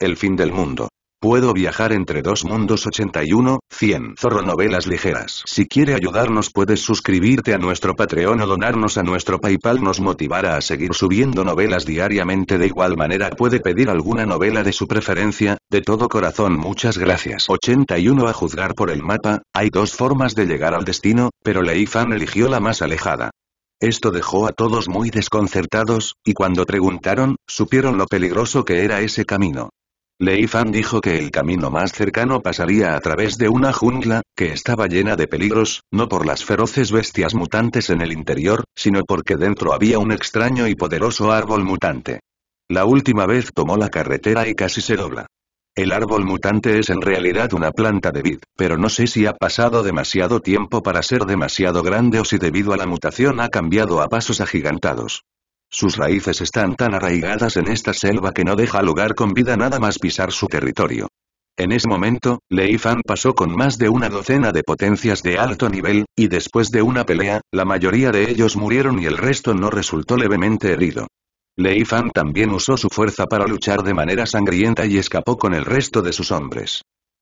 El fin del mundo. Puedo viajar entre dos mundos 81, 100 Zorro Novelas Ligeras. Si quiere ayudarnos puedes suscribirte a nuestro Patreon o donarnos a nuestro Paypal nos motivará a seguir subiendo novelas diariamente de igual manera puede pedir alguna novela de su preferencia, de todo corazón muchas gracias. 81 A juzgar por el mapa, hay dos formas de llegar al destino, pero Leifan eligió la más alejada. Esto dejó a todos muy desconcertados, y cuando preguntaron, supieron lo peligroso que era ese camino. Leifan dijo que el camino más cercano pasaría a través de una jungla, que estaba llena de peligros, no por las feroces bestias mutantes en el interior, sino porque dentro había un extraño y poderoso árbol mutante. La última vez tomó la carretera y casi se dobla. El árbol mutante es en realidad una planta de vid, pero no sé si ha pasado demasiado tiempo para ser demasiado grande o si debido a la mutación ha cambiado a pasos agigantados. Sus raíces están tan arraigadas en esta selva que no deja lugar con vida nada más pisar su territorio. En ese momento, Lei Fan pasó con más de una docena de potencias de alto nivel, y después de una pelea, la mayoría de ellos murieron y el resto no resultó levemente herido. Lei Fan también usó su fuerza para luchar de manera sangrienta y escapó con el resto de sus hombres.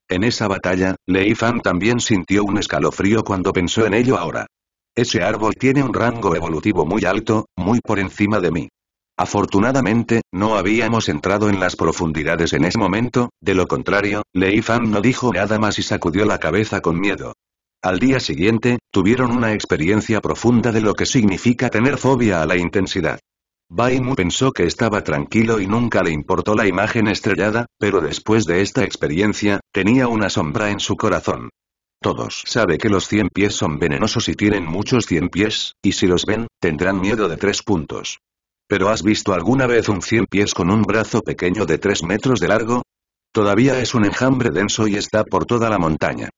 En esa batalla, Lei Fan también sintió un escalofrío cuando pensó en ello ahora. Ese árbol tiene un rango evolutivo muy alto, muy por encima de mí. Afortunadamente, no habíamos entrado en las profundidades en ese momento, de lo contrario, Lei Fan no dijo nada más y sacudió la cabeza con miedo. Al día siguiente, tuvieron una experiencia profunda de lo que significa tener fobia a la intensidad. Bai pensó que estaba tranquilo y nunca le importó la imagen estrellada, pero después de esta experiencia, tenía una sombra en su corazón todos. Sabe que los cien pies son venenosos y tienen muchos cien pies, y si los ven, tendrán miedo de tres puntos. ¿Pero has visto alguna vez un cien pies con un brazo pequeño de tres metros de largo? Todavía es un enjambre denso y está por toda la montaña.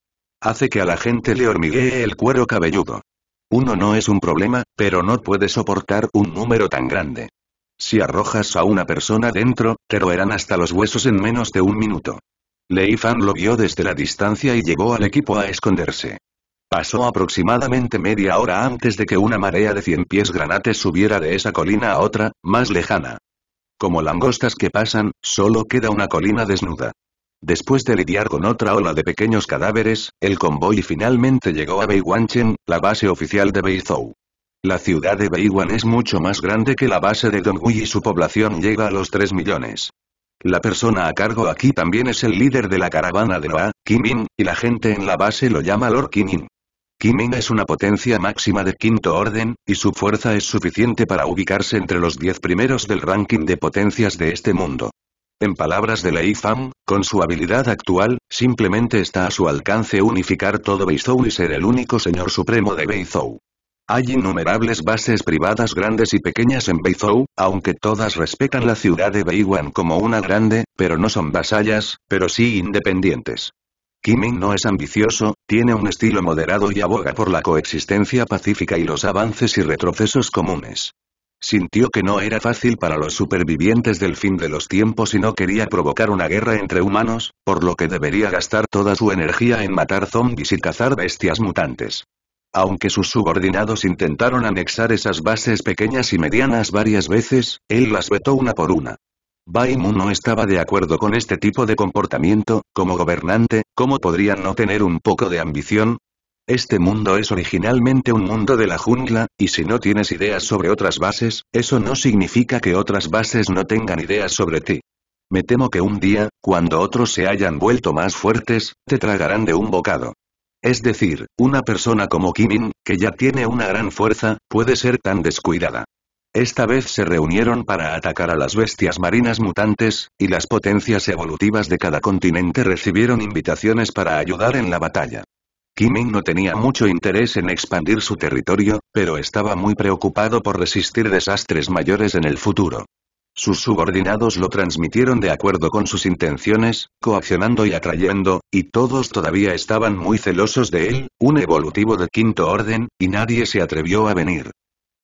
Hace que a la gente le hormiguee el cuero cabelludo. Uno no es un problema, pero no puede soportar un número tan grande. Si arrojas a una persona dentro, te roerán hasta los huesos en menos de un minuto. Lei Fan lo vio desde la distancia y llegó al equipo a esconderse. Pasó aproximadamente media hora antes de que una marea de cien pies granates subiera de esa colina a otra, más lejana. Como langostas que pasan, solo queda una colina desnuda. Después de lidiar con otra ola de pequeños cadáveres, el convoy finalmente llegó a Beiwanchen, la base oficial de Beizhou. La ciudad de Beiwan es mucho más grande que la base de Dongui y su población llega a los 3 millones. La persona a cargo aquí también es el líder de la caravana de Kim Kimin, y la gente en la base lo llama Lord Kim Kimin es una potencia máxima de quinto orden, y su fuerza es suficiente para ubicarse entre los diez primeros del ranking de potencias de este mundo. En palabras de Lei Fan, con su habilidad actual, simplemente está a su alcance unificar todo Beizhou y ser el único señor supremo de Beizhou. Hay innumerables bases privadas grandes y pequeñas en Beizhou, aunque todas respetan la ciudad de Beiwan como una grande, pero no son vasallas, pero sí independientes. Kiming no es ambicioso, tiene un estilo moderado y aboga por la coexistencia pacífica y los avances y retrocesos comunes. Sintió que no era fácil para los supervivientes del fin de los tiempos y no quería provocar una guerra entre humanos, por lo que debería gastar toda su energía en matar zombies y cazar bestias mutantes. Aunque sus subordinados intentaron anexar esas bases pequeñas y medianas varias veces, él las vetó una por una. Baimun no estaba de acuerdo con este tipo de comportamiento, como gobernante, ¿cómo podrían no tener un poco de ambición? Este mundo es originalmente un mundo de la jungla, y si no tienes ideas sobre otras bases, eso no significa que otras bases no tengan ideas sobre ti. Me temo que un día, cuando otros se hayan vuelto más fuertes, te tragarán de un bocado. Es decir, una persona como Kimin, que ya tiene una gran fuerza, puede ser tan descuidada. Esta vez se reunieron para atacar a las bestias marinas mutantes, y las potencias evolutivas de cada continente recibieron invitaciones para ayudar en la batalla. Kiming no tenía mucho interés en expandir su territorio, pero estaba muy preocupado por resistir desastres mayores en el futuro. Sus subordinados lo transmitieron de acuerdo con sus intenciones, coaccionando y atrayendo, y todos todavía estaban muy celosos de él, un evolutivo de quinto orden, y nadie se atrevió a venir.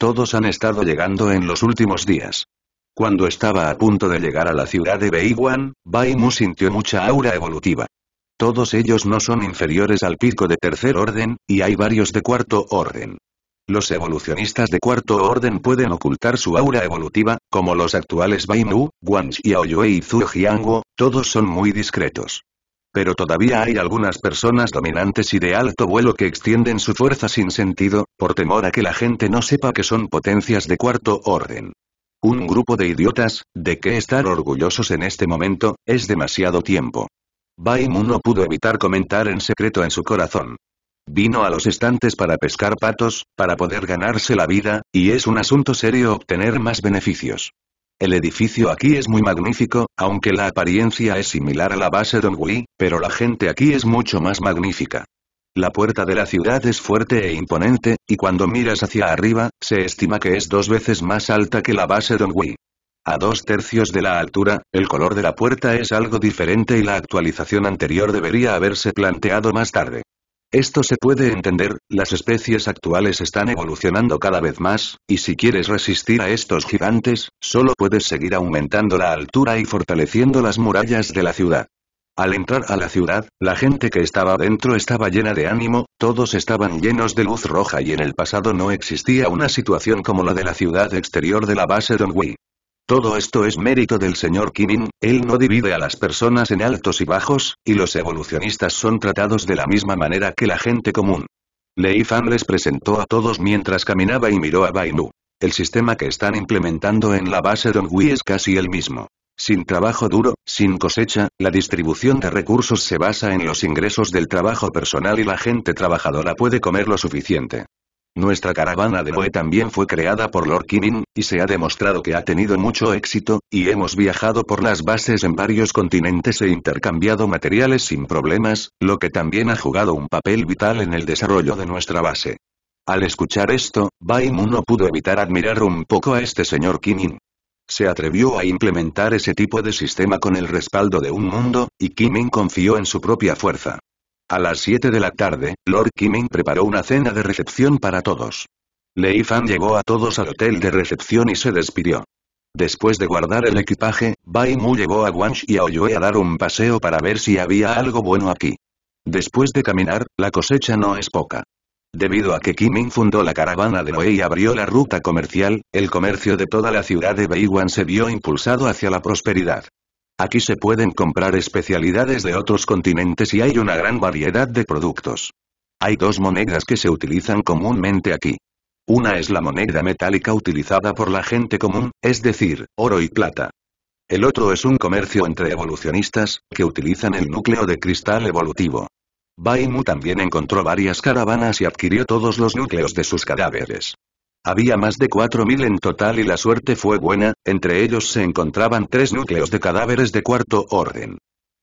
Todos han estado llegando en los últimos días. Cuando estaba a punto de llegar a la ciudad de Beiwan, Bai sintió mucha aura evolutiva. Todos ellos no son inferiores al pico de tercer orden, y hay varios de cuarto orden. Los evolucionistas de cuarto orden pueden ocultar su aura evolutiva, como los actuales Bai Mu, Guan y Zhu Jiangwo, todos son muy discretos. Pero todavía hay algunas personas dominantes y de alto vuelo que extienden su fuerza sin sentido, por temor a que la gente no sepa que son potencias de cuarto orden. Un grupo de idiotas, de que estar orgullosos en este momento, es demasiado tiempo. Bai no pudo evitar comentar en secreto en su corazón. Vino a los estantes para pescar patos, para poder ganarse la vida, y es un asunto serio obtener más beneficios. El edificio aquí es muy magnífico, aunque la apariencia es similar a la base Don Wii, pero la gente aquí es mucho más magnífica. La puerta de la ciudad es fuerte e imponente, y cuando miras hacia arriba, se estima que es dos veces más alta que la base Don Wii. A dos tercios de la altura, el color de la puerta es algo diferente y la actualización anterior debería haberse planteado más tarde. Esto se puede entender, las especies actuales están evolucionando cada vez más, y si quieres resistir a estos gigantes, solo puedes seguir aumentando la altura y fortaleciendo las murallas de la ciudad. Al entrar a la ciudad, la gente que estaba dentro estaba llena de ánimo, todos estaban llenos de luz roja y en el pasado no existía una situación como la de la ciudad exterior de la base Donwei. Todo esto es mérito del señor Kinin. él no divide a las personas en altos y bajos, y los evolucionistas son tratados de la misma manera que la gente común. Lei Fan les presentó a todos mientras caminaba y miró a Bainu. El sistema que están implementando en la base Gui es casi el mismo. Sin trabajo duro, sin cosecha, la distribución de recursos se basa en los ingresos del trabajo personal y la gente trabajadora puede comer lo suficiente. Nuestra caravana de Boe también fue creada por Lord Kimin, y se ha demostrado que ha tenido mucho éxito, y hemos viajado por las bases en varios continentes e intercambiado materiales sin problemas, lo que también ha jugado un papel vital en el desarrollo de nuestra base. Al escuchar esto, Baimu no pudo evitar admirar un poco a este señor Kimin. Se atrevió a implementar ese tipo de sistema con el respaldo de un mundo, y Kimin confió en su propia fuerza. A las 7 de la tarde, Lord Kimming preparó una cena de recepción para todos. Lei Fan llegó a todos al hotel de recepción y se despidió. Después de guardar el equipaje, Bai Mu llevó a Wang y a a dar un paseo para ver si había algo bueno aquí. Después de caminar, la cosecha no es poca. Debido a que Kiming fundó la caravana de Noé y abrió la ruta comercial, el comercio de toda la ciudad de Beiwan se vio impulsado hacia la prosperidad. Aquí se pueden comprar especialidades de otros continentes y hay una gran variedad de productos. Hay dos monedas que se utilizan comúnmente aquí. Una es la moneda metálica utilizada por la gente común, es decir, oro y plata. El otro es un comercio entre evolucionistas, que utilizan el núcleo de cristal evolutivo. Baimu también encontró varias caravanas y adquirió todos los núcleos de sus cadáveres. Había más de 4.000 en total y la suerte fue buena, entre ellos se encontraban tres núcleos de cadáveres de cuarto orden.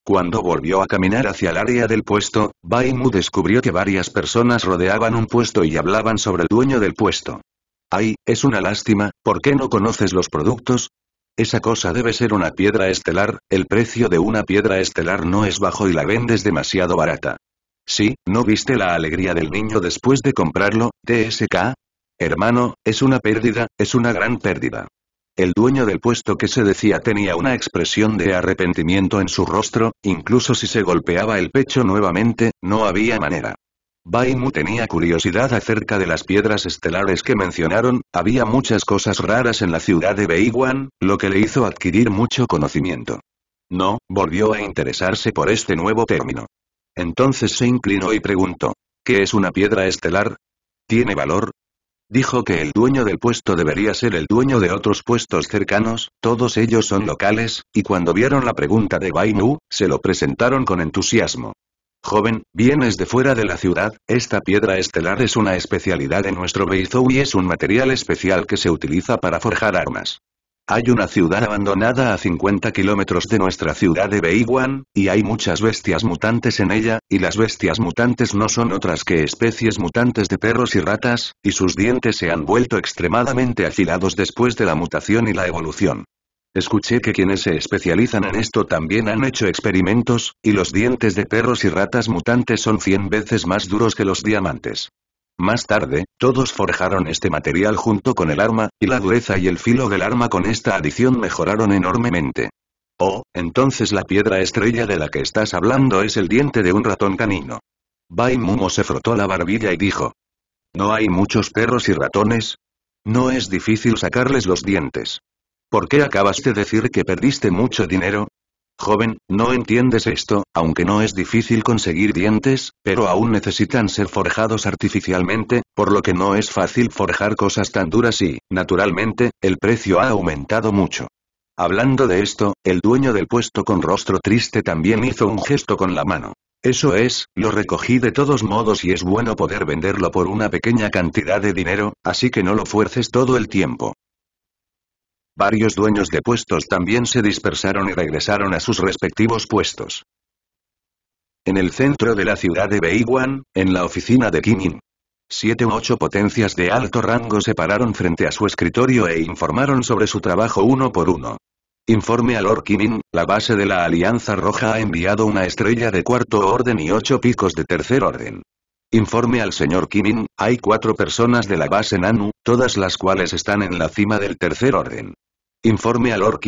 Cuando volvió a caminar hacia el área del puesto, Baimu descubrió que varias personas rodeaban un puesto y hablaban sobre el dueño del puesto. Ay, es una lástima, ¿por qué no conoces los productos? Esa cosa debe ser una piedra estelar, el precio de una piedra estelar no es bajo y la vendes demasiado barata. Sí, ¿no viste la alegría del niño después de comprarlo, TSK? Hermano, es una pérdida, es una gran pérdida. El dueño del puesto que se decía tenía una expresión de arrepentimiento en su rostro, incluso si se golpeaba el pecho nuevamente, no había manera. Baimu tenía curiosidad acerca de las piedras estelares que mencionaron, había muchas cosas raras en la ciudad de Beiwan, lo que le hizo adquirir mucho conocimiento. No, volvió a interesarse por este nuevo término. Entonces se inclinó y preguntó, ¿qué es una piedra estelar? ¿Tiene valor? Dijo que el dueño del puesto debería ser el dueño de otros puestos cercanos, todos ellos son locales, y cuando vieron la pregunta de Bai se lo presentaron con entusiasmo. Joven, vienes de fuera de la ciudad, esta piedra estelar es una especialidad de nuestro Beizou y es un material especial que se utiliza para forjar armas. Hay una ciudad abandonada a 50 kilómetros de nuestra ciudad de Beiguan, y hay muchas bestias mutantes en ella, y las bestias mutantes no son otras que especies mutantes de perros y ratas, y sus dientes se han vuelto extremadamente afilados después de la mutación y la evolución. Escuché que quienes se especializan en esto también han hecho experimentos, y los dientes de perros y ratas mutantes son 100 veces más duros que los diamantes. Más tarde, todos forjaron este material junto con el arma, y la dureza y el filo del arma con esta adición mejoraron enormemente. Oh, entonces la piedra estrella de la que estás hablando es el diente de un ratón canino. Bai Mumo se frotó la barbilla y dijo. ¿No hay muchos perros y ratones? No es difícil sacarles los dientes. ¿Por qué acabaste de decir que perdiste mucho dinero? Joven, no entiendes esto, aunque no es difícil conseguir dientes, pero aún necesitan ser forjados artificialmente, por lo que no es fácil forjar cosas tan duras y, naturalmente, el precio ha aumentado mucho. Hablando de esto, el dueño del puesto con rostro triste también hizo un gesto con la mano. Eso es, lo recogí de todos modos y es bueno poder venderlo por una pequeña cantidad de dinero, así que no lo fuerces todo el tiempo. Varios dueños de puestos también se dispersaron y regresaron a sus respectivos puestos. En el centro de la ciudad de Beiguan, en la oficina de Kimin. Siete u ocho potencias de alto rango se pararon frente a su escritorio e informaron sobre su trabajo uno por uno. Informe al Lord la base de la Alianza Roja ha enviado una estrella de cuarto orden y ocho picos de tercer orden. Informe al señor Kimin, hay cuatro personas de la base Nanu, todas las cuales están en la cima del tercer orden. Informe a Lord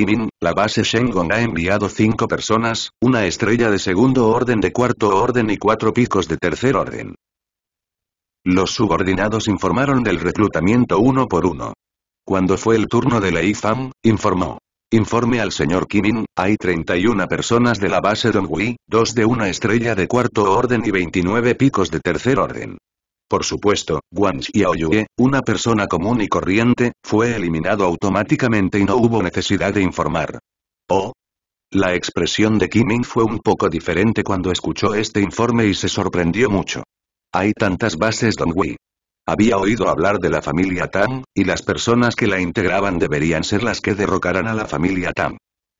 la base Shengong ha enviado cinco personas, una estrella de segundo orden de cuarto orden y cuatro picos de tercer orden. Los subordinados informaron del reclutamiento uno por uno. Cuando fue el turno de la IFAM, informó. Informe al señor Kimin, hay 31 personas de la base Dongui, dos de una estrella de cuarto orden y 29 picos de tercer orden. Por supuesto, y Xiaoyue, una persona común y corriente, fue eliminado automáticamente y no hubo necesidad de informar. ¿Oh? La expresión de Kiming fue un poco diferente cuando escuchó este informe y se sorprendió mucho. Hay tantas bases Don Wei. Había oído hablar de la familia Tam, y las personas que la integraban deberían ser las que derrocaran a la familia Tam.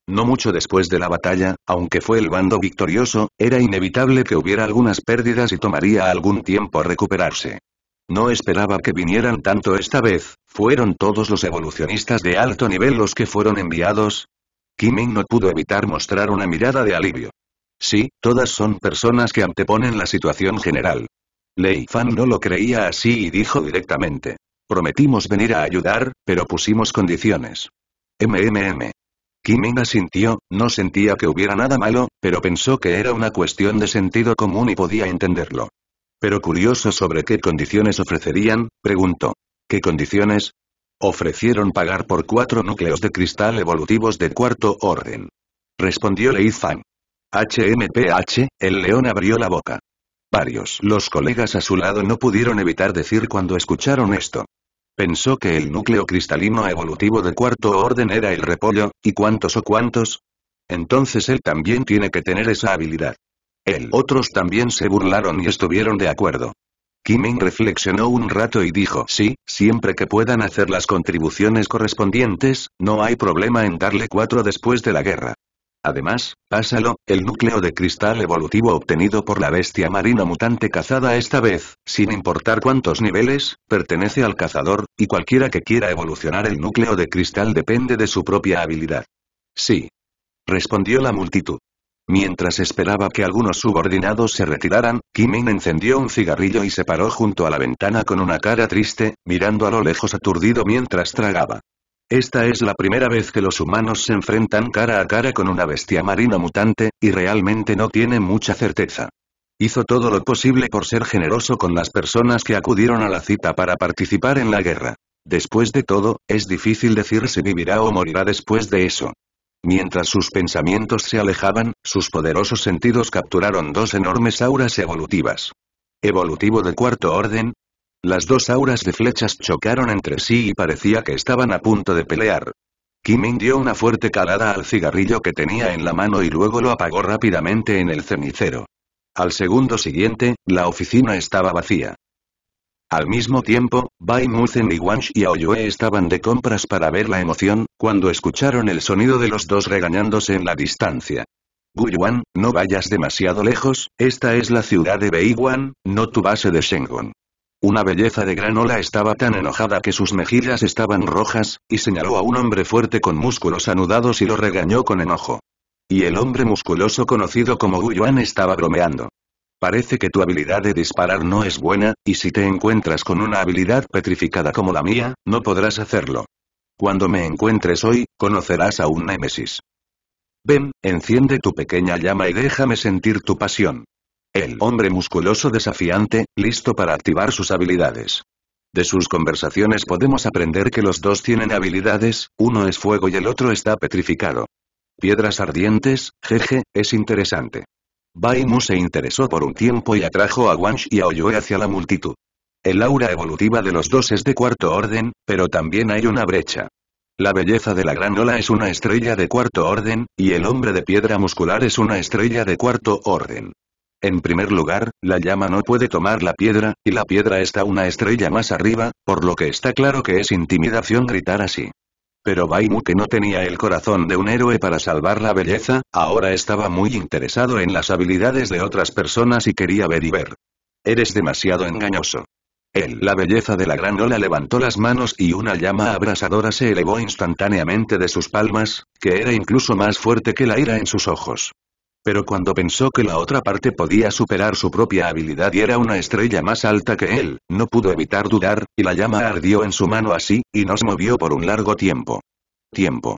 No mucho después de la batalla, aunque fue el bando victorioso, era inevitable que hubiera algunas pérdidas y tomaría algún tiempo recuperarse. No esperaba que vinieran tanto esta vez, fueron todos los evolucionistas de alto nivel los que fueron enviados. Kiming no pudo evitar mostrar una mirada de alivio. Sí, todas son personas que anteponen la situación general. Lei Fan no lo creía así y dijo directamente. Prometimos venir a ayudar, pero pusimos condiciones. MMM. Kimina sintió, no sentía que hubiera nada malo, pero pensó que era una cuestión de sentido común y podía entenderlo. Pero curioso sobre qué condiciones ofrecerían, preguntó. ¿Qué condiciones? Ofrecieron pagar por cuatro núcleos de cristal evolutivos de cuarto orden. Respondió Leifan. HMPH, el león abrió la boca. Varios. Los colegas a su lado no pudieron evitar decir cuando escucharon esto. Pensó que el núcleo cristalino evolutivo de cuarto orden era el repollo, ¿y cuántos o cuántos? Entonces él también tiene que tener esa habilidad. El. Otros también se burlaron y estuvieron de acuerdo. Kiming reflexionó un rato y dijo, sí, siempre que puedan hacer las contribuciones correspondientes, no hay problema en darle cuatro después de la guerra. Además, pásalo, el núcleo de cristal evolutivo obtenido por la bestia marina mutante cazada esta vez, sin importar cuántos niveles, pertenece al cazador, y cualquiera que quiera evolucionar el núcleo de cristal depende de su propia habilidad. Sí. Respondió la multitud. Mientras esperaba que algunos subordinados se retiraran, Kimin encendió un cigarrillo y se paró junto a la ventana con una cara triste, mirando a lo lejos aturdido mientras tragaba. Esta es la primera vez que los humanos se enfrentan cara a cara con una bestia marina mutante, y realmente no tiene mucha certeza. Hizo todo lo posible por ser generoso con las personas que acudieron a la cita para participar en la guerra. Después de todo, es difícil decir si vivirá o morirá después de eso. Mientras sus pensamientos se alejaban, sus poderosos sentidos capturaron dos enormes auras evolutivas. Evolutivo de cuarto orden, las dos auras de flechas chocaron entre sí y parecía que estaban a punto de pelear. Kimin dio una fuerte calada al cigarrillo que tenía en la mano y luego lo apagó rápidamente en el cenicero. Al segundo siguiente, la oficina estaba vacía. Al mismo tiempo, Bai Muzen y Wang Aoyue estaban de compras para ver la emoción, cuando escucharon el sonido de los dos regañándose en la distancia. Guyuan, no vayas demasiado lejos, esta es la ciudad de Beiwan, no tu base de Shengon. Una belleza de granola estaba tan enojada que sus mejillas estaban rojas, y señaló a un hombre fuerte con músculos anudados y lo regañó con enojo. Y el hombre musculoso conocido como Guyuan estaba bromeando. Parece que tu habilidad de disparar no es buena, y si te encuentras con una habilidad petrificada como la mía, no podrás hacerlo. Cuando me encuentres hoy, conocerás a un némesis. Ven, enciende tu pequeña llama y déjame sentir tu pasión. El hombre musculoso desafiante, listo para activar sus habilidades. De sus conversaciones podemos aprender que los dos tienen habilidades, uno es fuego y el otro está petrificado. Piedras ardientes, jeje, es interesante. Baimu se interesó por un tiempo y atrajo a Wansh y a Oyue hacia la multitud. El aura evolutiva de los dos es de cuarto orden, pero también hay una brecha. La belleza de la gran ola es una estrella de cuarto orden, y el hombre de piedra muscular es una estrella de cuarto orden. En primer lugar, la llama no puede tomar la piedra, y la piedra está una estrella más arriba, por lo que está claro que es intimidación gritar así. Pero Baimu que no tenía el corazón de un héroe para salvar la belleza, ahora estaba muy interesado en las habilidades de otras personas y quería ver y ver. Eres demasiado engañoso. Él, la belleza de la gran ola levantó las manos y una llama abrasadora se elevó instantáneamente de sus palmas, que era incluso más fuerte que la ira en sus ojos. Pero cuando pensó que la otra parte podía superar su propia habilidad y era una estrella más alta que él, no pudo evitar dudar, y la llama ardió en su mano así, y nos movió por un largo tiempo. Tiempo.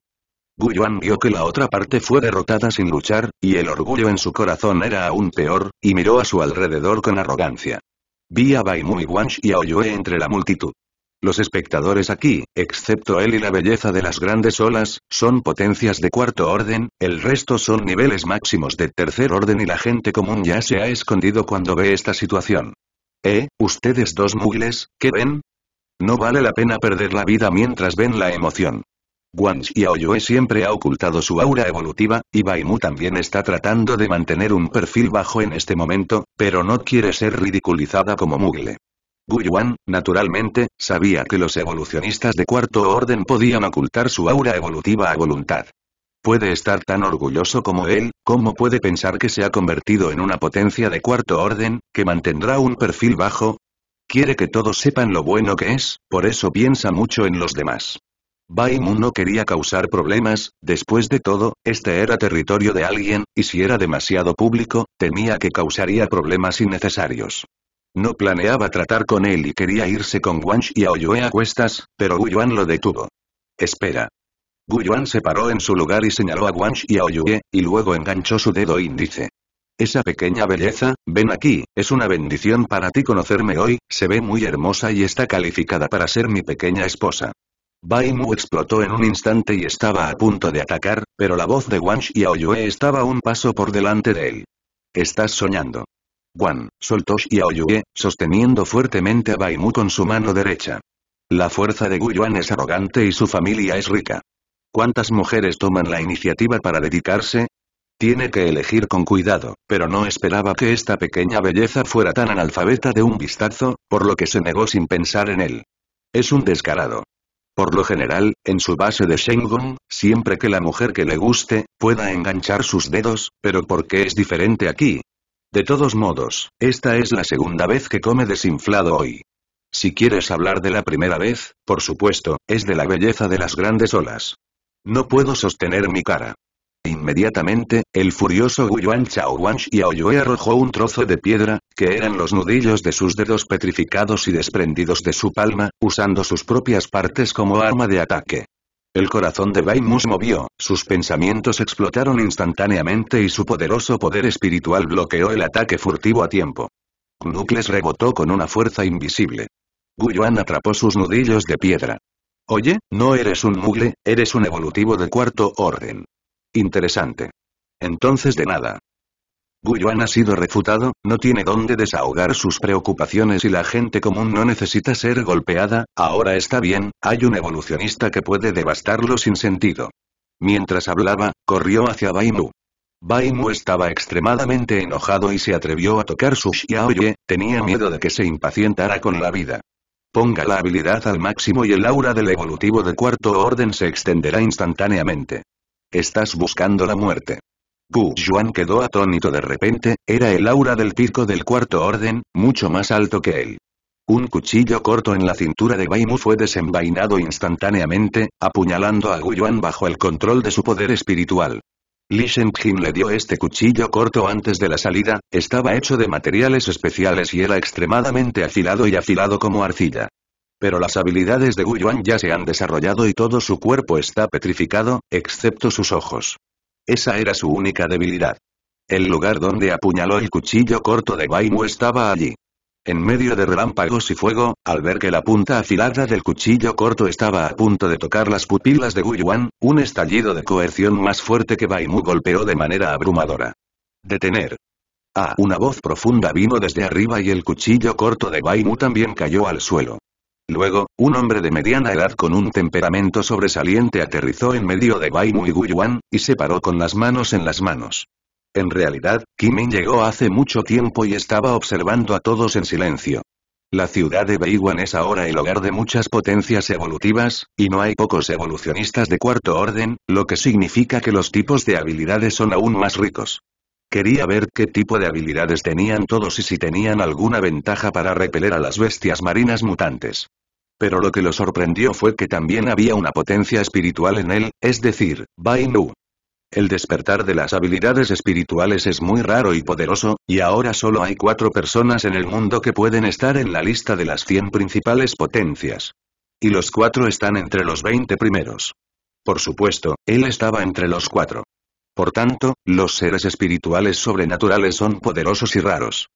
Guyuan vio que la otra parte fue derrotada sin luchar, y el orgullo en su corazón era aún peor, y miró a su alrededor con arrogancia. Vi a Bai Mu y a Oyue entre la multitud. Los espectadores aquí, excepto él y la belleza de las grandes olas, son potencias de cuarto orden, el resto son niveles máximos de tercer orden y la gente común ya se ha escondido cuando ve esta situación. ¿Eh, ustedes dos mugles, qué ven? No vale la pena perder la vida mientras ven la emoción. y Aoyue siempre ha ocultado su aura evolutiva, y Baimu también está tratando de mantener un perfil bajo en este momento, pero no quiere ser ridiculizada como Mugle. Guyuan, naturalmente, sabía que los evolucionistas de cuarto orden podían ocultar su aura evolutiva a voluntad. Puede estar tan orgulloso como él, ¿cómo puede pensar que se ha convertido en una potencia de cuarto orden, que mantendrá un perfil bajo? Quiere que todos sepan lo bueno que es, por eso piensa mucho en los demás. Baimun no quería causar problemas, después de todo, este era territorio de alguien, y si era demasiado público, temía que causaría problemas innecesarios. No planeaba tratar con él y quería irse con Wang y Aoyue a cuestas, pero Guyuan lo detuvo. Espera. Guyuan se paró en su lugar y señaló a Wang y Aoyue y luego enganchó su dedo índice. Esa pequeña belleza, ven aquí, es una bendición para ti conocerme hoy, se ve muy hermosa y está calificada para ser mi pequeña esposa. Bai Mu explotó en un instante y estaba a punto de atacar, pero la voz de y Aoyue estaba un paso por delante de él. Estás soñando. Guan, soltó y Aoyue, sosteniendo fuertemente a Baimu con su mano derecha. La fuerza de Guyuan es arrogante y su familia es rica. ¿Cuántas mujeres toman la iniciativa para dedicarse? Tiene que elegir con cuidado, pero no esperaba que esta pequeña belleza fuera tan analfabeta de un vistazo, por lo que se negó sin pensar en él. Es un descarado. Por lo general, en su base de Shengong, siempre que la mujer que le guste, pueda enganchar sus dedos, pero ¿por qué es diferente aquí? De todos modos, esta es la segunda vez que come desinflado hoy. Si quieres hablar de la primera vez, por supuesto, es de la belleza de las grandes olas. No puedo sostener mi cara. Inmediatamente, el furioso Guyuan y Aoyue arrojó un trozo de piedra, que eran los nudillos de sus dedos petrificados y desprendidos de su palma, usando sus propias partes como arma de ataque. El corazón de Baimu movió, sus pensamientos explotaron instantáneamente y su poderoso poder espiritual bloqueó el ataque furtivo a tiempo. Knuckles rebotó con una fuerza invisible. Guyuan atrapó sus nudillos de piedra. Oye, no eres un mugle, eres un evolutivo de cuarto orden. Interesante. Entonces de nada. Guyuan ha sido refutado, no tiene dónde desahogar sus preocupaciones y la gente común no necesita ser golpeada, ahora está bien, hay un evolucionista que puede devastarlo sin sentido. Mientras hablaba, corrió hacia Baimu. Baimu estaba extremadamente enojado y se atrevió a tocar su Xiaoye, tenía miedo de que se impacientara con la vida. Ponga la habilidad al máximo y el aura del evolutivo de cuarto orden se extenderá instantáneamente. Estás buscando la muerte. Gu Yuan quedó atónito de repente, era el aura del pico del cuarto orden, mucho más alto que él. Un cuchillo corto en la cintura de Bai fue desenvainado instantáneamente, apuñalando a Gu Yuan bajo el control de su poder espiritual. Li Shengjin le dio este cuchillo corto antes de la salida, estaba hecho de materiales especiales y era extremadamente afilado y afilado como arcilla. Pero las habilidades de Gu Yuan ya se han desarrollado y todo su cuerpo está petrificado, excepto sus ojos. Esa era su única debilidad. El lugar donde apuñaló el cuchillo corto de Baimu estaba allí. En medio de relámpagos y fuego, al ver que la punta afilada del cuchillo corto estaba a punto de tocar las pupilas de Guyuan, un estallido de coerción más fuerte que Baimu golpeó de manera abrumadora. Detener. Ah, una voz profunda vino desde arriba y el cuchillo corto de Baimu también cayó al suelo. Luego, un hombre de mediana edad con un temperamento sobresaliente aterrizó en medio de Bai Mu y Guyuan, y se paró con las manos en las manos. En realidad, Kimin llegó hace mucho tiempo y estaba observando a todos en silencio. La ciudad de Wan es ahora el hogar de muchas potencias evolutivas, y no hay pocos evolucionistas de cuarto orden, lo que significa que los tipos de habilidades son aún más ricos. Quería ver qué tipo de habilidades tenían todos y si tenían alguna ventaja para repeler a las bestias marinas mutantes. Pero lo que lo sorprendió fue que también había una potencia espiritual en él, es decir, Bainu. El despertar de las habilidades espirituales es muy raro y poderoso, y ahora solo hay cuatro personas en el mundo que pueden estar en la lista de las 100 principales potencias. Y los cuatro están entre los 20 primeros. Por supuesto, él estaba entre los cuatro. Por tanto, los seres espirituales sobrenaturales son poderosos y raros.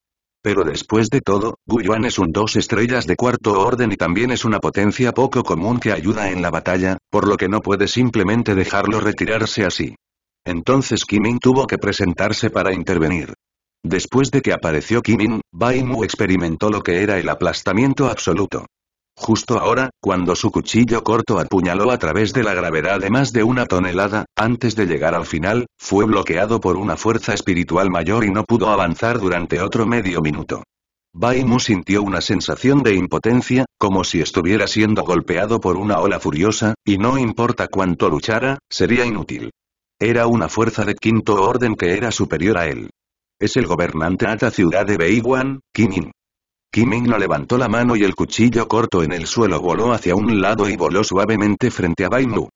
Pero después de todo, Guyuan es un dos estrellas de cuarto orden y también es una potencia poco común que ayuda en la batalla, por lo que no puede simplemente dejarlo retirarse así. Entonces Kimin tuvo que presentarse para intervenir. Después de que apareció Kimin, Bai Mu experimentó lo que era el aplastamiento absoluto. Justo ahora, cuando su cuchillo corto apuñaló a través de la gravedad de más de una tonelada, antes de llegar al final, fue bloqueado por una fuerza espiritual mayor y no pudo avanzar durante otro medio minuto. Baimu sintió una sensación de impotencia, como si estuviera siendo golpeado por una ola furiosa, y no importa cuánto luchara, sería inútil. Era una fuerza de quinto orden que era superior a él. Es el gobernante Ata ciudad de Beiwan, Kimin. Kiming no levantó la mano y el cuchillo corto en el suelo voló hacia un lado y voló suavemente frente a Bainu.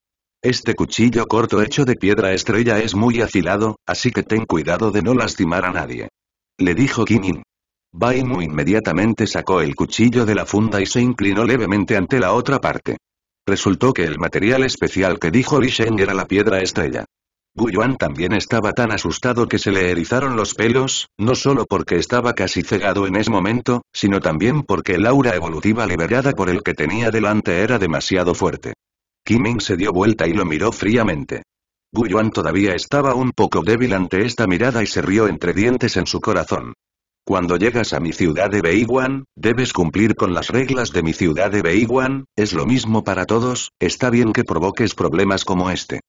Este cuchillo corto hecho de piedra estrella es muy afilado, así que ten cuidado de no lastimar a nadie. Le dijo Kiming. Bainu inmediatamente sacó el cuchillo de la funda y se inclinó levemente ante la otra parte. Resultó que el material especial que dijo Li Sheng era la piedra estrella. Guyuan también estaba tan asustado que se le erizaron los pelos, no solo porque estaba casi cegado en ese momento, sino también porque el aura evolutiva liberada por el que tenía delante era demasiado fuerte. Kiming se dio vuelta y lo miró fríamente. Guyuan todavía estaba un poco débil ante esta mirada y se rió entre dientes en su corazón. Cuando llegas a mi ciudad de Beiguan, debes cumplir con las reglas de mi ciudad de Beiguan, es lo mismo para todos, está bien que provoques problemas como este.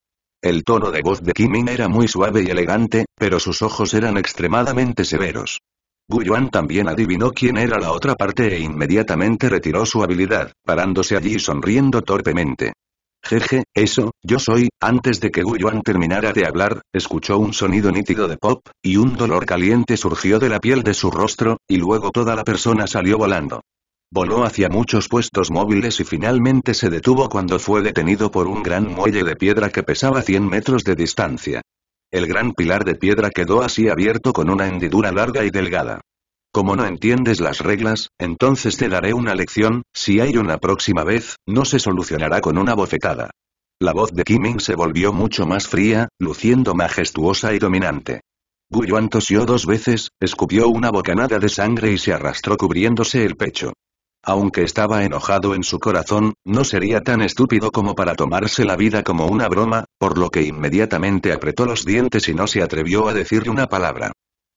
El tono de voz de Kimin era muy suave y elegante, pero sus ojos eran extremadamente severos. Guyuan también adivinó quién era la otra parte e inmediatamente retiró su habilidad, parándose allí sonriendo torpemente. Jeje, eso, yo soy, antes de que Guyuan terminara de hablar, escuchó un sonido nítido de pop, y un dolor caliente surgió de la piel de su rostro, y luego toda la persona salió volando. Voló hacia muchos puestos móviles y finalmente se detuvo cuando fue detenido por un gran muelle de piedra que pesaba 100 metros de distancia. El gran pilar de piedra quedó así abierto con una hendidura larga y delgada. Como no entiendes las reglas, entonces te daré una lección, si hay una próxima vez, no se solucionará con una bofetada. La voz de Kiming se volvió mucho más fría, luciendo majestuosa y dominante. Guyuan tosió dos veces, escupió una bocanada de sangre y se arrastró cubriéndose el pecho. Aunque estaba enojado en su corazón, no sería tan estúpido como para tomarse la vida como una broma, por lo que inmediatamente apretó los dientes y no se atrevió a decir una palabra.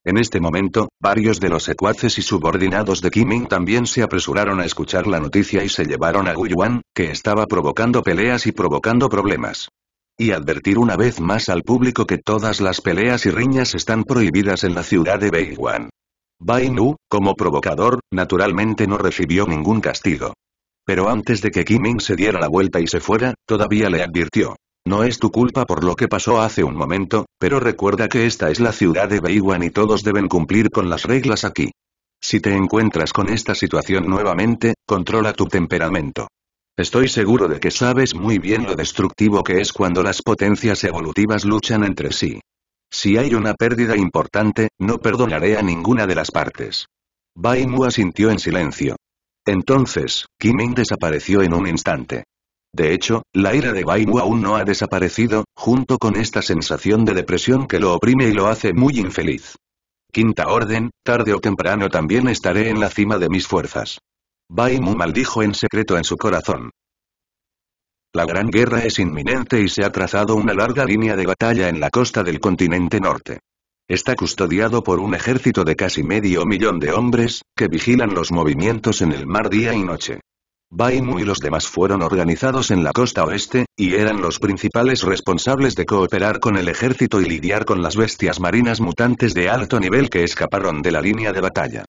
En este momento, varios de los secuaces y subordinados de Kiming también se apresuraron a escuchar la noticia y se llevaron a Guyuan, que estaba provocando peleas y provocando problemas. Y advertir una vez más al público que todas las peleas y riñas están prohibidas en la ciudad de Beiyuan. Bainu, como provocador, naturalmente no recibió ningún castigo. Pero antes de que Kiming se diera la vuelta y se fuera, todavía le advirtió. No es tu culpa por lo que pasó hace un momento, pero recuerda que esta es la ciudad de Beiwan y todos deben cumplir con las reglas aquí. Si te encuentras con esta situación nuevamente, controla tu temperamento. Estoy seguro de que sabes muy bien lo destructivo que es cuando las potencias evolutivas luchan entre sí. Si hay una pérdida importante, no perdonaré a ninguna de las partes. Bai Mu asintió en silencio. Entonces, Kiming desapareció en un instante. De hecho, la ira de Bai Mu aún no ha desaparecido, junto con esta sensación de depresión que lo oprime y lo hace muy infeliz. Quinta orden, tarde o temprano también estaré en la cima de mis fuerzas. Bai Mu maldijo en secreto en su corazón. La Gran Guerra es inminente y se ha trazado una larga línea de batalla en la costa del continente norte. Está custodiado por un ejército de casi medio millón de hombres, que vigilan los movimientos en el mar día y noche. Baimu y los demás fueron organizados en la costa oeste, y eran los principales responsables de cooperar con el ejército y lidiar con las bestias marinas mutantes de alto nivel que escaparon de la línea de batalla.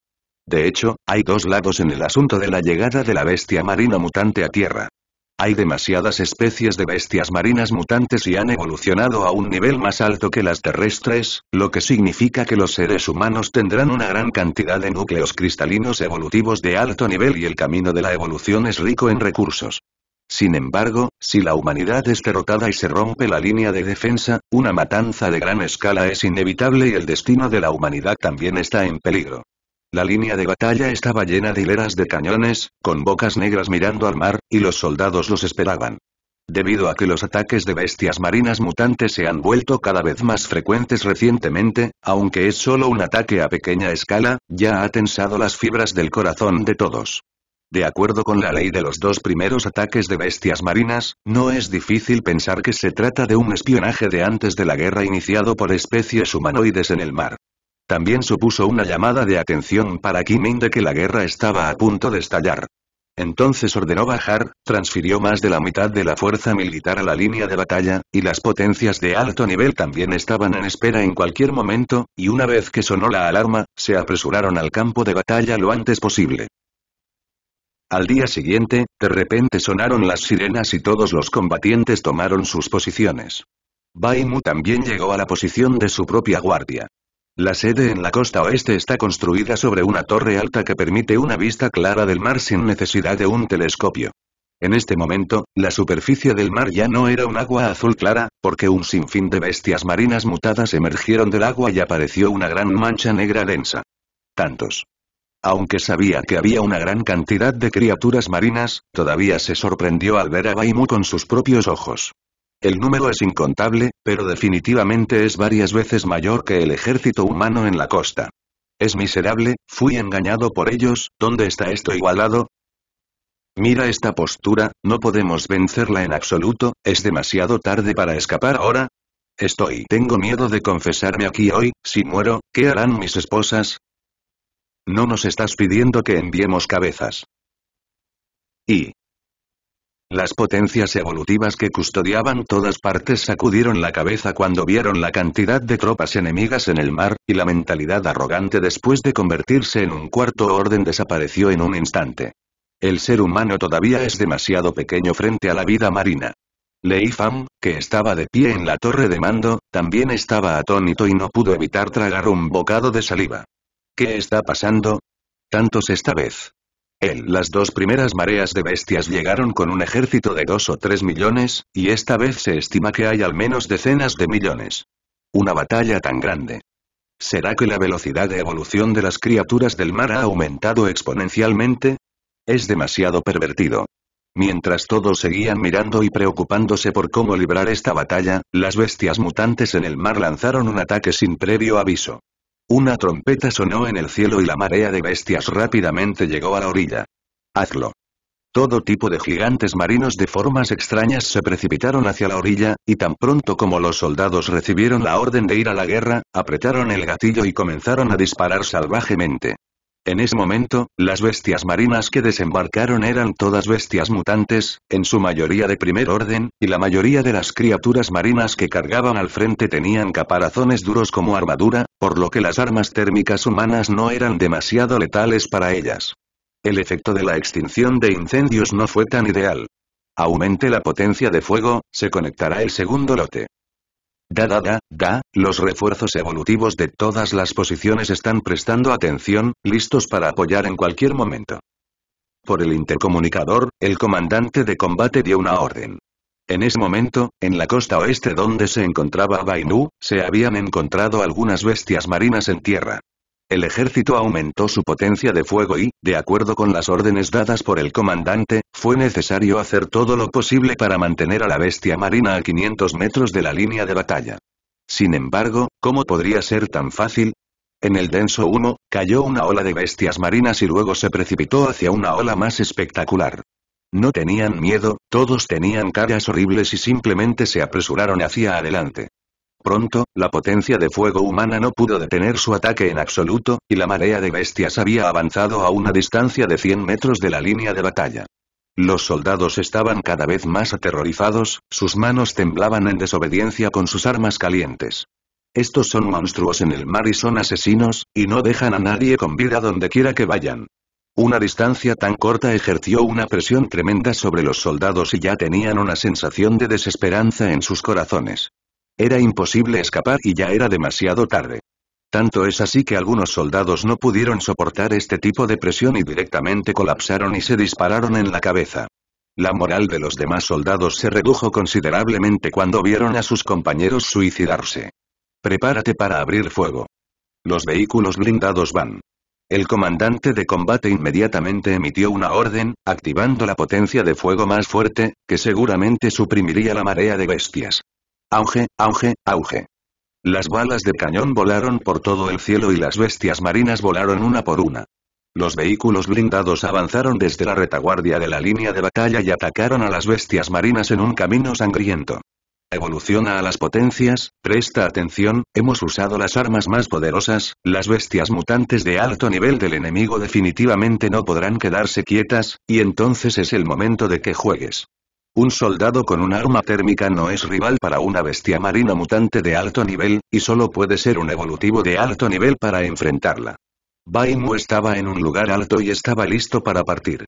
De hecho, hay dos lados en el asunto de la llegada de la bestia marina mutante a tierra. Hay demasiadas especies de bestias marinas mutantes y han evolucionado a un nivel más alto que las terrestres, lo que significa que los seres humanos tendrán una gran cantidad de núcleos cristalinos evolutivos de alto nivel y el camino de la evolución es rico en recursos. Sin embargo, si la humanidad es derrotada y se rompe la línea de defensa, una matanza de gran escala es inevitable y el destino de la humanidad también está en peligro. La línea de batalla estaba llena de hileras de cañones, con bocas negras mirando al mar, y los soldados los esperaban. Debido a que los ataques de bestias marinas mutantes se han vuelto cada vez más frecuentes recientemente, aunque es solo un ataque a pequeña escala, ya ha tensado las fibras del corazón de todos. De acuerdo con la ley de los dos primeros ataques de bestias marinas, no es difícil pensar que se trata de un espionaje de antes de la guerra iniciado por especies humanoides en el mar. También supuso una llamada de atención para Kiming de que la guerra estaba a punto de estallar. Entonces ordenó bajar, transfirió más de la mitad de la fuerza militar a la línea de batalla, y las potencias de alto nivel también estaban en espera en cualquier momento, y una vez que sonó la alarma, se apresuraron al campo de batalla lo antes posible. Al día siguiente, de repente sonaron las sirenas y todos los combatientes tomaron sus posiciones. Baimu también llegó a la posición de su propia guardia. La sede en la costa oeste está construida sobre una torre alta que permite una vista clara del mar sin necesidad de un telescopio. En este momento, la superficie del mar ya no era un agua azul clara, porque un sinfín de bestias marinas mutadas emergieron del agua y apareció una gran mancha negra densa. Tantos. Aunque sabía que había una gran cantidad de criaturas marinas, todavía se sorprendió al ver a Baimu con sus propios ojos. El número es incontable, pero definitivamente es varias veces mayor que el ejército humano en la costa. Es miserable, fui engañado por ellos, ¿dónde está esto igualado? Mira esta postura, no podemos vencerla en absoluto, es demasiado tarde para escapar ahora. Estoy. Tengo miedo de confesarme aquí hoy, si muero, ¿qué harán mis esposas? No nos estás pidiendo que enviemos cabezas. Y, las potencias evolutivas que custodiaban todas partes sacudieron la cabeza cuando vieron la cantidad de tropas enemigas en el mar, y la mentalidad arrogante después de convertirse en un cuarto orden desapareció en un instante. El ser humano todavía es demasiado pequeño frente a la vida marina. Lei que estaba de pie en la torre de mando, también estaba atónito y no pudo evitar tragar un bocado de saliva. ¿Qué está pasando? Tantos esta vez. Él. Las dos primeras mareas de bestias llegaron con un ejército de dos o tres millones, y esta vez se estima que hay al menos decenas de millones. Una batalla tan grande. ¿Será que la velocidad de evolución de las criaturas del mar ha aumentado exponencialmente? Es demasiado pervertido. Mientras todos seguían mirando y preocupándose por cómo librar esta batalla, las bestias mutantes en el mar lanzaron un ataque sin previo aviso. Una trompeta sonó en el cielo y la marea de bestias rápidamente llegó a la orilla. Hazlo. Todo tipo de gigantes marinos de formas extrañas se precipitaron hacia la orilla, y tan pronto como los soldados recibieron la orden de ir a la guerra, apretaron el gatillo y comenzaron a disparar salvajemente. En ese momento, las bestias marinas que desembarcaron eran todas bestias mutantes, en su mayoría de primer orden, y la mayoría de las criaturas marinas que cargaban al frente tenían caparazones duros como armadura, por lo que las armas térmicas humanas no eran demasiado letales para ellas. El efecto de la extinción de incendios no fue tan ideal. Aumente la potencia de fuego, se conectará el segundo lote. Da da da, da, los refuerzos evolutivos de todas las posiciones están prestando atención, listos para apoyar en cualquier momento. Por el intercomunicador, el comandante de combate dio una orden. En ese momento, en la costa oeste donde se encontraba Bainu, se habían encontrado algunas bestias marinas en tierra. El ejército aumentó su potencia de fuego y, de acuerdo con las órdenes dadas por el comandante, fue necesario hacer todo lo posible para mantener a la bestia marina a 500 metros de la línea de batalla. Sin embargo, ¿cómo podría ser tan fácil? En el denso humo, cayó una ola de bestias marinas y luego se precipitó hacia una ola más espectacular. No tenían miedo, todos tenían caras horribles y simplemente se apresuraron hacia adelante. Pronto, la potencia de fuego humana no pudo detener su ataque en absoluto, y la marea de bestias había avanzado a una distancia de 100 metros de la línea de batalla. Los soldados estaban cada vez más aterrorizados, sus manos temblaban en desobediencia con sus armas calientes. Estos son monstruos en el mar y son asesinos, y no dejan a nadie con vida donde quiera que vayan. Una distancia tan corta ejerció una presión tremenda sobre los soldados y ya tenían una sensación de desesperanza en sus corazones. Era imposible escapar y ya era demasiado tarde. Tanto es así que algunos soldados no pudieron soportar este tipo de presión y directamente colapsaron y se dispararon en la cabeza. La moral de los demás soldados se redujo considerablemente cuando vieron a sus compañeros suicidarse. Prepárate para abrir fuego. Los vehículos blindados van. El comandante de combate inmediatamente emitió una orden, activando la potencia de fuego más fuerte, que seguramente suprimiría la marea de bestias. Auge, auge, auge. Las balas de cañón volaron por todo el cielo y las bestias marinas volaron una por una. Los vehículos blindados avanzaron desde la retaguardia de la línea de batalla y atacaron a las bestias marinas en un camino sangriento. Evoluciona a las potencias, presta atención, hemos usado las armas más poderosas, las bestias mutantes de alto nivel del enemigo definitivamente no podrán quedarse quietas, y entonces es el momento de que juegues. Un soldado con un arma térmica no es rival para una bestia marina mutante de alto nivel, y solo puede ser un evolutivo de alto nivel para enfrentarla. Baimu estaba en un lugar alto y estaba listo para partir.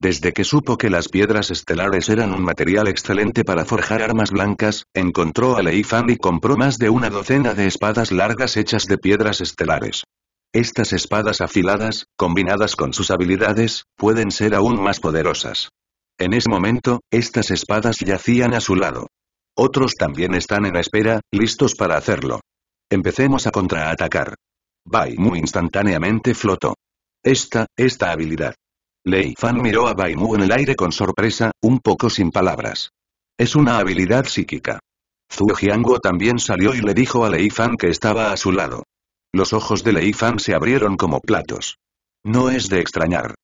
Desde que supo que las piedras estelares eran un material excelente para forjar armas blancas, encontró a Lei Fan y compró más de una docena de espadas largas hechas de piedras estelares. Estas espadas afiladas, combinadas con sus habilidades, pueden ser aún más poderosas. En ese momento, estas espadas yacían a su lado. Otros también están en espera, listos para hacerlo. Empecemos a contraatacar. Bai muy instantáneamente flotó. Esta, esta habilidad. Lei Fan miró a Bai Mu en el aire con sorpresa, un poco sin palabras. Es una habilidad psíquica. Zhuo Jianguo también salió y le dijo a Lei Fan que estaba a su lado. Los ojos de Lei Fan se abrieron como platos. No es de extrañar.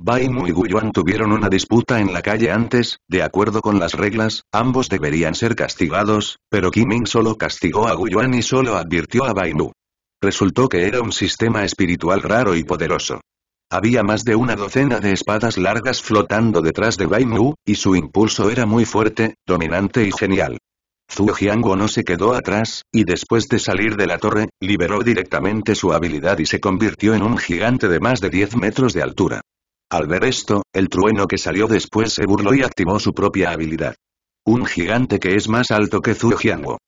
Bai Mu y Guyuan tuvieron una disputa en la calle antes, de acuerdo con las reglas, ambos deberían ser castigados, pero Kiming solo castigó a Guyuan y solo advirtió a Bai Mu. Resultó que era un sistema espiritual raro y poderoso. Había más de una docena de espadas largas flotando detrás de Bai Mu, y su impulso era muy fuerte, dominante y genial. Zhu Jiangwo no se quedó atrás, y después de salir de la torre, liberó directamente su habilidad y se convirtió en un gigante de más de 10 metros de altura. Al ver esto, el trueno que salió después se burló y activó su propia habilidad. Un gigante que es más alto que Zhu Jiangwo.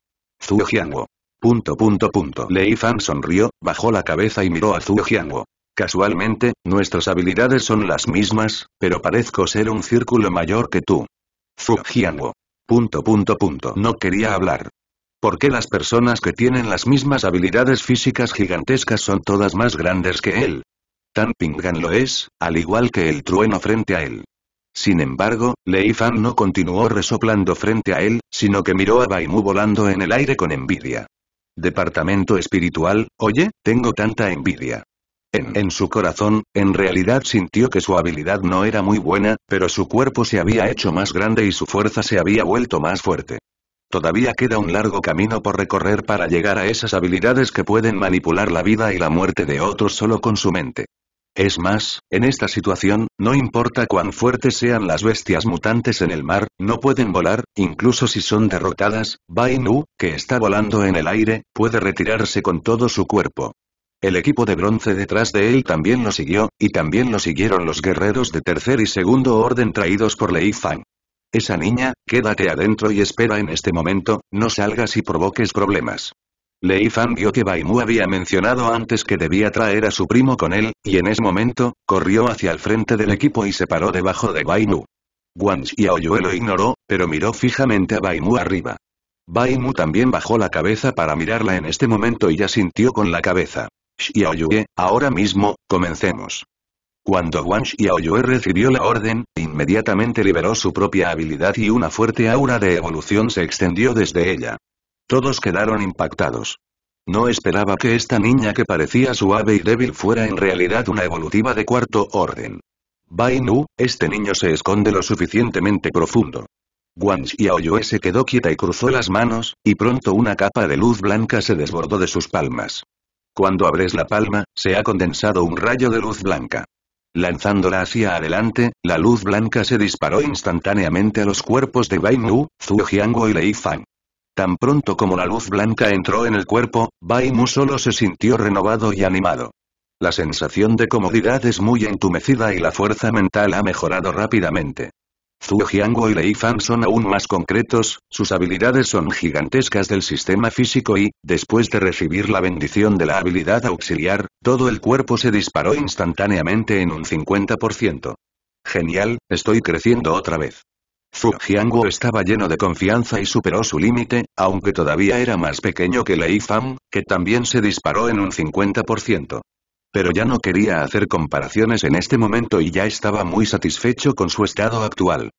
Zhu Jiangwo. Punto punto punto. Lei Fan sonrió, bajó la cabeza y miró a Zhu Jiangwo. Casualmente, nuestras habilidades son las mismas, pero parezco ser un círculo mayor que tú. Fujiango. Punto punto punto. No quería hablar. ¿Por qué las personas que tienen las mismas habilidades físicas gigantescas son todas más grandes que él? Tan Pingan lo es, al igual que el trueno frente a él. Sin embargo, Lei Fan no continuó resoplando frente a él, sino que miró a Baimu volando en el aire con envidia. Departamento espiritual, oye, tengo tanta envidia. En, su corazón, en realidad sintió que su habilidad no era muy buena, pero su cuerpo se había hecho más grande y su fuerza se había vuelto más fuerte. Todavía queda un largo camino por recorrer para llegar a esas habilidades que pueden manipular la vida y la muerte de otros solo con su mente. Es más, en esta situación, no importa cuán fuertes sean las bestias mutantes en el mar, no pueden volar, incluso si son derrotadas, Bainu, que está volando en el aire, puede retirarse con todo su cuerpo. El equipo de bronce detrás de él también lo siguió, y también lo siguieron los guerreros de tercer y segundo orden traídos por Lei Fang. Esa niña, quédate adentro y espera en este momento, no salgas y provoques problemas. Lei Fan vio que Baimu había mencionado antes que debía traer a su primo con él, y en ese momento, corrió hacia el frente del equipo y se paró debajo de Baimu. Guan Xiaoyue lo ignoró, pero miró fijamente a Baimu arriba. Baimu también bajó la cabeza para mirarla en este momento y ya sintió con la cabeza. Xiaoyue, ahora mismo, comencemos. Cuando Wang Xiaoyue recibió la orden, inmediatamente liberó su propia habilidad y una fuerte aura de evolución se extendió desde ella. Todos quedaron impactados. No esperaba que esta niña que parecía suave y débil fuera en realidad una evolutiva de cuarto orden. Bainu, este niño se esconde lo suficientemente profundo. Guang Xiaoyue se quedó quieta y cruzó las manos, y pronto una capa de luz blanca se desbordó de sus palmas. Cuando abres la palma, se ha condensado un rayo de luz blanca. Lanzándola hacia adelante, la luz blanca se disparó instantáneamente a los cuerpos de Bai Mu, Zhu Jianguo y Lei Fang. Tan pronto como la luz blanca entró en el cuerpo, Bai Mu solo se sintió renovado y animado. La sensación de comodidad es muy entumecida y la fuerza mental ha mejorado rápidamente. Zhu Jianguo y Lei Fang son aún más concretos, sus habilidades son gigantescas del sistema físico y, después de recibir la bendición de la habilidad auxiliar, todo el cuerpo se disparó instantáneamente en un 50%. Genial, estoy creciendo otra vez. Zhu Jianguo estaba lleno de confianza y superó su límite, aunque todavía era más pequeño que Lei Fan, que también se disparó en un 50%. Pero ya no quería hacer comparaciones en este momento y ya estaba muy satisfecho con su estado actual.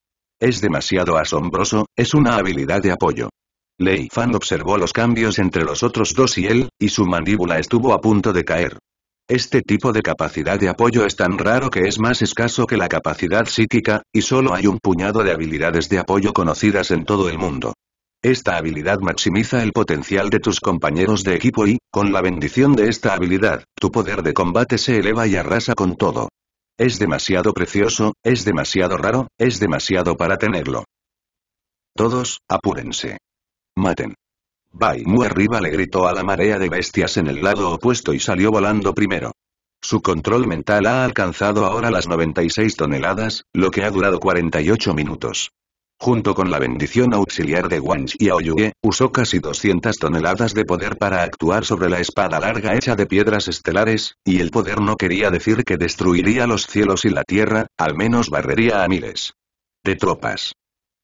Es demasiado asombroso, es una habilidad de apoyo. Lei Fan observó los cambios entre los otros dos y él, y su mandíbula estuvo a punto de caer. Este tipo de capacidad de apoyo es tan raro que es más escaso que la capacidad psíquica, y solo hay un puñado de habilidades de apoyo conocidas en todo el mundo. Esta habilidad maximiza el potencial de tus compañeros de equipo y, con la bendición de esta habilidad, tu poder de combate se eleva y arrasa con todo. Es demasiado precioso, es demasiado raro, es demasiado para tenerlo. Todos, apúrense. Maten. Bai Muy arriba le gritó a la marea de bestias en el lado opuesto y salió volando primero. Su control mental ha alcanzado ahora las 96 toneladas, lo que ha durado 48 minutos. Junto con la bendición auxiliar de Wang Aoyue, usó casi 200 toneladas de poder para actuar sobre la espada larga hecha de piedras estelares, y el poder no quería decir que destruiría los cielos y la tierra, al menos barrería a miles de tropas.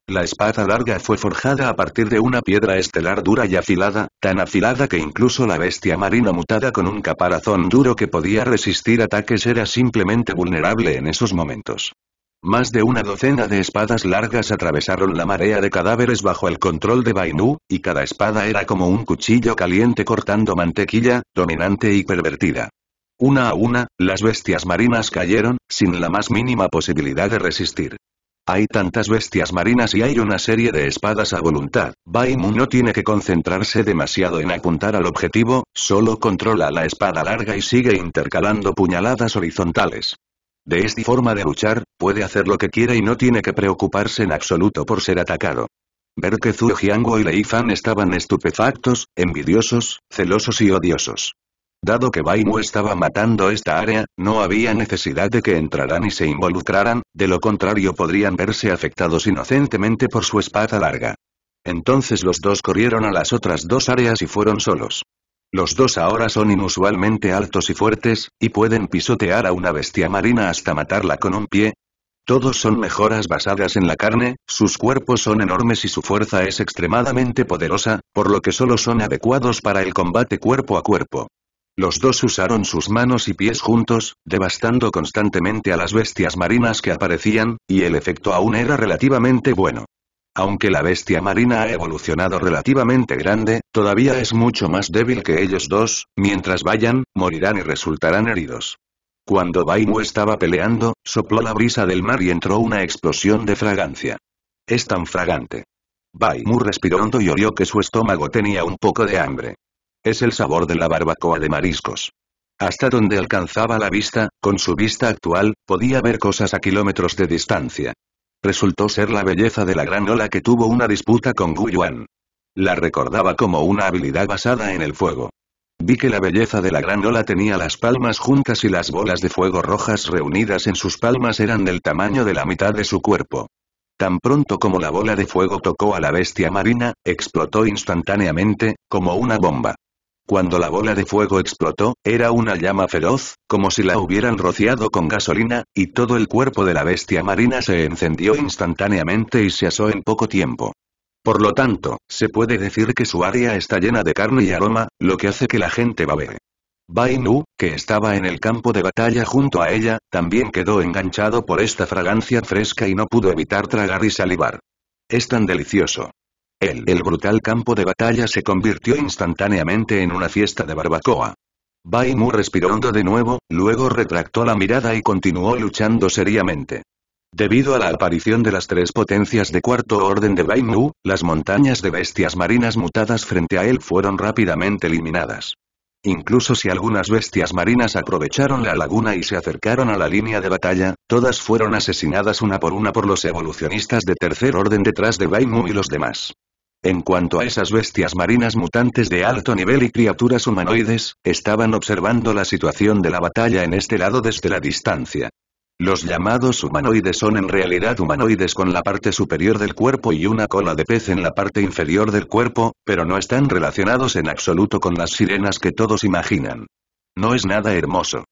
La espada larga fue forjada a partir de una piedra estelar dura y afilada, tan afilada que incluso la bestia marina mutada con un caparazón duro que podía resistir ataques era simplemente vulnerable en esos momentos. Más de una docena de espadas largas atravesaron la marea de cadáveres bajo el control de Bainu, y cada espada era como un cuchillo caliente cortando mantequilla, dominante y pervertida. Una a una, las bestias marinas cayeron, sin la más mínima posibilidad de resistir. Hay tantas bestias marinas y hay una serie de espadas a voluntad. Bainu no tiene que concentrarse demasiado en apuntar al objetivo, solo controla la espada larga y sigue intercalando puñaladas horizontales. De esta forma de luchar, puede hacer lo que quiera y no tiene que preocuparse en absoluto por ser atacado. Ver que Zhu Jianguo y Lei Fan estaban estupefactos, envidiosos, celosos y odiosos. Dado que Bai estaba matando esta área, no había necesidad de que entraran y se involucraran, de lo contrario podrían verse afectados inocentemente por su espada larga. Entonces los dos corrieron a las otras dos áreas y fueron solos. Los dos ahora son inusualmente altos y fuertes, y pueden pisotear a una bestia marina hasta matarla con un pie. Todos son mejoras basadas en la carne, sus cuerpos son enormes y su fuerza es extremadamente poderosa, por lo que solo son adecuados para el combate cuerpo a cuerpo. Los dos usaron sus manos y pies juntos, devastando constantemente a las bestias marinas que aparecían, y el efecto aún era relativamente bueno. Aunque la bestia marina ha evolucionado relativamente grande, todavía es mucho más débil que ellos dos, mientras vayan, morirán y resultarán heridos. Cuando Baimu estaba peleando, sopló la brisa del mar y entró una explosión de fragancia. Es tan fragante. Baimu respiró hondo y olió que su estómago tenía un poco de hambre. Es el sabor de la barbacoa de mariscos. Hasta donde alcanzaba la vista, con su vista actual, podía ver cosas a kilómetros de distancia resultó ser la belleza de la gran ola que tuvo una disputa con Guyuan. La recordaba como una habilidad basada en el fuego. Vi que la belleza de la gran ola tenía las palmas juntas y las bolas de fuego rojas reunidas en sus palmas eran del tamaño de la mitad de su cuerpo. Tan pronto como la bola de fuego tocó a la bestia marina, explotó instantáneamente, como una bomba. Cuando la bola de fuego explotó, era una llama feroz, como si la hubieran rociado con gasolina, y todo el cuerpo de la bestia marina se encendió instantáneamente y se asó en poco tiempo. Por lo tanto, se puede decir que su área está llena de carne y aroma, lo que hace que la gente ver. Bainu, que estaba en el campo de batalla junto a ella, también quedó enganchado por esta fragancia fresca y no pudo evitar tragar y salivar. Es tan delicioso. El, brutal campo de batalla se convirtió instantáneamente en una fiesta de barbacoa. Baimu respiró hondo de nuevo, luego retractó la mirada y continuó luchando seriamente. Debido a la aparición de las tres potencias de cuarto orden de Baimu, las montañas de bestias marinas mutadas frente a él fueron rápidamente eliminadas. Incluso si algunas bestias marinas aprovecharon la laguna y se acercaron a la línea de batalla, todas fueron asesinadas una por una por los evolucionistas de tercer orden detrás de Baimu y los demás. En cuanto a esas bestias marinas mutantes de alto nivel y criaturas humanoides, estaban observando la situación de la batalla en este lado desde la distancia. Los llamados humanoides son en realidad humanoides con la parte superior del cuerpo y una cola de pez en la parte inferior del cuerpo, pero no están relacionados en absoluto con las sirenas que todos imaginan. No es nada hermoso.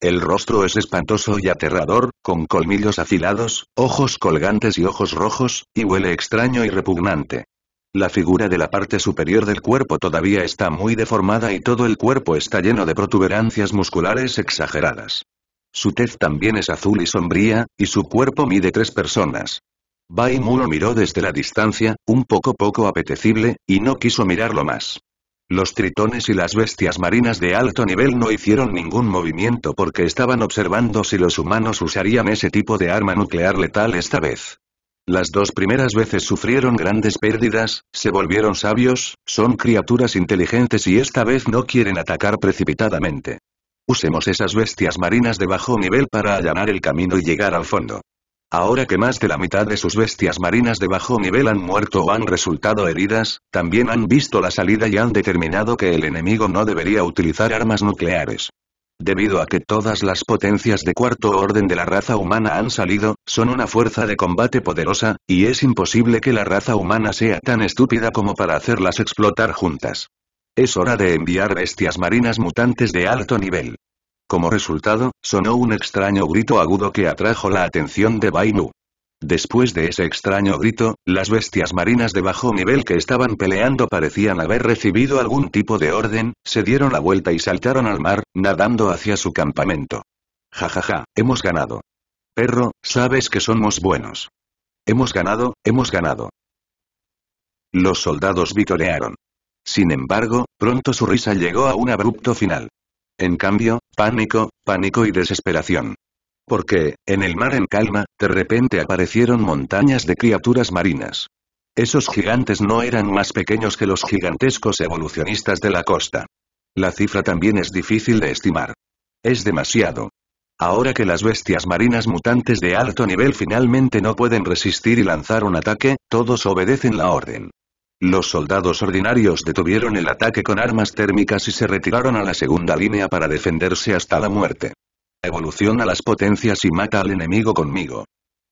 El rostro es espantoso y aterrador, con colmillos afilados, ojos colgantes y ojos rojos, y huele extraño y repugnante. La figura de la parte superior del cuerpo todavía está muy deformada y todo el cuerpo está lleno de protuberancias musculares exageradas. Su tez también es azul y sombría, y su cuerpo mide tres personas. Bai lo miró desde la distancia, un poco poco apetecible, y no quiso mirarlo más. Los tritones y las bestias marinas de alto nivel no hicieron ningún movimiento porque estaban observando si los humanos usarían ese tipo de arma nuclear letal esta vez. Las dos primeras veces sufrieron grandes pérdidas, se volvieron sabios, son criaturas inteligentes y esta vez no quieren atacar precipitadamente. Usemos esas bestias marinas de bajo nivel para allanar el camino y llegar al fondo. Ahora que más de la mitad de sus bestias marinas de bajo nivel han muerto o han resultado heridas, también han visto la salida y han determinado que el enemigo no debería utilizar armas nucleares. Debido a que todas las potencias de cuarto orden de la raza humana han salido, son una fuerza de combate poderosa, y es imposible que la raza humana sea tan estúpida como para hacerlas explotar juntas. Es hora de enviar bestias marinas mutantes de alto nivel. Como resultado, sonó un extraño grito agudo que atrajo la atención de Bainu. Después de ese extraño grito, las bestias marinas de bajo nivel que estaban peleando parecían haber recibido algún tipo de orden, se dieron la vuelta y saltaron al mar, nadando hacia su campamento. Jajaja, ja, ja, hemos ganado. Perro, sabes que somos buenos. Hemos ganado, hemos ganado. Los soldados vitorearon. Sin embargo, pronto su risa llegó a un abrupto final. En cambio, pánico, pánico y desesperación porque, en el mar en calma, de repente aparecieron montañas de criaturas marinas. Esos gigantes no eran más pequeños que los gigantescos evolucionistas de la costa. La cifra también es difícil de estimar. Es demasiado. Ahora que las bestias marinas mutantes de alto nivel finalmente no pueden resistir y lanzar un ataque, todos obedecen la orden. Los soldados ordinarios detuvieron el ataque con armas térmicas y se retiraron a la segunda línea para defenderse hasta la muerte evoluciona a las potencias y mata al enemigo conmigo.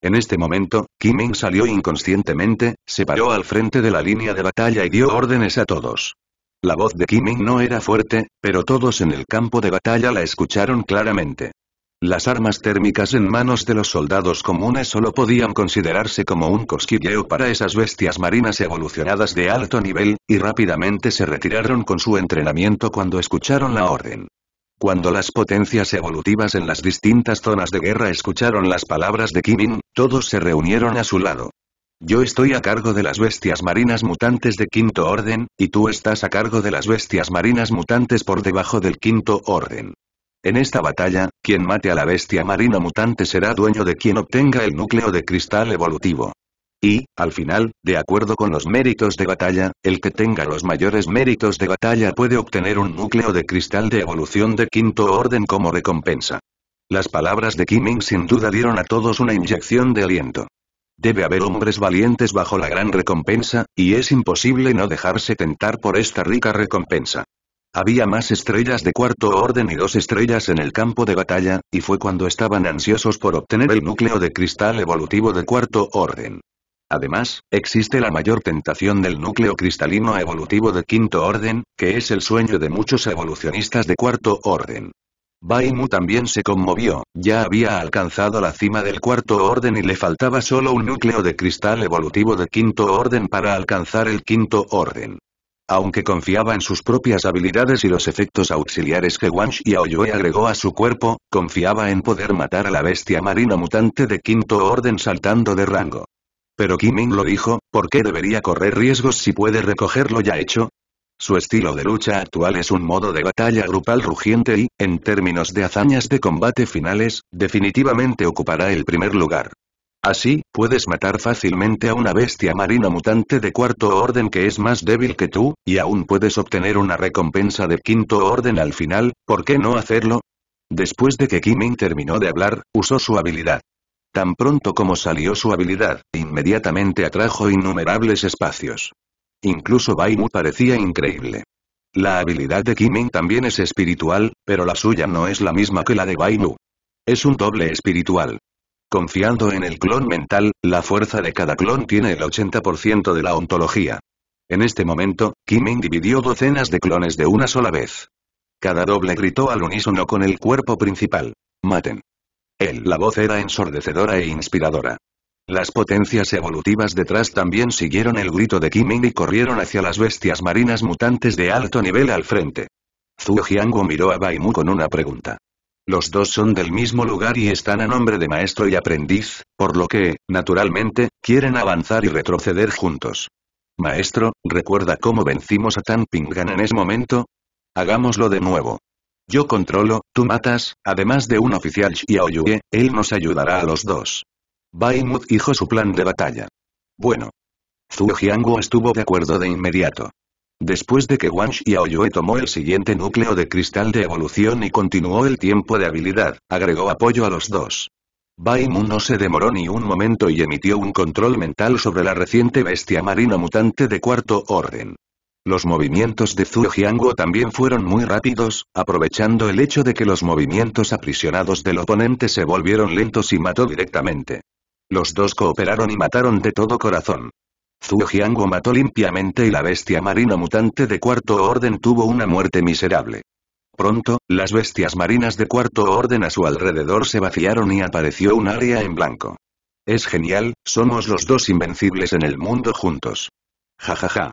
En este momento, kiming salió inconscientemente, se paró al frente de la línea de batalla y dio órdenes a todos. La voz de kiming no era fuerte, pero todos en el campo de batalla la escucharon claramente. Las armas térmicas en manos de los soldados comunes solo podían considerarse como un cosquilleo para esas bestias marinas evolucionadas de alto nivel, y rápidamente se retiraron con su entrenamiento cuando escucharon la orden. Cuando las potencias evolutivas en las distintas zonas de guerra escucharon las palabras de Kimin, todos se reunieron a su lado. Yo estoy a cargo de las bestias marinas mutantes de quinto orden, y tú estás a cargo de las bestias marinas mutantes por debajo del quinto orden. En esta batalla, quien mate a la bestia marina mutante será dueño de quien obtenga el núcleo de cristal evolutivo. Y, al final, de acuerdo con los méritos de batalla, el que tenga los mayores méritos de batalla puede obtener un núcleo de cristal de evolución de quinto orden como recompensa. Las palabras de Kiming sin duda dieron a todos una inyección de aliento. Debe haber hombres valientes bajo la gran recompensa, y es imposible no dejarse tentar por esta rica recompensa. Había más estrellas de cuarto orden y dos estrellas en el campo de batalla, y fue cuando estaban ansiosos por obtener el núcleo de cristal evolutivo de cuarto orden. Además, existe la mayor tentación del núcleo cristalino evolutivo de quinto orden, que es el sueño de muchos evolucionistas de cuarto orden. Baimu también se conmovió, ya había alcanzado la cima del cuarto orden y le faltaba solo un núcleo de cristal evolutivo de quinto orden para alcanzar el quinto orden. Aunque confiaba en sus propias habilidades y los efectos auxiliares que Wang Aoyue agregó a su cuerpo, confiaba en poder matar a la bestia marina mutante de quinto orden saltando de rango. Pero Kiming lo dijo, ¿por qué debería correr riesgos si puede recoger lo ya hecho? Su estilo de lucha actual es un modo de batalla grupal rugiente y, en términos de hazañas de combate finales, definitivamente ocupará el primer lugar. Así, puedes matar fácilmente a una bestia marina mutante de cuarto orden que es más débil que tú, y aún puedes obtener una recompensa de quinto orden al final, ¿por qué no hacerlo? Después de que kiming terminó de hablar, usó su habilidad. Tan pronto como salió su habilidad, inmediatamente atrajo innumerables espacios. Incluso Baimu parecía increíble. La habilidad de Kimin también es espiritual, pero la suya no es la misma que la de Baimu. Es un doble espiritual. Confiando en el clon mental, la fuerza de cada clon tiene el 80% de la ontología. En este momento, Kimin dividió docenas de clones de una sola vez. Cada doble gritó al unísono con el cuerpo principal. Maten. Él. La voz era ensordecedora e inspiradora. Las potencias evolutivas detrás también siguieron el grito de Kiming y corrieron hacia las bestias marinas mutantes de alto nivel al frente. Zhu Jiangu miró a Baimu con una pregunta. Los dos son del mismo lugar y están a nombre de maestro y aprendiz, por lo que, naturalmente, quieren avanzar y retroceder juntos. Maestro, ¿recuerda cómo vencimos a Tan Pingan en ese momento? Hagámoslo de nuevo. Yo controlo, tú matas, además de un oficial Xiaoyue, él nos ayudará a los dos. Baimu dijo su plan de batalla. Bueno. Zhu estuvo de acuerdo de inmediato. Después de que Wang Xiaoyue tomó el siguiente núcleo de cristal de evolución y continuó el tiempo de habilidad, agregó apoyo a los dos. Baimu no se demoró ni un momento y emitió un control mental sobre la reciente bestia marina mutante de cuarto orden. Los movimientos de Zhu también fueron muy rápidos, aprovechando el hecho de que los movimientos aprisionados del oponente se volvieron lentos y mató directamente. Los dos cooperaron y mataron de todo corazón. Zhu Jianguo mató limpiamente y la bestia marina mutante de cuarto orden tuvo una muerte miserable. Pronto, las bestias marinas de cuarto orden a su alrededor se vaciaron y apareció un área en blanco. Es genial, somos los dos invencibles en el mundo juntos. Ja ja ja.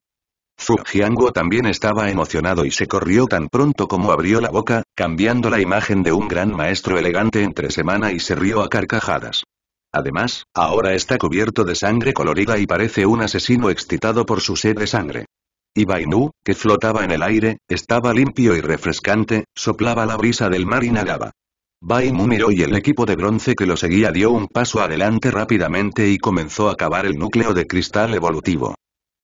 Fu Jianguo también estaba emocionado y se corrió tan pronto como abrió la boca, cambiando la imagen de un gran maestro elegante entre semana y se rió a carcajadas. Además, ahora está cubierto de sangre colorida y parece un asesino excitado por su sed de sangre. Y Bainu, que flotaba en el aire, estaba limpio y refrescante, soplaba la brisa del mar y nadaba. Mu miró y el equipo de bronce que lo seguía dio un paso adelante rápidamente y comenzó a cavar el núcleo de cristal evolutivo.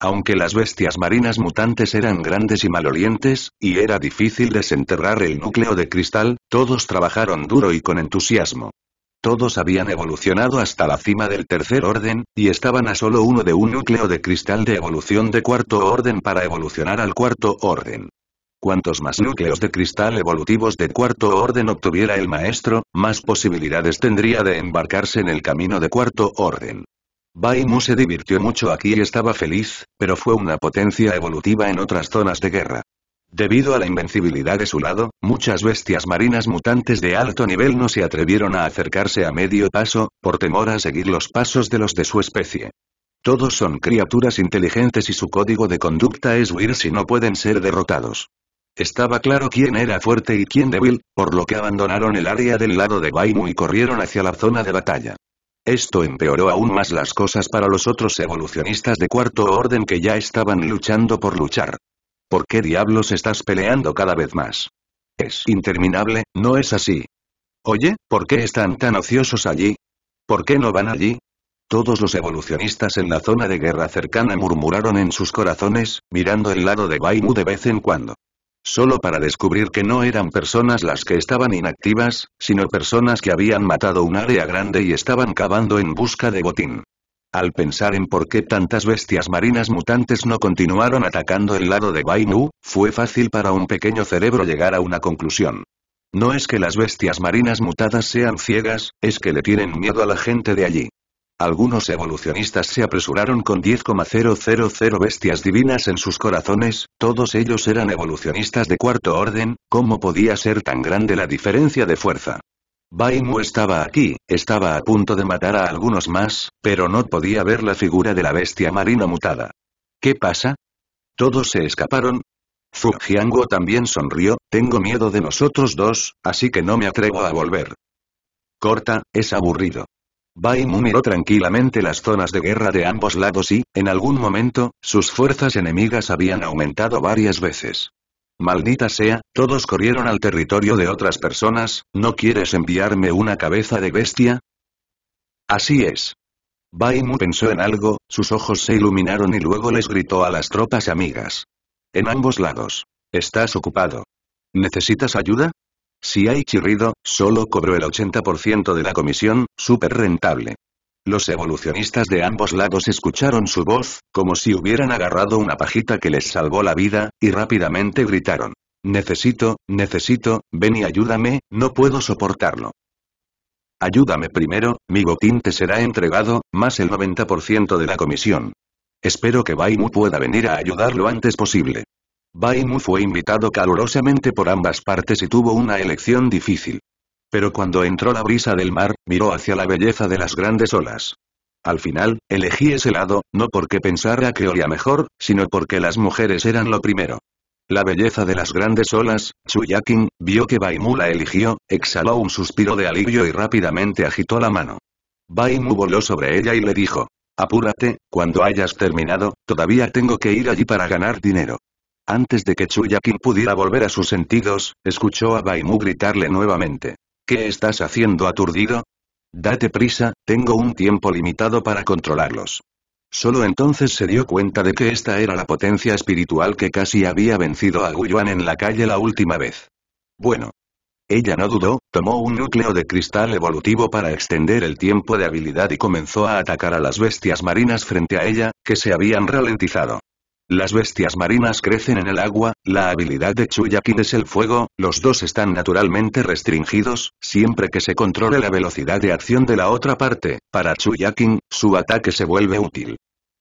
Aunque las bestias marinas mutantes eran grandes y malolientes, y era difícil desenterrar el núcleo de cristal, todos trabajaron duro y con entusiasmo. Todos habían evolucionado hasta la cima del tercer orden, y estaban a solo uno de un núcleo de cristal de evolución de cuarto orden para evolucionar al cuarto orden. Cuantos más núcleos de cristal evolutivos de cuarto orden obtuviera el maestro, más posibilidades tendría de embarcarse en el camino de cuarto orden. Baimu se divirtió mucho aquí y estaba feliz, pero fue una potencia evolutiva en otras zonas de guerra. Debido a la invencibilidad de su lado, muchas bestias marinas mutantes de alto nivel no se atrevieron a acercarse a medio paso, por temor a seguir los pasos de los de su especie. Todos son criaturas inteligentes y su código de conducta es huir si no pueden ser derrotados. Estaba claro quién era fuerte y quién débil, por lo que abandonaron el área del lado de Baimu y corrieron hacia la zona de batalla. Esto empeoró aún más las cosas para los otros evolucionistas de cuarto orden que ya estaban luchando por luchar. ¿Por qué diablos estás peleando cada vez más? Es interminable, ¿no es así? Oye, ¿por qué están tan ociosos allí? ¿Por qué no van allí? Todos los evolucionistas en la zona de guerra cercana murmuraron en sus corazones, mirando el lado de Baimu de vez en cuando solo para descubrir que no eran personas las que estaban inactivas, sino personas que habían matado un área grande y estaban cavando en busca de botín. Al pensar en por qué tantas bestias marinas mutantes no continuaron atacando el lado de Bainu, fue fácil para un pequeño cerebro llegar a una conclusión. No es que las bestias marinas mutadas sean ciegas, es que le tienen miedo a la gente de allí. Algunos evolucionistas se apresuraron con 10,000 bestias divinas en sus corazones, todos ellos eran evolucionistas de cuarto orden, ¿cómo podía ser tan grande la diferencia de fuerza? Baimu estaba aquí, estaba a punto de matar a algunos más, pero no podía ver la figura de la bestia marina mutada. ¿Qué pasa? Todos se escaparon. Jianguo también sonrió, tengo miedo de nosotros dos, así que no me atrevo a volver. Corta, es aburrido. Bai miró tranquilamente las zonas de guerra de ambos lados y, en algún momento, sus fuerzas enemigas habían aumentado varias veces. Maldita sea, todos corrieron al territorio de otras personas, ¿no quieres enviarme una cabeza de bestia? Así es. Baimu pensó en algo, sus ojos se iluminaron y luego les gritó a las tropas amigas. En ambos lados. Estás ocupado. ¿Necesitas ayuda? Si hay chirrido, solo cobró el 80% de la comisión, súper rentable. Los evolucionistas de ambos lados escucharon su voz, como si hubieran agarrado una pajita que les salvó la vida, y rápidamente gritaron. Necesito, necesito, ven y ayúdame, no puedo soportarlo. Ayúdame primero, mi botín te será entregado, más el 90% de la comisión. Espero que Baimu pueda venir a ayudar lo antes posible. Baimu fue invitado calurosamente por ambas partes y tuvo una elección difícil. Pero cuando entró la brisa del mar, miró hacia la belleza de las grandes olas. Al final, elegí ese lado, no porque pensara que olía mejor, sino porque las mujeres eran lo primero. La belleza de las grandes olas, Chuyakin, vio que Baimu la eligió, exhaló un suspiro de alivio y rápidamente agitó la mano. Baimu voló sobre ella y le dijo, apúrate, cuando hayas terminado, todavía tengo que ir allí para ganar dinero. Antes de que Chuyakin pudiera volver a sus sentidos, escuchó a Baimu gritarle nuevamente. ¿Qué estás haciendo aturdido? Date prisa, tengo un tiempo limitado para controlarlos. Solo entonces se dio cuenta de que esta era la potencia espiritual que casi había vencido a Guyuan en la calle la última vez. Bueno. Ella no dudó, tomó un núcleo de cristal evolutivo para extender el tiempo de habilidad y comenzó a atacar a las bestias marinas frente a ella, que se habían ralentizado. Las bestias marinas crecen en el agua, la habilidad de Chuyakin es el fuego, los dos están naturalmente restringidos, siempre que se controle la velocidad de acción de la otra parte, para Chuyakin, su ataque se vuelve útil.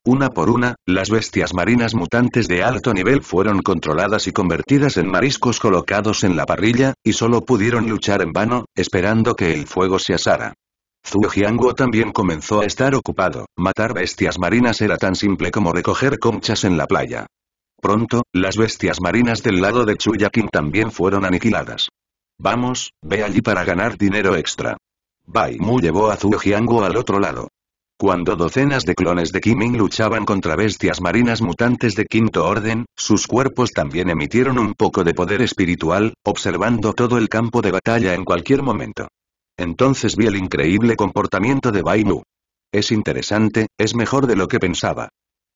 Una por una, las bestias marinas mutantes de alto nivel fueron controladas y convertidas en mariscos colocados en la parrilla, y solo pudieron luchar en vano, esperando que el fuego se asara. Zhu Jianguo también comenzó a estar ocupado, matar bestias marinas era tan simple como recoger conchas en la playa. Pronto, las bestias marinas del lado de Chuyakin también fueron aniquiladas. Vamos, ve allí para ganar dinero extra. Bai Mu llevó a Zhu Jianguo al otro lado. Cuando docenas de clones de Kiming luchaban contra bestias marinas mutantes de quinto orden, sus cuerpos también emitieron un poco de poder espiritual, observando todo el campo de batalla en cualquier momento. Entonces vi el increíble comportamiento de Bainu. Es interesante, es mejor de lo que pensaba.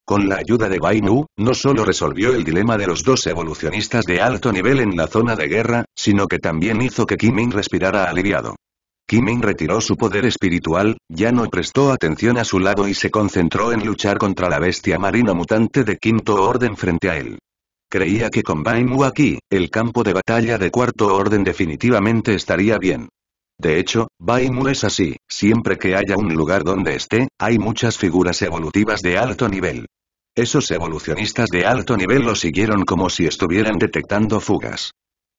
Con la ayuda de Bainu, no solo resolvió el dilema de los dos evolucionistas de alto nivel en la zona de guerra, sino que también hizo que Kiming respirara aliviado. Kimin retiró su poder espiritual, ya no prestó atención a su lado y se concentró en luchar contra la bestia marina mutante de quinto orden frente a él. Creía que con Bainu aquí, el campo de batalla de cuarto orden definitivamente estaría bien. De hecho, Baimu es así, siempre que haya un lugar donde esté, hay muchas figuras evolutivas de alto nivel. Esos evolucionistas de alto nivel lo siguieron como si estuvieran detectando fugas.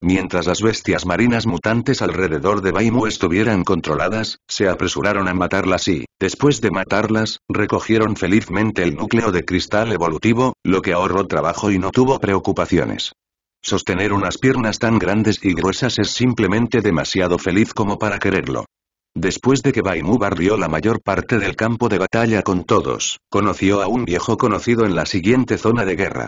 Mientras las bestias marinas mutantes alrededor de Baimu estuvieran controladas, se apresuraron a matarlas y, después de matarlas, recogieron felizmente el núcleo de cristal evolutivo, lo que ahorró trabajo y no tuvo preocupaciones. Sostener unas piernas tan grandes y gruesas es simplemente demasiado feliz como para quererlo. Después de que Baimu barrió la mayor parte del campo de batalla con todos, conoció a un viejo conocido en la siguiente zona de guerra.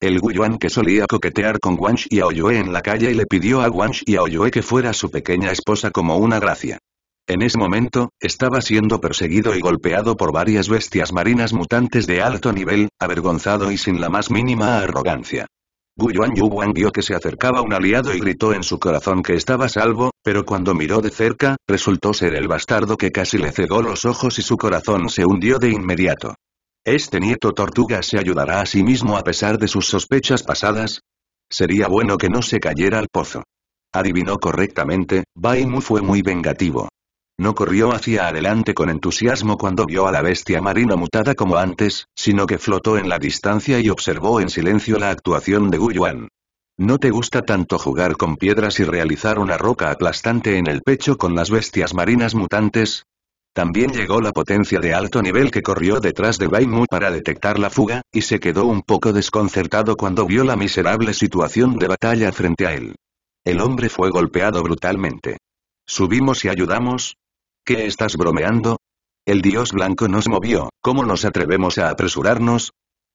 El Guyuan que solía coquetear con Wang y Aoyue en la calle y le pidió a Wang y Aoyue que fuera su pequeña esposa como una gracia. En ese momento, estaba siendo perseguido y golpeado por varias bestias marinas mutantes de alto nivel, avergonzado y sin la más mínima arrogancia. Guyuan Yuan vio que se acercaba un aliado y gritó en su corazón que estaba salvo, pero cuando miró de cerca, resultó ser el bastardo que casi le cegó los ojos y su corazón se hundió de inmediato. ¿Este nieto tortuga se ayudará a sí mismo a pesar de sus sospechas pasadas? Sería bueno que no se cayera al pozo. Adivinó correctamente, Bai Mu fue muy vengativo. No corrió hacia adelante con entusiasmo cuando vio a la bestia marina mutada como antes, sino que flotó en la distancia y observó en silencio la actuación de Guyuan. No te gusta tanto jugar con piedras y realizar una roca aplastante en el pecho con las bestias marinas mutantes, también llegó la potencia de alto nivel que corrió detrás de Baimu para detectar la fuga, y se quedó un poco desconcertado cuando vio la miserable situación de batalla frente a él. El hombre fue golpeado brutalmente. ¿Subimos y ayudamos? ¿Qué estás bromeando? El dios blanco nos movió, ¿cómo nos atrevemos a apresurarnos?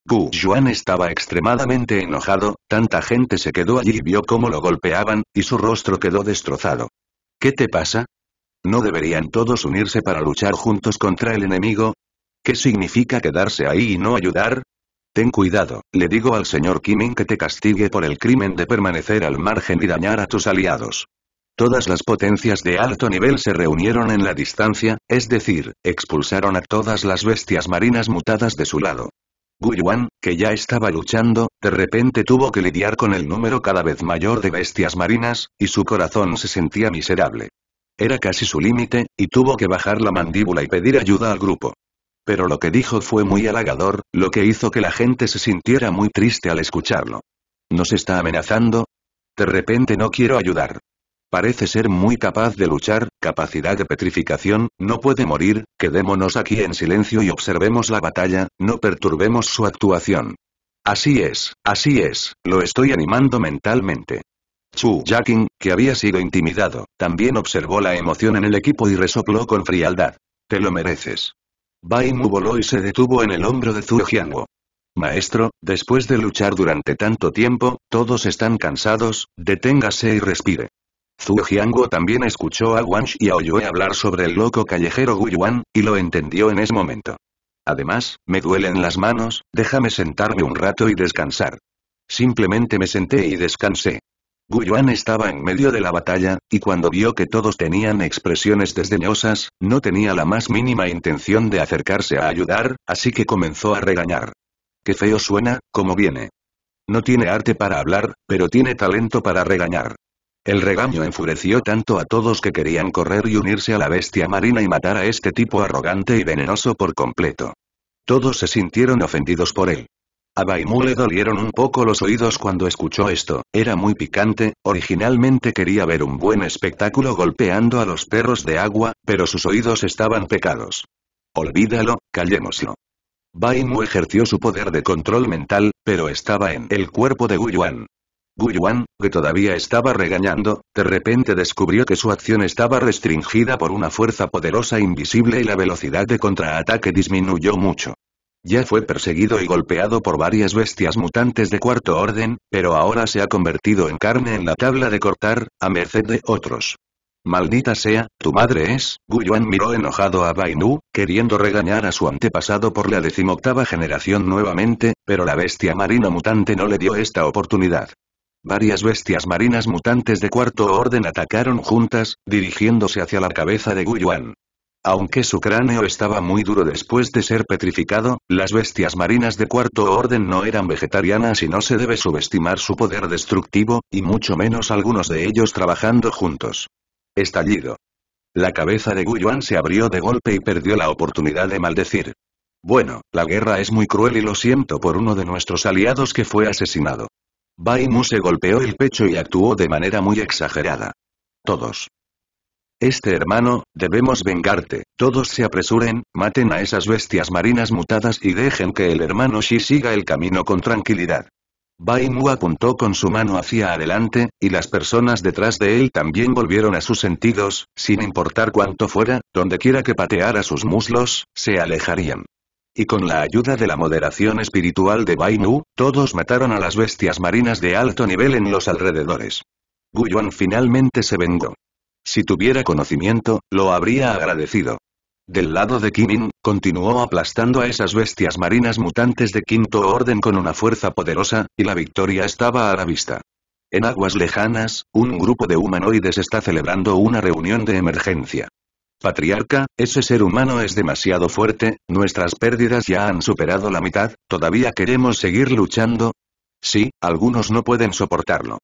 Gu Yuan estaba extremadamente enojado, tanta gente se quedó allí y vio cómo lo golpeaban, y su rostro quedó destrozado. ¿Qué te pasa? ¿No deberían todos unirse para luchar juntos contra el enemigo? ¿Qué significa quedarse ahí y no ayudar? Ten cuidado, le digo al señor Kimming que te castigue por el crimen de permanecer al margen y dañar a tus aliados. Todas las potencias de alto nivel se reunieron en la distancia, es decir, expulsaron a todas las bestias marinas mutadas de su lado. Guyuan, que ya estaba luchando, de repente tuvo que lidiar con el número cada vez mayor de bestias marinas, y su corazón se sentía miserable. Era casi su límite, y tuvo que bajar la mandíbula y pedir ayuda al grupo. Pero lo que dijo fue muy halagador, lo que hizo que la gente se sintiera muy triste al escucharlo. ¿Nos está amenazando? De repente no quiero ayudar. Parece ser muy capaz de luchar, capacidad de petrificación, no puede morir, quedémonos aquí en silencio y observemos la batalla, no perturbemos su actuación. Así es, así es, lo estoy animando mentalmente. Chu Jacking, que había sido intimidado, también observó la emoción en el equipo y resopló con frialdad. Te lo mereces. Bai Mu voló y se detuvo en el hombro de Zhu Maestro, después de luchar durante tanto tiempo, todos están cansados, deténgase y respire. Zhu Jianguo también escuchó a Wang y a Oyue hablar sobre el loco callejero Guyuan, y lo entendió en ese momento. Además, me duelen las manos, déjame sentarme un rato y descansar. Simplemente me senté y descansé. Guyuan estaba en medio de la batalla, y cuando vio que todos tenían expresiones desdeñosas, no tenía la más mínima intención de acercarse a ayudar, así que comenzó a regañar. Qué feo suena, como viene. No tiene arte para hablar, pero tiene talento para regañar. El regaño enfureció tanto a todos que querían correr y unirse a la bestia marina y matar a este tipo arrogante y venenoso por completo. Todos se sintieron ofendidos por él. A Baimu le dolieron un poco los oídos cuando escuchó esto, era muy picante, originalmente quería ver un buen espectáculo golpeando a los perros de agua, pero sus oídos estaban pecados. Olvídalo, callémoslo. Baimu ejerció su poder de control mental, pero estaba en el cuerpo de Guyuan. Guyuan, que todavía estaba regañando, de repente descubrió que su acción estaba restringida por una fuerza poderosa invisible y la velocidad de contraataque disminuyó mucho. Ya fue perseguido y golpeado por varias bestias mutantes de cuarto orden, pero ahora se ha convertido en carne en la tabla de cortar, a merced de otros. Maldita sea, tu madre es, Guyuan miró enojado a Bainu, queriendo regañar a su antepasado por la decimoctava generación nuevamente, pero la bestia marina mutante no le dio esta oportunidad. Varias bestias marinas mutantes de cuarto orden atacaron juntas, dirigiéndose hacia la cabeza de Guyuan. Aunque su cráneo estaba muy duro después de ser petrificado, las bestias marinas de cuarto orden no eran vegetarianas y no se debe subestimar su poder destructivo, y mucho menos algunos de ellos trabajando juntos. Estallido. La cabeza de Guyuan se abrió de golpe y perdió la oportunidad de maldecir. Bueno, la guerra es muy cruel y lo siento por uno de nuestros aliados que fue asesinado. Baimu se golpeó el pecho y actuó de manera muy exagerada. Todos. Este hermano, debemos vengarte, todos se apresuren, maten a esas bestias marinas mutadas y dejen que el hermano Shi siga el camino con tranquilidad. Baimu apuntó con su mano hacia adelante, y las personas detrás de él también volvieron a sus sentidos, sin importar cuánto fuera, donde quiera que pateara sus muslos, se alejarían. Y con la ayuda de la moderación espiritual de Bainu, todos mataron a las bestias marinas de alto nivel en los alrededores. Guyuan finalmente se vengó. Si tuviera conocimiento, lo habría agradecido. Del lado de Kimin, continuó aplastando a esas bestias marinas mutantes de quinto orden con una fuerza poderosa, y la victoria estaba a la vista. En aguas lejanas, un grupo de humanoides está celebrando una reunión de emergencia. Patriarca, ese ser humano es demasiado fuerte, nuestras pérdidas ya han superado la mitad, ¿todavía queremos seguir luchando? Sí, algunos no pueden soportarlo.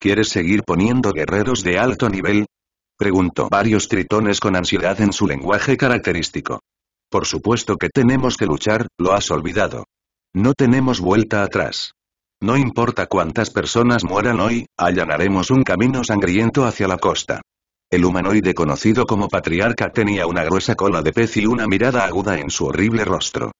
¿Quieres seguir poniendo guerreros de alto nivel? Preguntó varios tritones con ansiedad en su lenguaje característico. Por supuesto que tenemos que luchar, lo has olvidado. No tenemos vuelta atrás. No importa cuántas personas mueran hoy, allanaremos un camino sangriento hacia la costa. El humanoide conocido como patriarca tenía una gruesa cola de pez y una mirada aguda en su horrible rostro.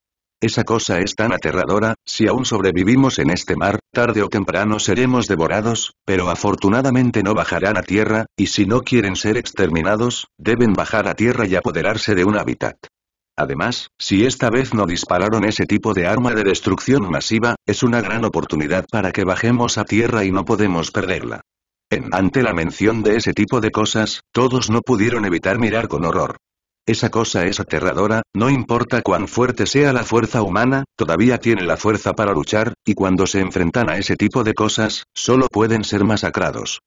Esa cosa es tan aterradora, si aún sobrevivimos en este mar, tarde o temprano seremos devorados, pero afortunadamente no bajarán a tierra, y si no quieren ser exterminados, deben bajar a tierra y apoderarse de un hábitat. Además, si esta vez no dispararon ese tipo de arma de destrucción masiva, es una gran oportunidad para que bajemos a tierra y no podemos perderla. Eh, ante la mención de ese tipo de cosas, todos no pudieron evitar mirar con horror. Esa cosa es aterradora, no importa cuán fuerte sea la fuerza humana, todavía tiene la fuerza para luchar, y cuando se enfrentan a ese tipo de cosas, solo pueden ser masacrados.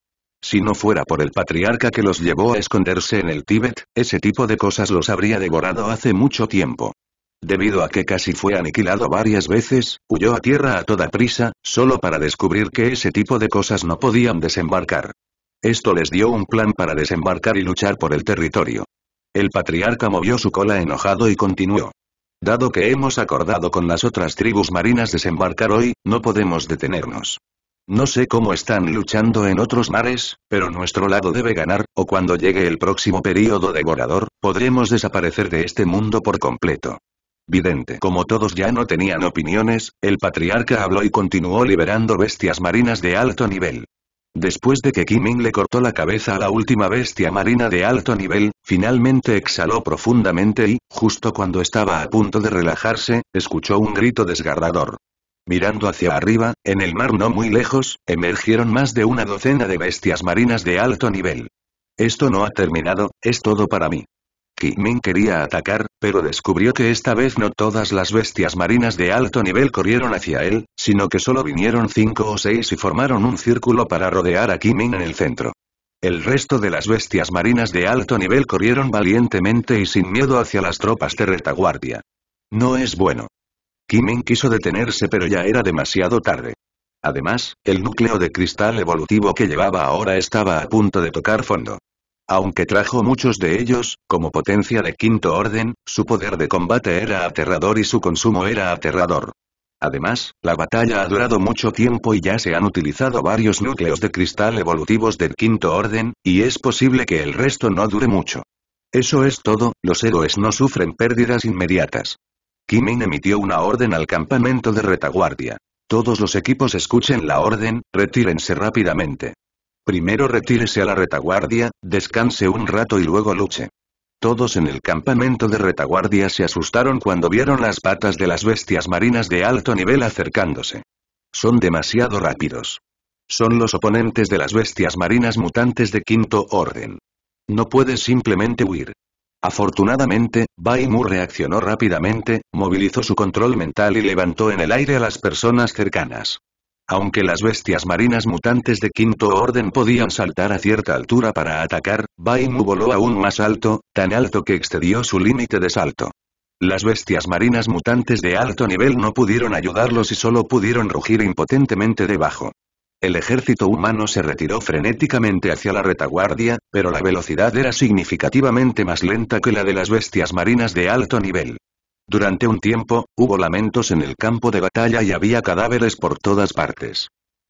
Si no fuera por el patriarca que los llevó a esconderse en el Tíbet, ese tipo de cosas los habría devorado hace mucho tiempo. Debido a que casi fue aniquilado varias veces, huyó a tierra a toda prisa, solo para descubrir que ese tipo de cosas no podían desembarcar. Esto les dio un plan para desembarcar y luchar por el territorio. El patriarca movió su cola enojado y continuó. Dado que hemos acordado con las otras tribus marinas desembarcar hoy, no podemos detenernos. No sé cómo están luchando en otros mares, pero nuestro lado debe ganar, o cuando llegue el próximo período devorador, podremos desaparecer de este mundo por completo. Vidente. Como todos ya no tenían opiniones, el patriarca habló y continuó liberando bestias marinas de alto nivel. Después de que Kiming le cortó la cabeza a la última bestia marina de alto nivel, finalmente exhaló profundamente y, justo cuando estaba a punto de relajarse, escuchó un grito desgarrador. Mirando hacia arriba, en el mar no muy lejos, emergieron más de una docena de bestias marinas de alto nivel. Esto no ha terminado, es todo para mí. Kimming quería atacar, pero descubrió que esta vez no todas las bestias marinas de alto nivel corrieron hacia él, sino que solo vinieron cinco o seis y formaron un círculo para rodear a Kimming en el centro. El resto de las bestias marinas de alto nivel corrieron valientemente y sin miedo hacia las tropas de retaguardia. No es bueno. Kimin quiso detenerse pero ya era demasiado tarde. Además, el núcleo de cristal evolutivo que llevaba ahora estaba a punto de tocar fondo. Aunque trajo muchos de ellos, como potencia de quinto orden, su poder de combate era aterrador y su consumo era aterrador. Además, la batalla ha durado mucho tiempo y ya se han utilizado varios núcleos de cristal evolutivos del quinto orden, y es posible que el resto no dure mucho. Eso es todo, los héroes no sufren pérdidas inmediatas. Kimin emitió una orden al campamento de retaguardia. Todos los equipos escuchen la orden, retírense rápidamente. Primero retírese a la retaguardia, descanse un rato y luego luche. Todos en el campamento de retaguardia se asustaron cuando vieron las patas de las bestias marinas de alto nivel acercándose. Son demasiado rápidos. Son los oponentes de las bestias marinas mutantes de quinto orden. No puedes simplemente huir. Afortunadamente, Baimu reaccionó rápidamente, movilizó su control mental y levantó en el aire a las personas cercanas. Aunque las bestias marinas mutantes de quinto orden podían saltar a cierta altura para atacar, Baimu voló aún más alto, tan alto que excedió su límite de salto. Las bestias marinas mutantes de alto nivel no pudieron ayudarlos y solo pudieron rugir impotentemente debajo. El ejército humano se retiró frenéticamente hacia la retaguardia, pero la velocidad era significativamente más lenta que la de las bestias marinas de alto nivel. Durante un tiempo, hubo lamentos en el campo de batalla y había cadáveres por todas partes.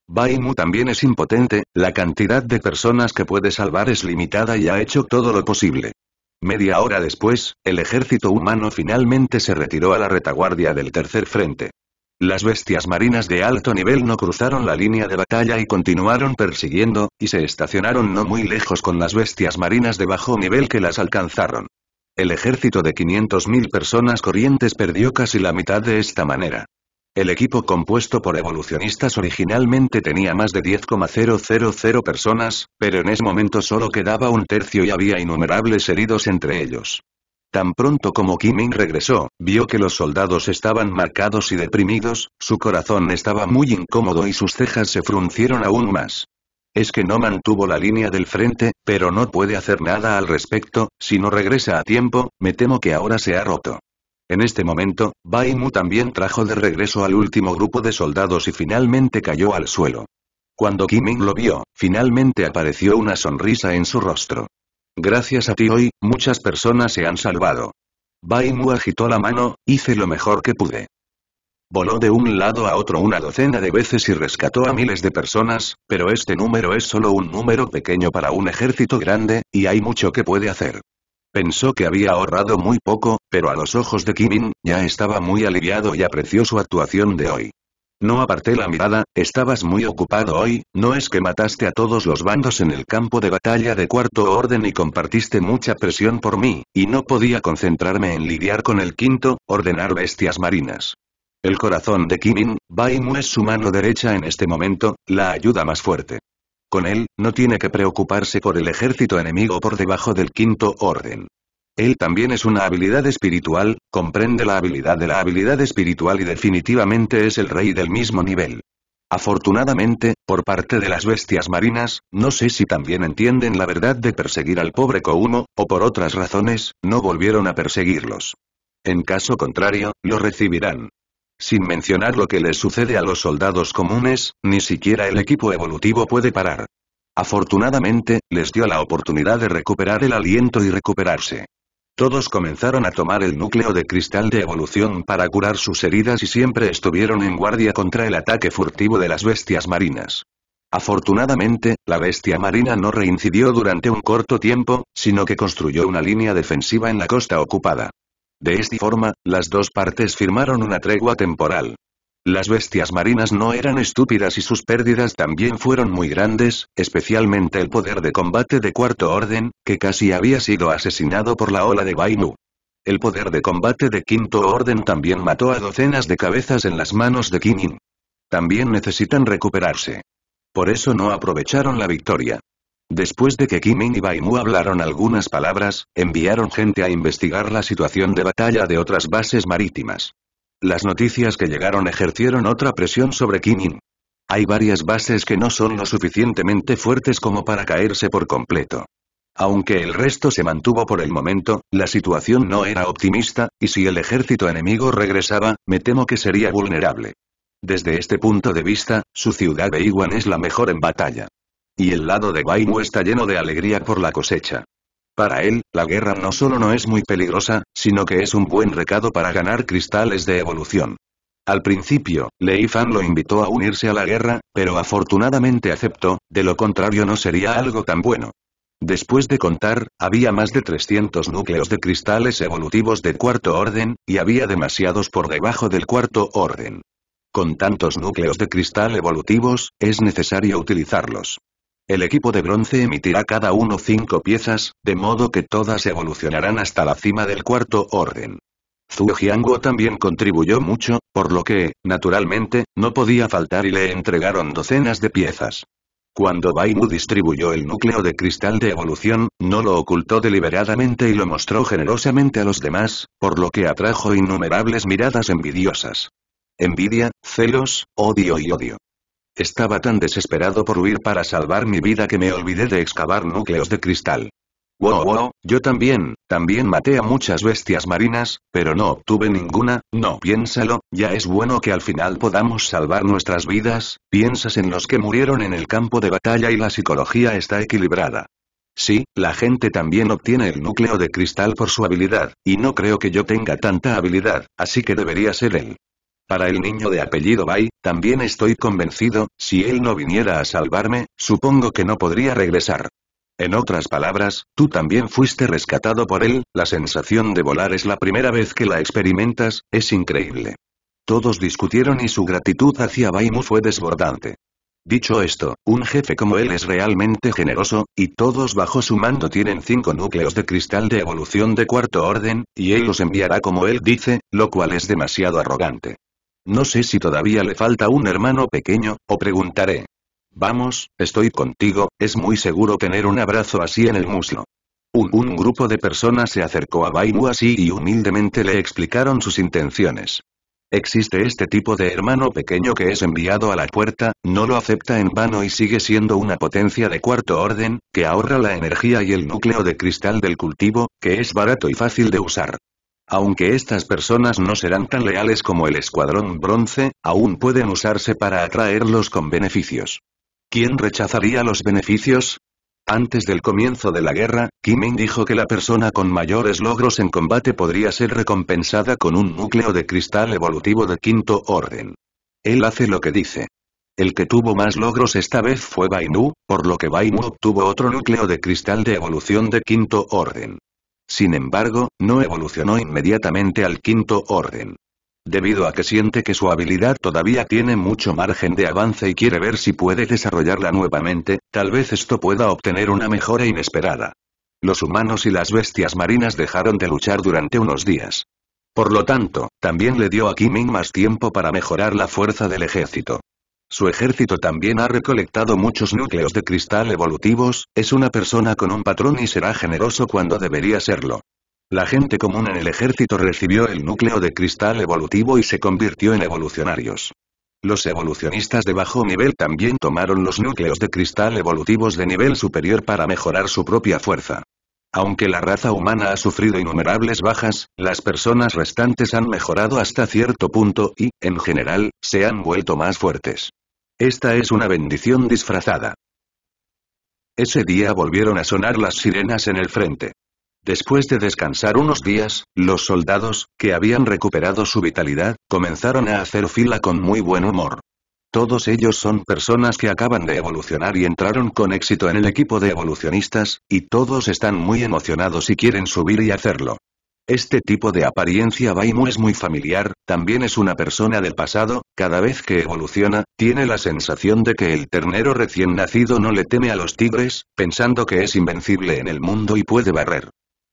Baimu también es impotente, la cantidad de personas que puede salvar es limitada y ha hecho todo lo posible. Media hora después, el ejército humano finalmente se retiró a la retaguardia del tercer frente. Las bestias marinas de alto nivel no cruzaron la línea de batalla y continuaron persiguiendo, y se estacionaron no muy lejos con las bestias marinas de bajo nivel que las alcanzaron. El ejército de 500.000 personas corrientes perdió casi la mitad de esta manera. El equipo compuesto por evolucionistas originalmente tenía más de 10,000 personas, pero en ese momento solo quedaba un tercio y había innumerables heridos entre ellos. Tan pronto como Kiming regresó, vio que los soldados estaban marcados y deprimidos, su corazón estaba muy incómodo y sus cejas se fruncieron aún más. Es que no mantuvo la línea del frente, pero no puede hacer nada al respecto, si no regresa a tiempo, me temo que ahora se ha roto. En este momento, Baimu también trajo de regreso al último grupo de soldados y finalmente cayó al suelo. Cuando Kiming lo vio, finalmente apareció una sonrisa en su rostro. Gracias a ti hoy, muchas personas se han salvado. Baimu agitó la mano, hice lo mejor que pude. Voló de un lado a otro una docena de veces y rescató a miles de personas, pero este número es solo un número pequeño para un ejército grande, y hay mucho que puede hacer. Pensó que había ahorrado muy poco, pero a los ojos de Kimin, ya estaba muy aliviado y apreció su actuación de hoy. No aparté la mirada, estabas muy ocupado hoy, no es que mataste a todos los bandos en el campo de batalla de cuarto orden y compartiste mucha presión por mí, y no podía concentrarme en lidiar con el quinto, ordenar bestias marinas. El corazón de Kimin, Baimu es su mano derecha en este momento, la ayuda más fuerte. Con él, no tiene que preocuparse por el ejército enemigo por debajo del quinto orden. Él también es una habilidad espiritual, comprende la habilidad de la habilidad espiritual y definitivamente es el rey del mismo nivel. Afortunadamente, por parte de las bestias marinas, no sé si también entienden la verdad de perseguir al pobre Koumo, o por otras razones, no volvieron a perseguirlos. En caso contrario, lo recibirán sin mencionar lo que les sucede a los soldados comunes, ni siquiera el equipo evolutivo puede parar. Afortunadamente, les dio la oportunidad de recuperar el aliento y recuperarse. Todos comenzaron a tomar el núcleo de cristal de evolución para curar sus heridas y siempre estuvieron en guardia contra el ataque furtivo de las bestias marinas. Afortunadamente, la bestia marina no reincidió durante un corto tiempo, sino que construyó una línea defensiva en la costa ocupada. De esta forma, las dos partes firmaron una tregua temporal. Las bestias marinas no eran estúpidas y sus pérdidas también fueron muy grandes, especialmente el poder de combate de cuarto orden, que casi había sido asesinado por la ola de Bainu. El poder de combate de quinto orden también mató a docenas de cabezas en las manos de Kinin. También necesitan recuperarse. Por eso no aprovecharon la victoria. Después de que Kimin y Baimu hablaron algunas palabras, enviaron gente a investigar la situación de batalla de otras bases marítimas. Las noticias que llegaron ejercieron otra presión sobre Kimin. Hay varias bases que no son lo suficientemente fuertes como para caerse por completo. Aunque el resto se mantuvo por el momento, la situación no era optimista, y si el ejército enemigo regresaba, me temo que sería vulnerable. Desde este punto de vista, su ciudad de Iwan es la mejor en batalla. Y el lado de Baimu está lleno de alegría por la cosecha. Para él, la guerra no solo no es muy peligrosa, sino que es un buen recado para ganar cristales de evolución. Al principio, Lei lo invitó a unirse a la guerra, pero afortunadamente aceptó, de lo contrario no sería algo tan bueno. Después de contar, había más de 300 núcleos de cristales evolutivos de cuarto orden, y había demasiados por debajo del cuarto orden. Con tantos núcleos de cristal evolutivos, es necesario utilizarlos. El equipo de bronce emitirá cada uno cinco piezas, de modo que todas evolucionarán hasta la cima del cuarto orden. Zhu Jianguo también contribuyó mucho, por lo que, naturalmente, no podía faltar y le entregaron docenas de piezas. Cuando Bai distribuyó el núcleo de cristal de evolución, no lo ocultó deliberadamente y lo mostró generosamente a los demás, por lo que atrajo innumerables miradas envidiosas. Envidia, celos, odio y odio. Estaba tan desesperado por huir para salvar mi vida que me olvidé de excavar núcleos de cristal. Wow, wow, yo también, también maté a muchas bestias marinas, pero no obtuve ninguna, no piénsalo, ya es bueno que al final podamos salvar nuestras vidas, piensas en los que murieron en el campo de batalla y la psicología está equilibrada. Sí, la gente también obtiene el núcleo de cristal por su habilidad, y no creo que yo tenga tanta habilidad, así que debería ser él. Para el niño de apellido Bai, también estoy convencido, si él no viniera a salvarme, supongo que no podría regresar. En otras palabras, tú también fuiste rescatado por él, la sensación de volar es la primera vez que la experimentas, es increíble. Todos discutieron y su gratitud hacia Mu fue desbordante. Dicho esto, un jefe como él es realmente generoso, y todos bajo su mando tienen cinco núcleos de cristal de evolución de cuarto orden, y él los enviará como él dice, lo cual es demasiado arrogante. No sé si todavía le falta un hermano pequeño, o preguntaré. Vamos, estoy contigo, es muy seguro tener un abrazo así en el muslo. Un, grupo de personas se acercó a Baimu así y humildemente le explicaron sus intenciones. Existe este tipo de hermano pequeño que es enviado a la puerta, no lo acepta en vano y sigue siendo una potencia de cuarto orden, que ahorra la energía y el núcleo de cristal del cultivo, que es barato y fácil de usar. Aunque estas personas no serán tan leales como el Escuadrón Bronce, aún pueden usarse para atraerlos con beneficios. ¿Quién rechazaría los beneficios? Antes del comienzo de la guerra, Kimen dijo que la persona con mayores logros en combate podría ser recompensada con un núcleo de cristal evolutivo de quinto orden. Él hace lo que dice. El que tuvo más logros esta vez fue Bainu, por lo que Bainu obtuvo otro núcleo de cristal de evolución de quinto orden. Sin embargo, no evolucionó inmediatamente al quinto orden. Debido a que siente que su habilidad todavía tiene mucho margen de avance y quiere ver si puede desarrollarla nuevamente, tal vez esto pueda obtener una mejora inesperada. Los humanos y las bestias marinas dejaron de luchar durante unos días. Por lo tanto, también le dio a Kiming más tiempo para mejorar la fuerza del ejército. Su ejército también ha recolectado muchos núcleos de cristal evolutivos, es una persona con un patrón y será generoso cuando debería serlo. La gente común en el ejército recibió el núcleo de cristal evolutivo y se convirtió en evolucionarios. Los evolucionistas de bajo nivel también tomaron los núcleos de cristal evolutivos de nivel superior para mejorar su propia fuerza. Aunque la raza humana ha sufrido innumerables bajas, las personas restantes han mejorado hasta cierto punto y, en general, se han vuelto más fuertes. Esta es una bendición disfrazada. Ese día volvieron a sonar las sirenas en el frente. Después de descansar unos días, los soldados, que habían recuperado su vitalidad, comenzaron a hacer fila con muy buen humor. Todos ellos son personas que acaban de evolucionar y entraron con éxito en el equipo de evolucionistas, y todos están muy emocionados y quieren subir y hacerlo. Este tipo de apariencia Baimu es muy familiar, también es una persona del pasado, cada vez que evoluciona, tiene la sensación de que el ternero recién nacido no le teme a los tigres, pensando que es invencible en el mundo y puede barrer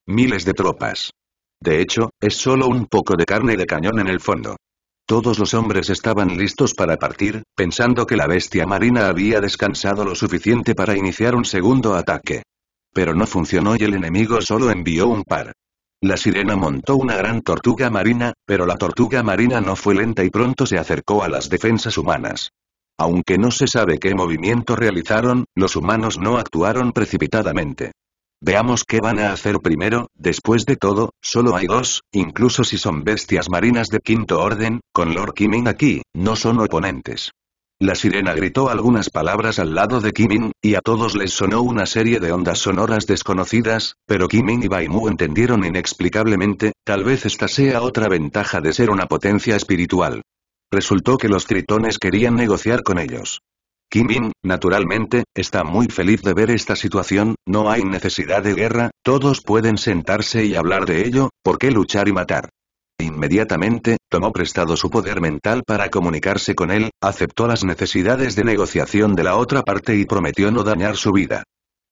miles de tropas. De hecho, es solo un poco de carne de cañón en el fondo. Todos los hombres estaban listos para partir, pensando que la bestia marina había descansado lo suficiente para iniciar un segundo ataque. Pero no funcionó y el enemigo solo envió un par. La sirena montó una gran tortuga marina, pero la tortuga marina no fue lenta y pronto se acercó a las defensas humanas. Aunque no se sabe qué movimiento realizaron, los humanos no actuaron precipitadamente. Veamos qué van a hacer primero, después de todo, solo hay dos, incluso si son bestias marinas de quinto orden, con Lord Kimin aquí, no son oponentes. La sirena gritó algunas palabras al lado de Kimin, y a todos les sonó una serie de ondas sonoras desconocidas, pero Kimin y Baimu entendieron inexplicablemente, tal vez esta sea otra ventaja de ser una potencia espiritual. Resultó que los tritones querían negociar con ellos. Kimin, naturalmente, está muy feliz de ver esta situación, no hay necesidad de guerra, todos pueden sentarse y hablar de ello, ¿por qué luchar y matar? inmediatamente, tomó prestado su poder mental para comunicarse con él, aceptó las necesidades de negociación de la otra parte y prometió no dañar su vida.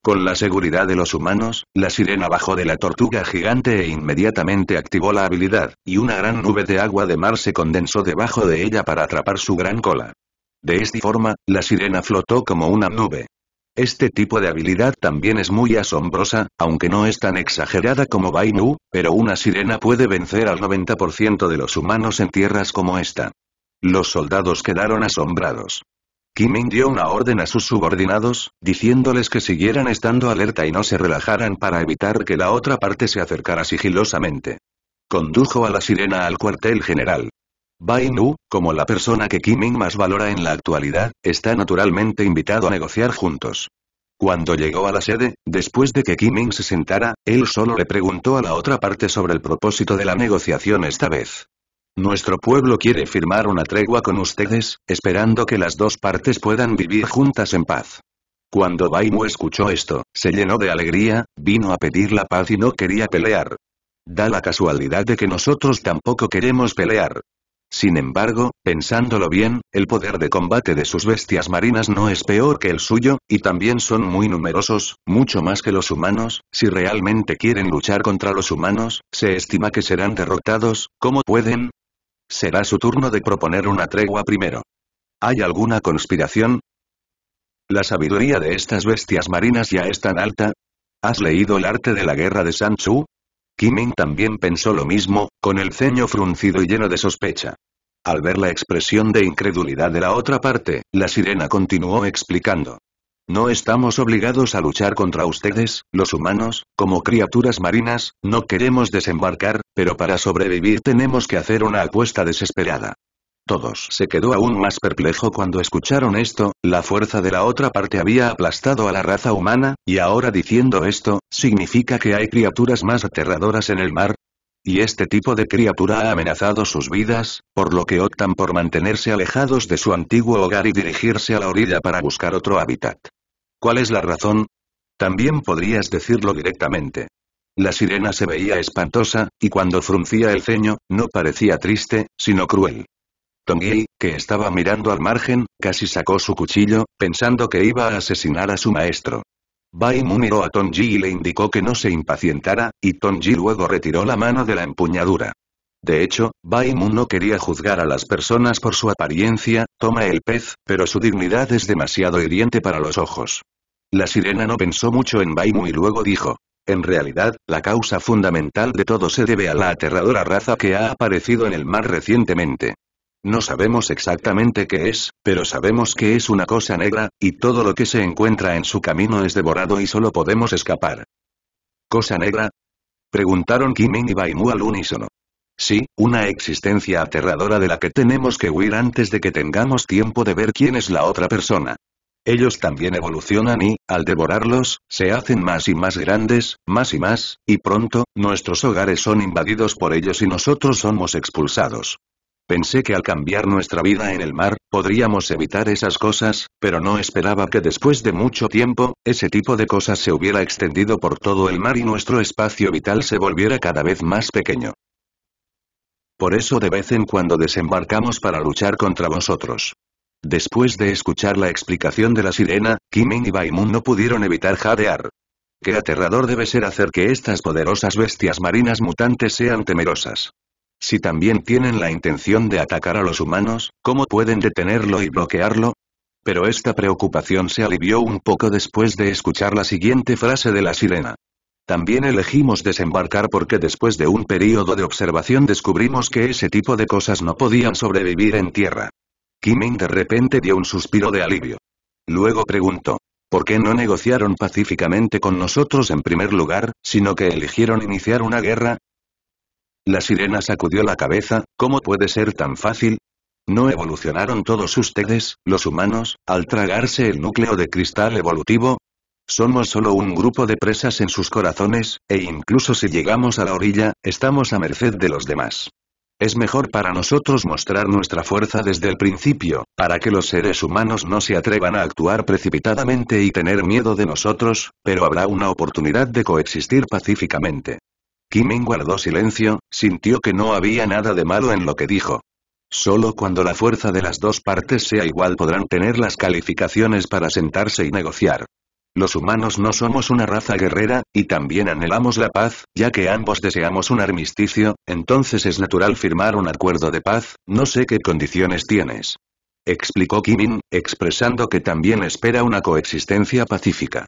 Con la seguridad de los humanos, la sirena bajó de la tortuga gigante e inmediatamente activó la habilidad, y una gran nube de agua de mar se condensó debajo de ella para atrapar su gran cola. De esta forma, la sirena flotó como una nube, este tipo de habilidad también es muy asombrosa, aunque no es tan exagerada como Bainu, pero una sirena puede vencer al 90% de los humanos en tierras como esta. Los soldados quedaron asombrados. Kiming dio una orden a sus subordinados, diciéndoles que siguieran estando alerta y no se relajaran para evitar que la otra parte se acercara sigilosamente. Condujo a la sirena al cuartel general. Bainu, como la persona que Kiming más valora en la actualidad, está naturalmente invitado a negociar juntos. Cuando llegó a la sede, después de que Kiming se sentara, él solo le preguntó a la otra parte sobre el propósito de la negociación esta vez. Nuestro pueblo quiere firmar una tregua con ustedes, esperando que las dos partes puedan vivir juntas en paz. Cuando Bainu escuchó esto, se llenó de alegría, vino a pedir la paz y no quería pelear. Da la casualidad de que nosotros tampoco queremos pelear. Sin embargo, pensándolo bien, el poder de combate de sus bestias marinas no es peor que el suyo, y también son muy numerosos, mucho más que los humanos, si realmente quieren luchar contra los humanos, se estima que serán derrotados, ¿cómo pueden? Será su turno de proponer una tregua primero. ¿Hay alguna conspiración? La sabiduría de estas bestias marinas ya es tan alta. ¿Has leído el arte de la guerra de Sanchu? Kimming también pensó lo mismo, con el ceño fruncido y lleno de sospecha. Al ver la expresión de incredulidad de la otra parte, la sirena continuó explicando. No estamos obligados a luchar contra ustedes, los humanos, como criaturas marinas, no queremos desembarcar, pero para sobrevivir tenemos que hacer una apuesta desesperada. Todos se quedó aún más perplejo cuando escucharon esto, la fuerza de la otra parte había aplastado a la raza humana, y ahora diciendo esto, ¿significa que hay criaturas más aterradoras en el mar? Y este tipo de criatura ha amenazado sus vidas, por lo que optan por mantenerse alejados de su antiguo hogar y dirigirse a la orilla para buscar otro hábitat. ¿Cuál es la razón? También podrías decirlo directamente. La sirena se veía espantosa, y cuando fruncía el ceño, no parecía triste, sino cruel. Tongyi, que estaba mirando al margen, casi sacó su cuchillo, pensando que iba a asesinar a su maestro. Bai Mu miró a Tongji y le indicó que no se impacientara, y Tongji luego retiró la mano de la empuñadura. De hecho, Bai Mu no quería juzgar a las personas por su apariencia, toma el pez, pero su dignidad es demasiado hiriente para los ojos. La sirena no pensó mucho en Bai y luego dijo, en realidad, la causa fundamental de todo se debe a la aterradora raza que ha aparecido en el mar recientemente. No sabemos exactamente qué es, pero sabemos que es una cosa negra, y todo lo que se encuentra en su camino es devorado y solo podemos escapar. ¿Cosa negra? Preguntaron Kimin y Baimu al unísono. Sí, una existencia aterradora de la que tenemos que huir antes de que tengamos tiempo de ver quién es la otra persona. Ellos también evolucionan y, al devorarlos, se hacen más y más grandes, más y más, y pronto, nuestros hogares son invadidos por ellos y nosotros somos expulsados. Pensé que al cambiar nuestra vida en el mar, podríamos evitar esas cosas, pero no esperaba que después de mucho tiempo, ese tipo de cosas se hubiera extendido por todo el mar y nuestro espacio vital se volviera cada vez más pequeño. Por eso de vez en cuando desembarcamos para luchar contra vosotros. Después de escuchar la explicación de la sirena, Kimin y Baimun no pudieron evitar jadear. Qué aterrador debe ser hacer que estas poderosas bestias marinas mutantes sean temerosas. Si también tienen la intención de atacar a los humanos, ¿cómo pueden detenerlo y bloquearlo? Pero esta preocupación se alivió un poco después de escuchar la siguiente frase de la sirena. También elegimos desembarcar porque después de un período de observación descubrimos que ese tipo de cosas no podían sobrevivir en tierra. Kiming de repente dio un suspiro de alivio. Luego preguntó. ¿Por qué no negociaron pacíficamente con nosotros en primer lugar, sino que eligieron iniciar una guerra? La sirena sacudió la cabeza, ¿cómo puede ser tan fácil? ¿No evolucionaron todos ustedes, los humanos, al tragarse el núcleo de cristal evolutivo? Somos solo un grupo de presas en sus corazones, e incluso si llegamos a la orilla, estamos a merced de los demás. Es mejor para nosotros mostrar nuestra fuerza desde el principio, para que los seres humanos no se atrevan a actuar precipitadamente y tener miedo de nosotros, pero habrá una oportunidad de coexistir pacíficamente. Kimin guardó silencio, sintió que no había nada de malo en lo que dijo. Solo cuando la fuerza de las dos partes sea igual podrán tener las calificaciones para sentarse y negociar. Los humanos no somos una raza guerrera, y también anhelamos la paz, ya que ambos deseamos un armisticio, entonces es natural firmar un acuerdo de paz, no sé qué condiciones tienes. Explicó Kimin, expresando que también espera una coexistencia pacífica.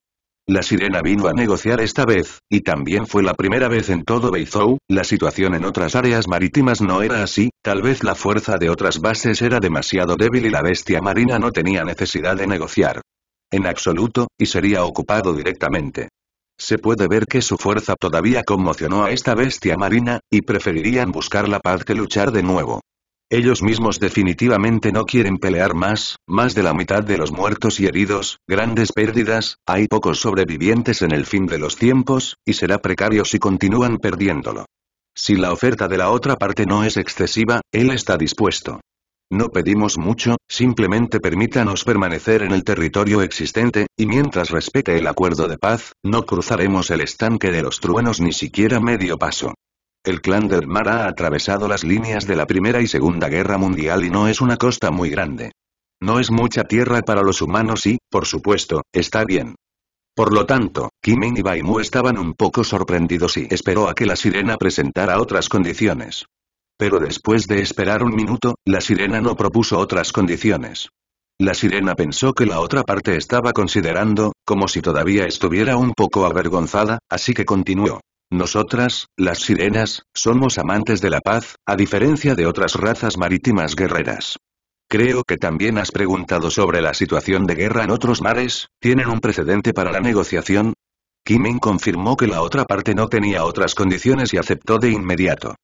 La sirena vino a negociar esta vez, y también fue la primera vez en todo Beizou, la situación en otras áreas marítimas no era así, tal vez la fuerza de otras bases era demasiado débil y la bestia marina no tenía necesidad de negociar. En absoluto, y sería ocupado directamente. Se puede ver que su fuerza todavía conmocionó a esta bestia marina, y preferirían buscar la paz que luchar de nuevo. Ellos mismos definitivamente no quieren pelear más, más de la mitad de los muertos y heridos, grandes pérdidas, hay pocos sobrevivientes en el fin de los tiempos, y será precario si continúan perdiéndolo. Si la oferta de la otra parte no es excesiva, él está dispuesto. No pedimos mucho, simplemente permítanos permanecer en el territorio existente, y mientras respete el acuerdo de paz, no cruzaremos el estanque de los truenos ni siquiera medio paso. El clan del mar ha atravesado las líneas de la Primera y Segunda Guerra Mundial y no es una costa muy grande. No es mucha tierra para los humanos y, por supuesto, está bien. Por lo tanto, Kiming y Baimu estaban un poco sorprendidos y esperó a que la sirena presentara otras condiciones. Pero después de esperar un minuto, la sirena no propuso otras condiciones. La sirena pensó que la otra parte estaba considerando, como si todavía estuviera un poco avergonzada, así que continuó. Nosotras, las sirenas, somos amantes de la paz, a diferencia de otras razas marítimas guerreras. Creo que también has preguntado sobre la situación de guerra en otros mares, ¿tienen un precedente para la negociación? Kimen confirmó que la otra parte no tenía otras condiciones y aceptó de inmediato.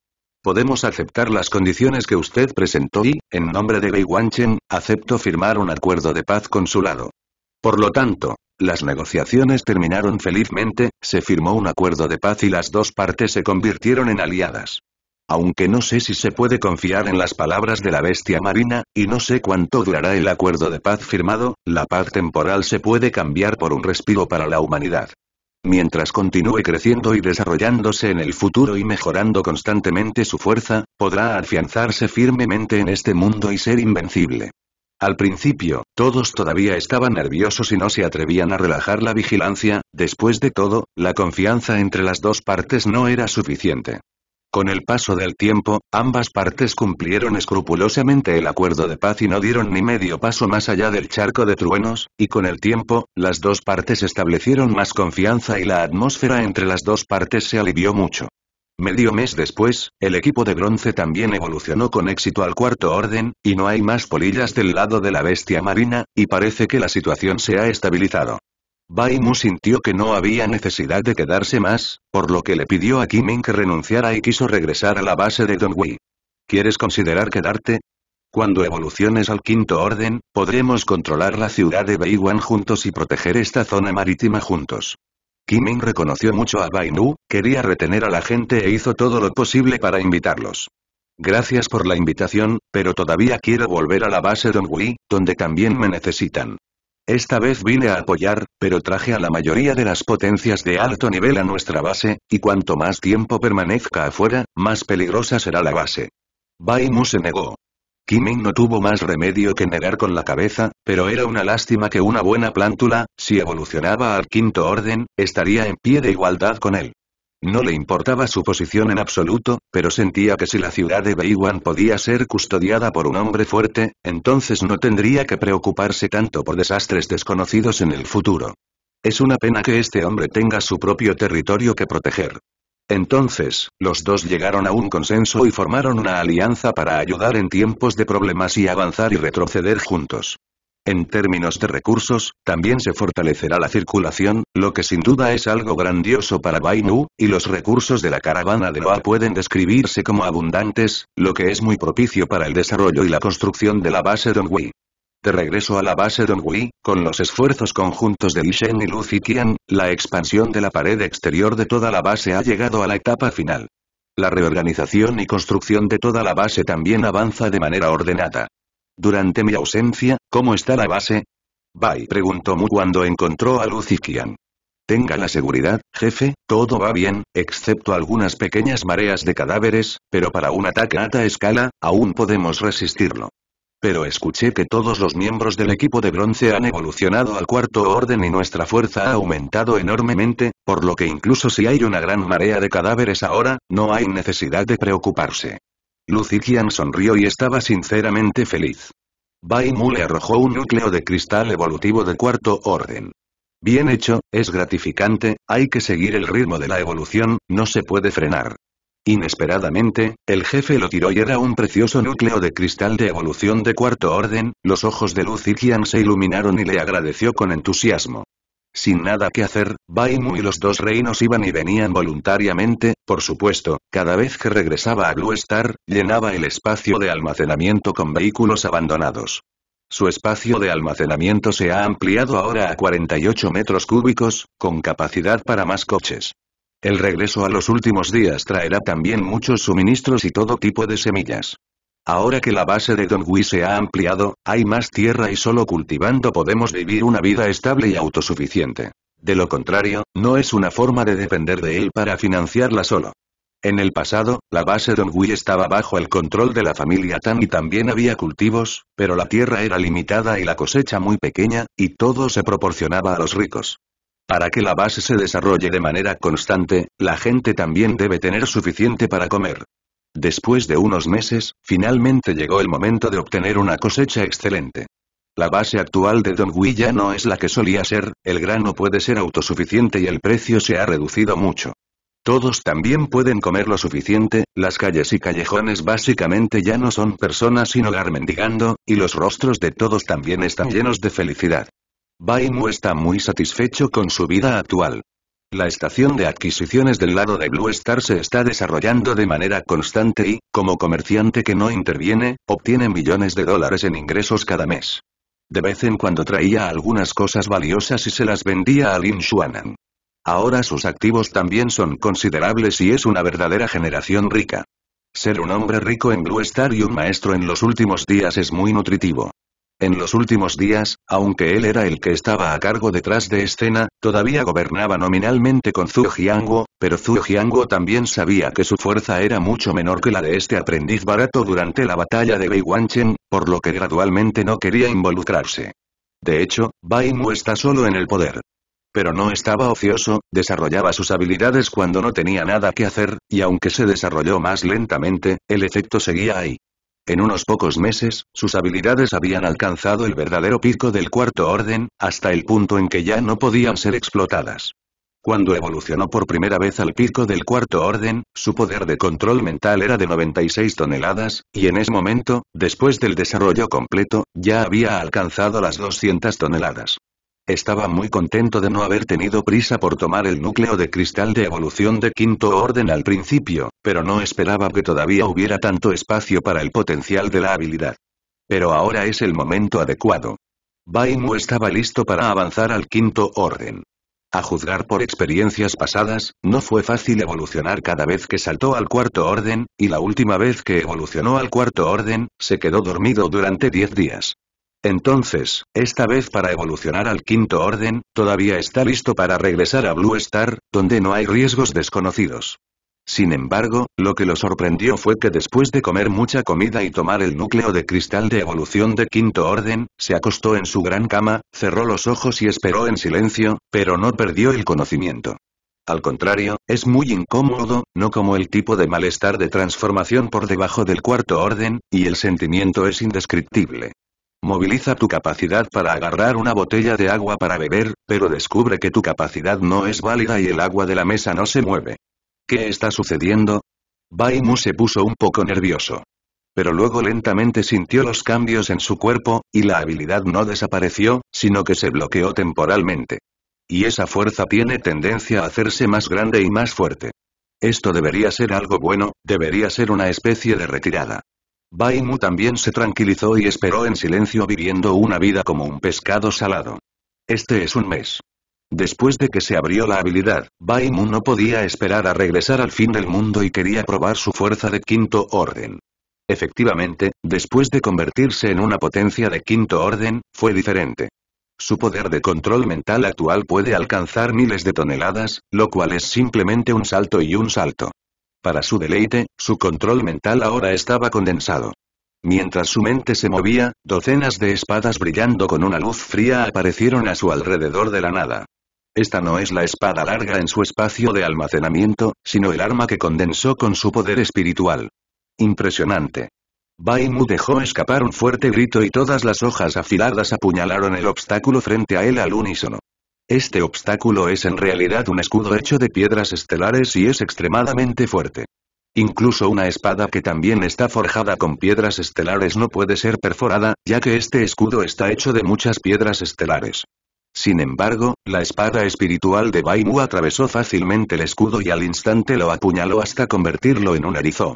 Podemos aceptar las condiciones que usted presentó y, en nombre de Bei Wanchen, acepto firmar un acuerdo de paz con su lado. Por lo tanto, las negociaciones terminaron felizmente, se firmó un acuerdo de paz y las dos partes se convirtieron en aliadas. Aunque no sé si se puede confiar en las palabras de la bestia marina, y no sé cuánto durará el acuerdo de paz firmado, la paz temporal se puede cambiar por un respiro para la humanidad. Mientras continúe creciendo y desarrollándose en el futuro y mejorando constantemente su fuerza, podrá afianzarse firmemente en este mundo y ser invencible. Al principio, todos todavía estaban nerviosos y no se atrevían a relajar la vigilancia, después de todo, la confianza entre las dos partes no era suficiente. Con el paso del tiempo, ambas partes cumplieron escrupulosamente el acuerdo de paz y no dieron ni medio paso más allá del charco de truenos, y con el tiempo, las dos partes establecieron más confianza y la atmósfera entre las dos partes se alivió mucho. Medio mes después, el equipo de bronce también evolucionó con éxito al cuarto orden, y no hay más polillas del lado de la bestia marina, y parece que la situación se ha estabilizado. Baimu sintió que no había necesidad de quedarse más, por lo que le pidió a Kimin que renunciara y quiso regresar a la base de Donghui. ¿Quieres considerar quedarte? Cuando evoluciones al quinto orden, podremos controlar la ciudad de Beiwan juntos y proteger esta zona marítima juntos. Kimming reconoció mucho a Bainu, quería retener a la gente e hizo todo lo posible para invitarlos. Gracias por la invitación, pero todavía quiero volver a la base Wii, donde también me necesitan. Esta vez vine a apoyar, pero traje a la mayoría de las potencias de alto nivel a nuestra base, y cuanto más tiempo permanezca afuera, más peligrosa será la base. Bainu se negó. Kimming no tuvo más remedio que negar con la cabeza, pero era una lástima que una buena plántula, si evolucionaba al quinto orden, estaría en pie de igualdad con él. No le importaba su posición en absoluto, pero sentía que si la ciudad de Beiwan podía ser custodiada por un hombre fuerte, entonces no tendría que preocuparse tanto por desastres desconocidos en el futuro. Es una pena que este hombre tenga su propio territorio que proteger. Entonces, los dos llegaron a un consenso y formaron una alianza para ayudar en tiempos de problemas y avanzar y retroceder juntos. En términos de recursos, también se fortalecerá la circulación, lo que sin duda es algo grandioso para Bainu, y los recursos de la caravana de Loa pueden describirse como abundantes, lo que es muy propicio para el desarrollo y la construcción de la base Dongwei. De regreso a la base Dongwei, con los esfuerzos conjuntos de Shen y Lu Qian, la expansión de la pared exterior de toda la base ha llegado a la etapa final. La reorganización y construcción de toda la base también avanza de manera ordenada. Durante mi ausencia, ¿cómo está la base? Bai preguntó Mu cuando encontró a Lu Qian. Tenga la seguridad, jefe, todo va bien, excepto algunas pequeñas mareas de cadáveres, pero para un ataque a alta escala, aún podemos resistirlo. Pero escuché que todos los miembros del equipo de bronce han evolucionado al cuarto orden y nuestra fuerza ha aumentado enormemente, por lo que incluso si hay una gran marea de cadáveres ahora, no hay necesidad de preocuparse. Lucigian sonrió y estaba sinceramente feliz. Baimu le arrojó un núcleo de cristal evolutivo de cuarto orden. Bien hecho, es gratificante, hay que seguir el ritmo de la evolución, no se puede frenar. Inesperadamente, el jefe lo tiró y era un precioso núcleo de cristal de evolución de cuarto orden, los ojos de Luz y se iluminaron y le agradeció con entusiasmo. Sin nada que hacer, Baimu y los dos reinos iban y venían voluntariamente, por supuesto, cada vez que regresaba a Blue Star, llenaba el espacio de almacenamiento con vehículos abandonados. Su espacio de almacenamiento se ha ampliado ahora a 48 metros cúbicos, con capacidad para más coches. El regreso a los últimos días traerá también muchos suministros y todo tipo de semillas. Ahora que la base de Don Wei se ha ampliado, hay más tierra y solo cultivando podemos vivir una vida estable y autosuficiente. De lo contrario, no es una forma de depender de él para financiarla solo. En el pasado, la base Don Wei estaba bajo el control de la familia Tan y también había cultivos, pero la tierra era limitada y la cosecha muy pequeña, y todo se proporcionaba a los ricos. Para que la base se desarrolle de manera constante, la gente también debe tener suficiente para comer. Después de unos meses, finalmente llegó el momento de obtener una cosecha excelente. La base actual de Donghui ya no es la que solía ser, el grano puede ser autosuficiente y el precio se ha reducido mucho. Todos también pueden comer lo suficiente, las calles y callejones básicamente ya no son personas sin hogar mendigando, y los rostros de todos también están llenos de felicidad no está muy satisfecho con su vida actual. La estación de adquisiciones del lado de Blue Star se está desarrollando de manera constante y, como comerciante que no interviene, obtiene millones de dólares en ingresos cada mes. De vez en cuando traía algunas cosas valiosas y se las vendía a Lin Xuanan. Ahora sus activos también son considerables y es una verdadera generación rica. Ser un hombre rico en Blue Star y un maestro en los últimos días es muy nutritivo. En los últimos días, aunque él era el que estaba a cargo detrás de escena, todavía gobernaba nominalmente con Zhu Jianguo, pero Zhu Jianguo también sabía que su fuerza era mucho menor que la de este aprendiz barato durante la batalla de Bei Wanchen, por lo que gradualmente no quería involucrarse. De hecho, Bai Mu está solo en el poder. Pero no estaba ocioso, desarrollaba sus habilidades cuando no tenía nada que hacer, y aunque se desarrolló más lentamente, el efecto seguía ahí. En unos pocos meses, sus habilidades habían alcanzado el verdadero pico del cuarto orden, hasta el punto en que ya no podían ser explotadas. Cuando evolucionó por primera vez al pico del cuarto orden, su poder de control mental era de 96 toneladas, y en ese momento, después del desarrollo completo, ya había alcanzado las 200 toneladas. Estaba muy contento de no haber tenido prisa por tomar el núcleo de cristal de evolución de quinto orden al principio, pero no esperaba que todavía hubiera tanto espacio para el potencial de la habilidad. Pero ahora es el momento adecuado. Baimu estaba listo para avanzar al quinto orden. A juzgar por experiencias pasadas, no fue fácil evolucionar cada vez que saltó al cuarto orden, y la última vez que evolucionó al cuarto orden, se quedó dormido durante 10 días. Entonces, esta vez para evolucionar al quinto orden, todavía está listo para regresar a Blue Star, donde no hay riesgos desconocidos. Sin embargo, lo que lo sorprendió fue que después de comer mucha comida y tomar el núcleo de cristal de evolución de quinto orden, se acostó en su gran cama, cerró los ojos y esperó en silencio, pero no perdió el conocimiento. Al contrario, es muy incómodo, no como el tipo de malestar de transformación por debajo del cuarto orden, y el sentimiento es indescriptible. Moviliza tu capacidad para agarrar una botella de agua para beber, pero descubre que tu capacidad no es válida y el agua de la mesa no se mueve. ¿Qué está sucediendo? Baimu se puso un poco nervioso. Pero luego lentamente sintió los cambios en su cuerpo, y la habilidad no desapareció, sino que se bloqueó temporalmente. Y esa fuerza tiene tendencia a hacerse más grande y más fuerte. Esto debería ser algo bueno, debería ser una especie de retirada. Baimu también se tranquilizó y esperó en silencio viviendo una vida como un pescado salado. Este es un mes. Después de que se abrió la habilidad, Baimu no podía esperar a regresar al fin del mundo y quería probar su fuerza de quinto orden. Efectivamente, después de convertirse en una potencia de quinto orden, fue diferente. Su poder de control mental actual puede alcanzar miles de toneladas, lo cual es simplemente un salto y un salto. Para su deleite, su control mental ahora estaba condensado. Mientras su mente se movía, docenas de espadas brillando con una luz fría aparecieron a su alrededor de la nada. Esta no es la espada larga en su espacio de almacenamiento, sino el arma que condensó con su poder espiritual. Impresionante. Baimu dejó escapar un fuerte grito y todas las hojas afiladas apuñalaron el obstáculo frente a él al unísono. Este obstáculo es en realidad un escudo hecho de piedras estelares y es extremadamente fuerte. Incluso una espada que también está forjada con piedras estelares no puede ser perforada, ya que este escudo está hecho de muchas piedras estelares. Sin embargo, la espada espiritual de Baimu atravesó fácilmente el escudo y al instante lo apuñaló hasta convertirlo en un erizo.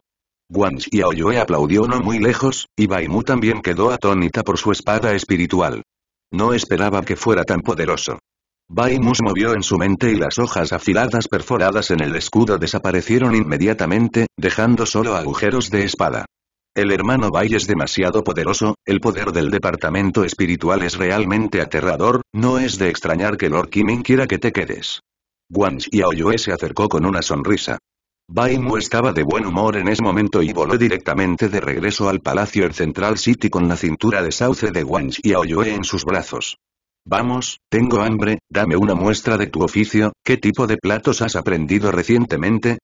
Guan Xiaoyue aplaudió no muy lejos, y Baimu también quedó atónita por su espada espiritual. No esperaba que fuera tan poderoso. Baimus movió en su mente y las hojas afiladas perforadas en el escudo desaparecieron inmediatamente, dejando solo agujeros de espada. El hermano Bai es demasiado poderoso, el poder del departamento espiritual es realmente aterrador, no es de extrañar que Lord Kimin quiera que te quedes. Guan Xiaoyue se acercó con una sonrisa. Baimu estaba de buen humor en ese momento y voló directamente de regreso al Palacio Central City con la cintura de sauce de Guan Xiaoyue en sus brazos. Vamos, tengo hambre, dame una muestra de tu oficio, ¿qué tipo de platos has aprendido recientemente?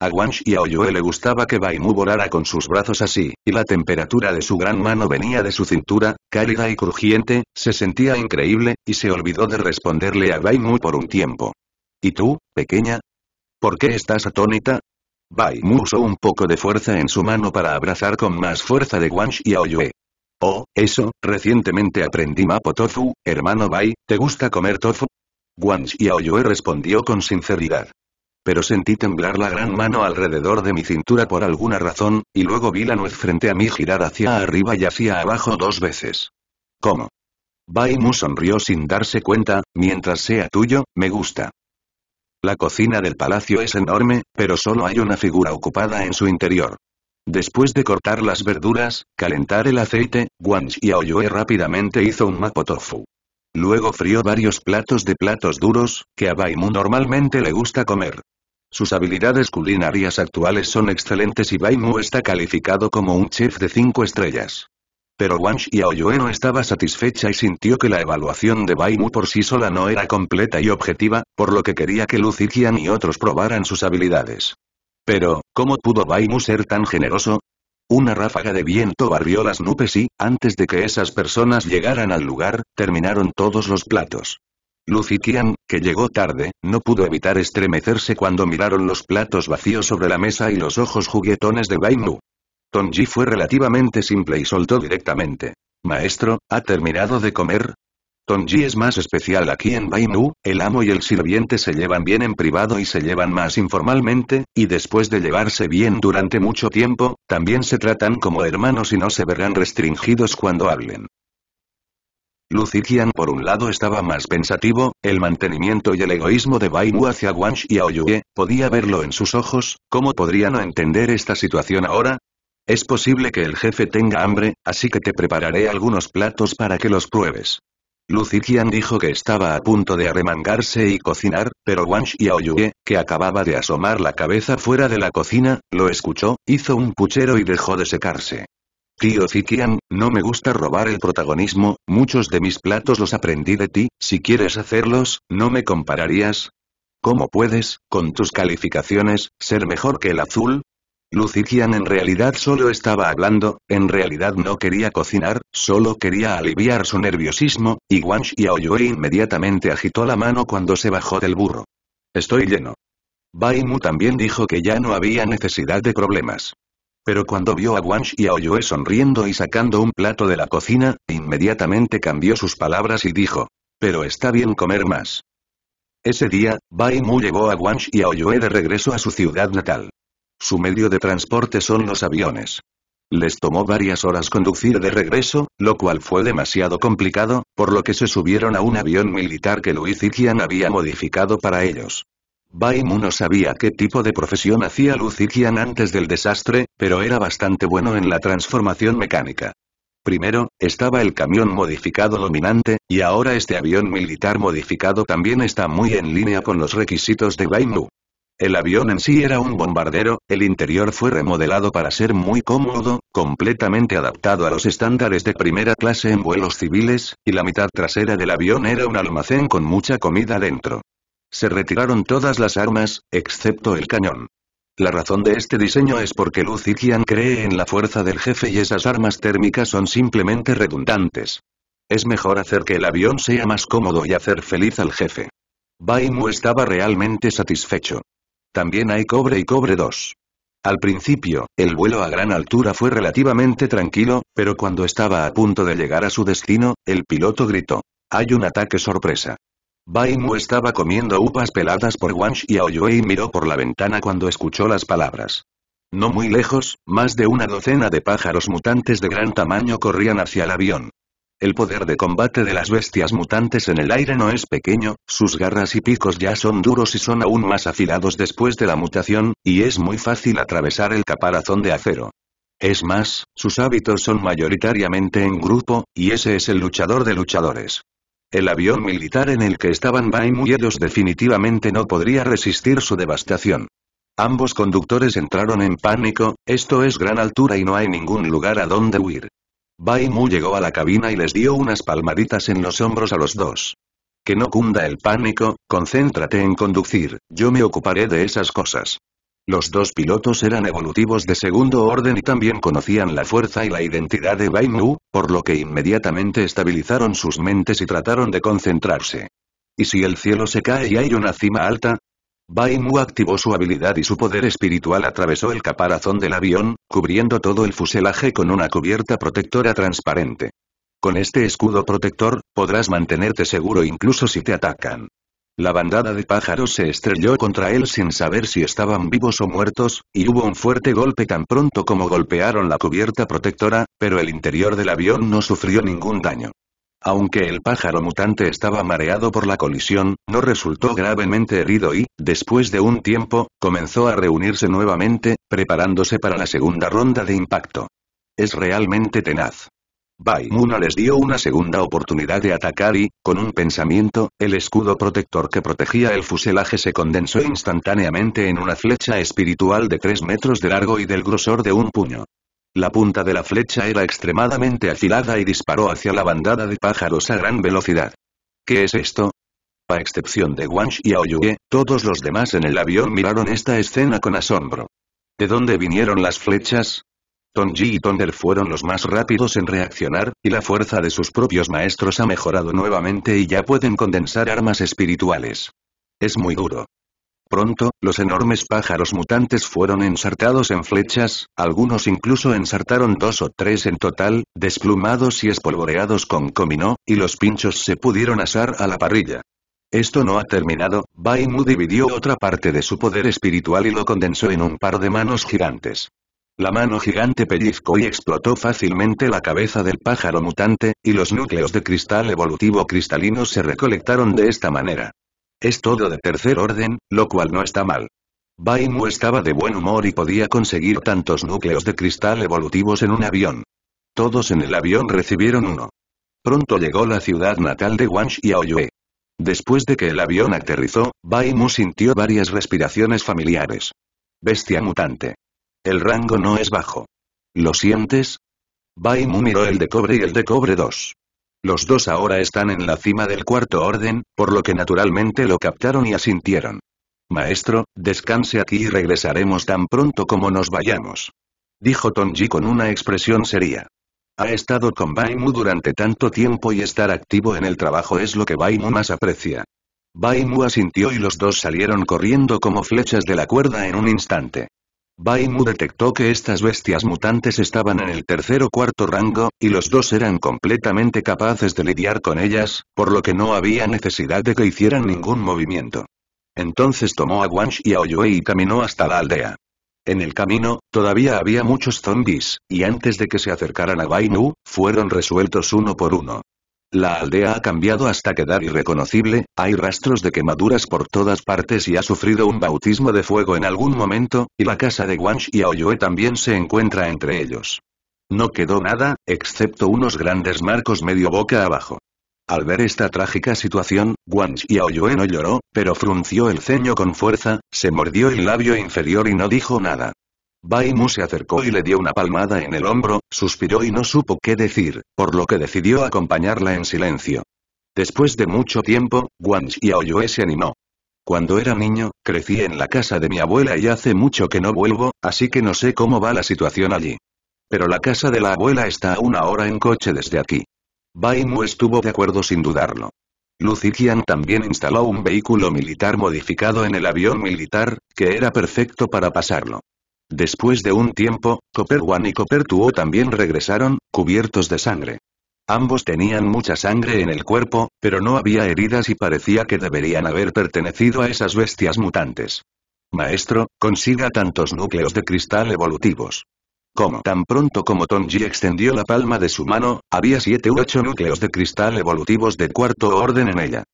A Wansh y a le gustaba que Baimu volara con sus brazos así, y la temperatura de su gran mano venía de su cintura, cálida y crujiente, se sentía increíble, y se olvidó de responderle a Baimu por un tiempo. ¿Y tú, pequeña? ¿Por qué estás atónita? Baimu usó un poco de fuerza en su mano para abrazar con más fuerza de Wansh y a Oh, eso, recientemente aprendí Mapo Tofu, hermano Bai, ¿te gusta comer tofu? Guan Xiaoyue respondió con sinceridad. Pero sentí temblar la gran mano alrededor de mi cintura por alguna razón, y luego vi la nuez frente a mí girar hacia arriba y hacia abajo dos veces. ¿Cómo? Bai Mu sonrió sin darse cuenta, mientras sea tuyo, me gusta. La cocina del palacio es enorme, pero solo hay una figura ocupada en su interior. Después de cortar las verduras, calentar el aceite, y Xiaoyue rápidamente hizo un mapo tofu. Luego frió varios platos de platos duros, que a Baimu normalmente le gusta comer. Sus habilidades culinarias actuales son excelentes y Baimu está calificado como un chef de 5 estrellas. Pero Wang Aoyue no estaba satisfecha y sintió que la evaluación de Baimu por sí sola no era completa y objetiva, por lo que quería que Lu y otros probaran sus habilidades. Pero, ¿cómo pudo Baimu ser tan generoso? Una ráfaga de viento barrió las nubes y, antes de que esas personas llegaran al lugar, terminaron todos los platos. Lucy que llegó tarde, no pudo evitar estremecerse cuando miraron los platos vacíos sobre la mesa y los ojos juguetones de Baimu. Tonji fue relativamente simple y soltó directamente. Maestro, ¿ha terminado de comer? Tonji es más especial aquí en Bainu, el amo y el sirviente se llevan bien en privado y se llevan más informalmente, y después de llevarse bien durante mucho tiempo, también se tratan como hermanos y no se verán restringidos cuando hablen. Qian por un lado estaba más pensativo, el mantenimiento y el egoísmo de Bainu hacia Wang y Aoyue, podía verlo en sus ojos, ¿cómo podría no entender esta situación ahora? Es posible que el jefe tenga hambre, así que te prepararé algunos platos para que los pruebes. Lucy dijo que estaba a punto de arremangarse y cocinar, pero Wang Xiaoyue, que acababa de asomar la cabeza fuera de la cocina, lo escuchó, hizo un puchero y dejó de secarse. Tío Zikian, no me gusta robar el protagonismo, muchos de mis platos los aprendí de ti, si quieres hacerlos, ¿no me compararías? ¿Cómo puedes, con tus calificaciones, ser mejor que el azul? Lucigian en realidad solo estaba hablando, en realidad no quería cocinar, solo quería aliviar su nerviosismo, y y Aoyue inmediatamente agitó la mano cuando se bajó del burro. Estoy lleno. Bai Mu también dijo que ya no había necesidad de problemas. Pero cuando vio a y Aoyue sonriendo y sacando un plato de la cocina, inmediatamente cambió sus palabras y dijo. Pero está bien comer más. Ese día, Bai Mu llevó a y Aoyue de regreso a su ciudad natal. Su medio de transporte son los aviones. Les tomó varias horas conducir de regreso, lo cual fue demasiado complicado, por lo que se subieron a un avión militar que Luis Ikian había modificado para ellos. Baimu no sabía qué tipo de profesión hacía Luis antes del desastre, pero era bastante bueno en la transformación mecánica. Primero, estaba el camión modificado dominante, y ahora este avión militar modificado también está muy en línea con los requisitos de Baimu. El avión en sí era un bombardero, el interior fue remodelado para ser muy cómodo, completamente adaptado a los estándares de primera clase en vuelos civiles, y la mitad trasera del avión era un almacén con mucha comida dentro. Se retiraron todas las armas, excepto el cañón. La razón de este diseño es porque Lucikian cree en la fuerza del jefe y esas armas térmicas son simplemente redundantes. Es mejor hacer que el avión sea más cómodo y hacer feliz al jefe. Baimu estaba realmente satisfecho. También hay cobre y cobre 2. Al principio, el vuelo a gran altura fue relativamente tranquilo, pero cuando estaba a punto de llegar a su destino, el piloto gritó. Hay un ataque sorpresa. Bai estaba comiendo upas peladas por Wang y y miró por la ventana cuando escuchó las palabras. No muy lejos, más de una docena de pájaros mutantes de gran tamaño corrían hacia el avión. El poder de combate de las bestias mutantes en el aire no es pequeño, sus garras y picos ya son duros y son aún más afilados después de la mutación, y es muy fácil atravesar el caparazón de acero. Es más, sus hábitos son mayoritariamente en grupo, y ese es el luchador de luchadores. El avión militar en el que estaban by y definitivamente no podría resistir su devastación. Ambos conductores entraron en pánico, esto es gran altura y no hay ningún lugar a donde huir. Baimu llegó a la cabina y les dio unas palmaditas en los hombros a los dos. Que no cunda el pánico, concéntrate en conducir, yo me ocuparé de esas cosas. Los dos pilotos eran evolutivos de segundo orden y también conocían la fuerza y la identidad de Baimu, por lo que inmediatamente estabilizaron sus mentes y trataron de concentrarse. ¿Y si el cielo se cae y hay una cima alta? Baimu activó su habilidad y su poder espiritual atravesó el caparazón del avión, cubriendo todo el fuselaje con una cubierta protectora transparente. Con este escudo protector, podrás mantenerte seguro incluso si te atacan. La bandada de pájaros se estrelló contra él sin saber si estaban vivos o muertos, y hubo un fuerte golpe tan pronto como golpearon la cubierta protectora, pero el interior del avión no sufrió ningún daño. Aunque el pájaro mutante estaba mareado por la colisión, no resultó gravemente herido y, después de un tiempo, comenzó a reunirse nuevamente, preparándose para la segunda ronda de impacto. Es realmente tenaz. Bai les dio una segunda oportunidad de atacar y, con un pensamiento, el escudo protector que protegía el fuselaje se condensó instantáneamente en una flecha espiritual de 3 metros de largo y del grosor de un puño. La punta de la flecha era extremadamente afilada y disparó hacia la bandada de pájaros a gran velocidad. ¿Qué es esto? A excepción de Wang y Aoyue, todos los demás en el avión miraron esta escena con asombro. ¿De dónde vinieron las flechas? Tongji y Thunder fueron los más rápidos en reaccionar, y la fuerza de sus propios maestros ha mejorado nuevamente y ya pueden condensar armas espirituales. Es muy duro. Pronto, los enormes pájaros mutantes fueron ensartados en flechas, algunos incluso ensartaron dos o tres en total, desplumados y espolvoreados con comino, y los pinchos se pudieron asar a la parrilla. Esto no ha terminado, Bainu dividió otra parte de su poder espiritual y lo condensó en un par de manos gigantes. La mano gigante pellizcó y explotó fácilmente la cabeza del pájaro mutante, y los núcleos de cristal evolutivo cristalino se recolectaron de esta manera. Es todo de tercer orden, lo cual no está mal. Baimu estaba de buen humor y podía conseguir tantos núcleos de cristal evolutivos en un avión. Todos en el avión recibieron uno. Pronto llegó la ciudad natal de y Aoyue. Después de que el avión aterrizó, Baimu sintió varias respiraciones familiares. Bestia mutante. El rango no es bajo. ¿Lo sientes? Baimu miró el de cobre y el de cobre 2. Los dos ahora están en la cima del cuarto orden, por lo que naturalmente lo captaron y asintieron. Maestro, descanse aquí y regresaremos tan pronto como nos vayamos. Dijo Tonji con una expresión seria. Ha estado con Baimu durante tanto tiempo y estar activo en el trabajo es lo que Baimu más aprecia. Baimu asintió y los dos salieron corriendo como flechas de la cuerda en un instante. Bainu detectó que estas bestias mutantes estaban en el tercer o cuarto rango, y los dos eran completamente capaces de lidiar con ellas, por lo que no había necesidad de que hicieran ningún movimiento. Entonces tomó a Wansh y a Oyue y caminó hasta la aldea. En el camino, todavía había muchos zombies, y antes de que se acercaran a Bainu, fueron resueltos uno por uno. La aldea ha cambiado hasta quedar irreconocible, hay rastros de quemaduras por todas partes y ha sufrido un bautismo de fuego en algún momento, y la casa de Wang y Aoyue también se encuentra entre ellos. No quedó nada, excepto unos grandes marcos medio boca abajo. Al ver esta trágica situación, Guang y Aoyue no lloró, pero frunció el ceño con fuerza, se mordió el labio inferior y no dijo nada. Baimu se acercó y le dio una palmada en el hombro, suspiró y no supo qué decir, por lo que decidió acompañarla en silencio. Después de mucho tiempo, Guan Xiaoyue se animó. Cuando era niño, crecí en la casa de mi abuela y hace mucho que no vuelvo, así que no sé cómo va la situación allí. Pero la casa de la abuela está a una hora en coche desde aquí. Baimu estuvo de acuerdo sin dudarlo. Lu también instaló un vehículo militar modificado en el avión militar, que era perfecto para pasarlo. Después de un tiempo, Copper One y Copper Two también regresaron, cubiertos de sangre. Ambos tenían mucha sangre en el cuerpo, pero no había heridas y parecía que deberían haber pertenecido a esas bestias mutantes. Maestro, consiga tantos núcleos de cristal evolutivos. Como tan pronto como Tonji extendió la palma de su mano, había siete u ocho núcleos de cristal evolutivos de cuarto orden en ella.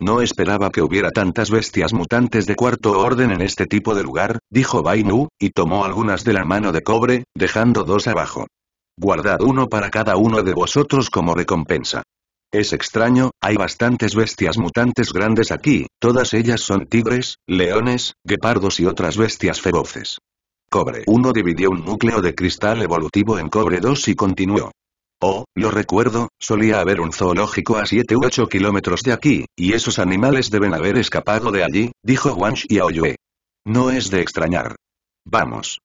No esperaba que hubiera tantas bestias mutantes de cuarto orden en este tipo de lugar, dijo Bainu, y tomó algunas de la mano de cobre, dejando dos abajo. Guardad uno para cada uno de vosotros como recompensa. Es extraño, hay bastantes bestias mutantes grandes aquí, todas ellas son tigres, leones, guepardos y otras bestias feroces. Cobre 1 dividió un núcleo de cristal evolutivo en cobre 2 y continuó. Oh, lo recuerdo, solía haber un zoológico a 7 u 8 kilómetros de aquí, y esos animales deben haber escapado de allí, dijo Wang Aoyue. No es de extrañar. Vamos.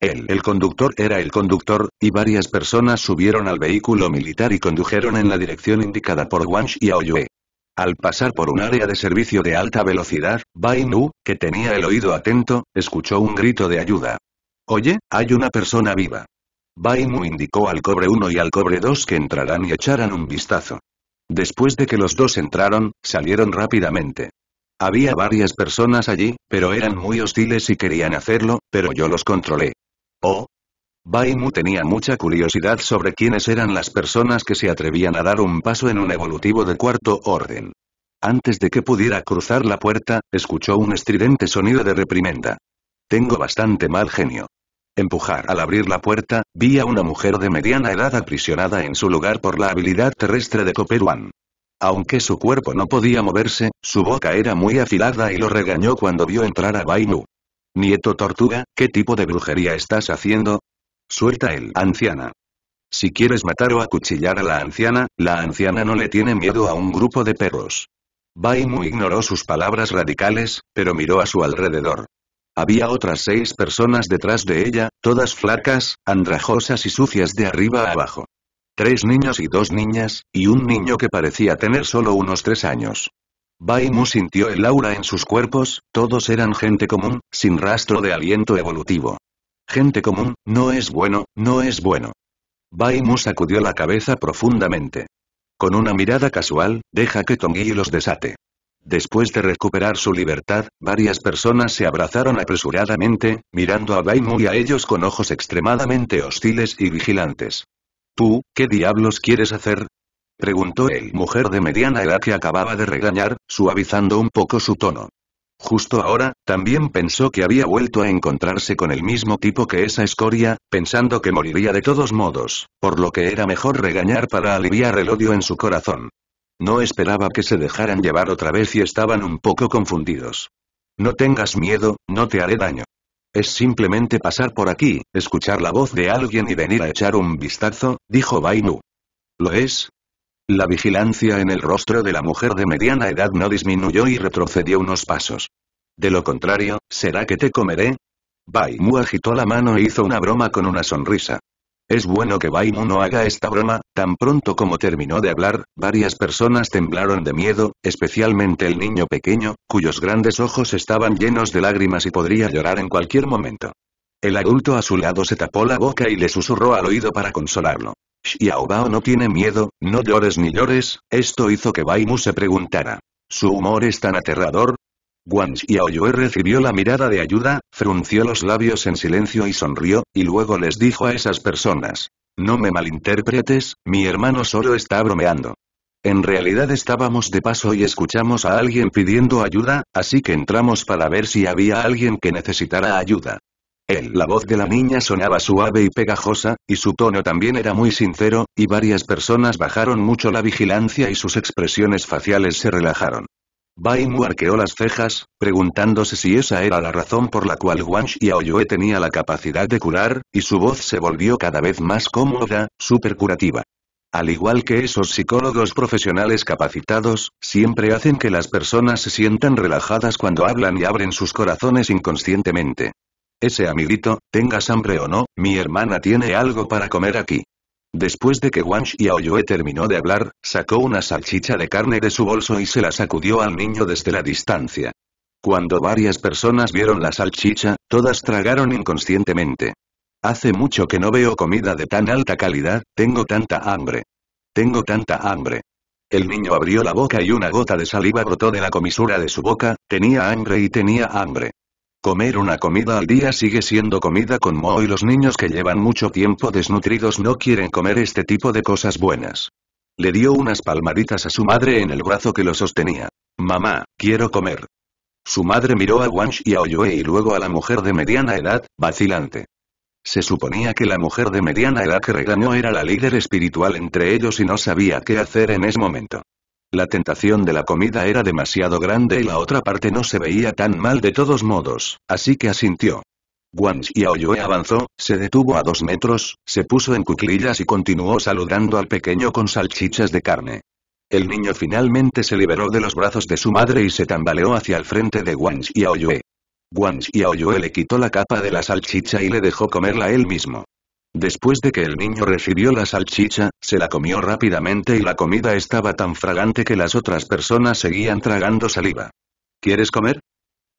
El, el conductor era el conductor, y varias personas subieron al vehículo militar y condujeron en la dirección indicada por Wang Aoyue. Al pasar por un área de servicio de alta velocidad, Bai Nu, que tenía el oído atento, escuchó un grito de ayuda. Oye, hay una persona viva. Baimu indicó al cobre 1 y al cobre 2 que entrarán y echaran un vistazo. Después de que los dos entraron, salieron rápidamente. Había varias personas allí, pero eran muy hostiles y querían hacerlo, pero yo los controlé. Oh. Baimu tenía mucha curiosidad sobre quiénes eran las personas que se atrevían a dar un paso en un evolutivo de cuarto orden. Antes de que pudiera cruzar la puerta, escuchó un estridente sonido de reprimenda. Tengo bastante mal genio empujar. Al abrir la puerta, vi a una mujer de mediana edad aprisionada en su lugar por la habilidad terrestre de Copperwan. Aunque su cuerpo no podía moverse, su boca era muy afilada y lo regañó cuando vio entrar a Bainu. Nieto tortuga, ¿qué tipo de brujería estás haciendo? Suelta el anciana. Si quieres matar o acuchillar a la anciana, la anciana no le tiene miedo a un grupo de perros. Bainu ignoró sus palabras radicales, pero miró a su alrededor. Había otras seis personas detrás de ella, todas flacas, andrajosas y sucias de arriba a abajo. Tres niños y dos niñas, y un niño que parecía tener solo unos tres años. Baimu sintió el aura en sus cuerpos, todos eran gente común, sin rastro de aliento evolutivo. Gente común, no es bueno, no es bueno. Baimu sacudió la cabeza profundamente. Con una mirada casual, deja que Tongui los desate. Después de recuperar su libertad, varias personas se abrazaron apresuradamente, mirando a Baimu y a ellos con ojos extremadamente hostiles y vigilantes. «¿Tú, qué diablos quieres hacer?» preguntó el mujer de mediana edad que acababa de regañar, suavizando un poco su tono. Justo ahora, también pensó que había vuelto a encontrarse con el mismo tipo que esa escoria, pensando que moriría de todos modos, por lo que era mejor regañar para aliviar el odio en su corazón. No esperaba que se dejaran llevar otra vez y estaban un poco confundidos. No tengas miedo, no te haré daño. Es simplemente pasar por aquí, escuchar la voz de alguien y venir a echar un vistazo, dijo Bainu. ¿Lo es? La vigilancia en el rostro de la mujer de mediana edad no disminuyó y retrocedió unos pasos. De lo contrario, ¿será que te comeré? Bainu agitó la mano e hizo una broma con una sonrisa. Es bueno que Baimu no haga esta broma, tan pronto como terminó de hablar, varias personas temblaron de miedo, especialmente el niño pequeño, cuyos grandes ojos estaban llenos de lágrimas y podría llorar en cualquier momento. El adulto a su lado se tapó la boca y le susurró al oído para consolarlo. Xiaobao no tiene miedo, no llores ni llores, esto hizo que Baimu se preguntara. ¿Su humor es tan aterrador? Guan Xiaoyue recibió la mirada de ayuda, frunció los labios en silencio y sonrió, y luego les dijo a esas personas. No me malinterpretes, mi hermano solo está bromeando. En realidad estábamos de paso y escuchamos a alguien pidiendo ayuda, así que entramos para ver si había alguien que necesitara ayuda. Él, la voz de la niña sonaba suave y pegajosa, y su tono también era muy sincero, y varias personas bajaron mucho la vigilancia y sus expresiones faciales se relajaron bainu arqueó las cejas, preguntándose si esa era la razón por la cual Wang Xiaoyue tenía la capacidad de curar, y su voz se volvió cada vez más cómoda, supercurativa. Al igual que esos psicólogos profesionales capacitados, siempre hacen que las personas se sientan relajadas cuando hablan y abren sus corazones inconscientemente. Ese amiguito, tengas hambre o no, mi hermana tiene algo para comer aquí. Después de que Wang Xiaoyue terminó de hablar, sacó una salchicha de carne de su bolso y se la sacudió al niño desde la distancia. Cuando varias personas vieron la salchicha, todas tragaron inconscientemente. Hace mucho que no veo comida de tan alta calidad, tengo tanta hambre. Tengo tanta hambre. El niño abrió la boca y una gota de saliva brotó de la comisura de su boca, tenía hambre y tenía hambre. Comer una comida al día sigue siendo comida con moho y los niños que llevan mucho tiempo desnutridos no quieren comer este tipo de cosas buenas. Le dio unas palmaditas a su madre en el brazo que lo sostenía. Mamá, quiero comer. Su madre miró a Wansh y a Oyue y luego a la mujer de mediana edad, vacilante. Se suponía que la mujer de mediana edad que regañó era la líder espiritual entre ellos y no sabía qué hacer en ese momento. La tentación de la comida era demasiado grande y la otra parte no se veía tan mal de todos modos, así que asintió. Guan Xiaoyue avanzó, se detuvo a dos metros, se puso en cuclillas y continuó saludando al pequeño con salchichas de carne. El niño finalmente se liberó de los brazos de su madre y se tambaleó hacia el frente de Guan Xiaoyue. Guan Xiaoyue le quitó la capa de la salchicha y le dejó comerla él mismo. Después de que el niño recibió la salchicha, se la comió rápidamente y la comida estaba tan fragante que las otras personas seguían tragando saliva. ¿Quieres comer?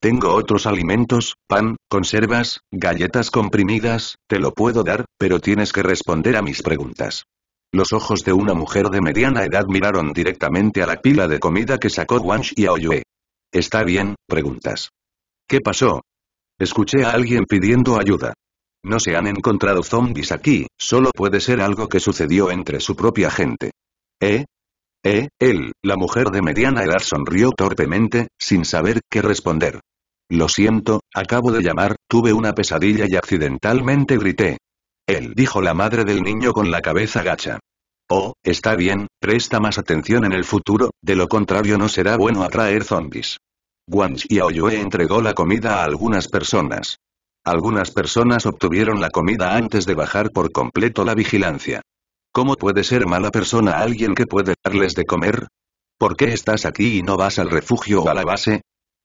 Tengo otros alimentos, pan, conservas, galletas comprimidas, te lo puedo dar, pero tienes que responder a mis preguntas. Los ojos de una mujer de mediana edad miraron directamente a la pila de comida que sacó Wang Oyue. Está bien, preguntas. ¿Qué pasó? Escuché a alguien pidiendo ayuda. No se han encontrado zombies aquí, solo puede ser algo que sucedió entre su propia gente. ¿Eh? ¿Eh? Él, la mujer de mediana edad sonrió torpemente, sin saber qué responder. Lo siento, acabo de llamar, tuve una pesadilla y accidentalmente grité. Él dijo la madre del niño con la cabeza gacha. Oh, está bien, presta más atención en el futuro, de lo contrario no será bueno atraer zombies. y Xiaoyue entregó la comida a algunas personas. Algunas personas obtuvieron la comida antes de bajar por completo la vigilancia. ¿Cómo puede ser mala persona alguien que puede darles de comer? ¿Por qué estás aquí y no vas al refugio o a la base?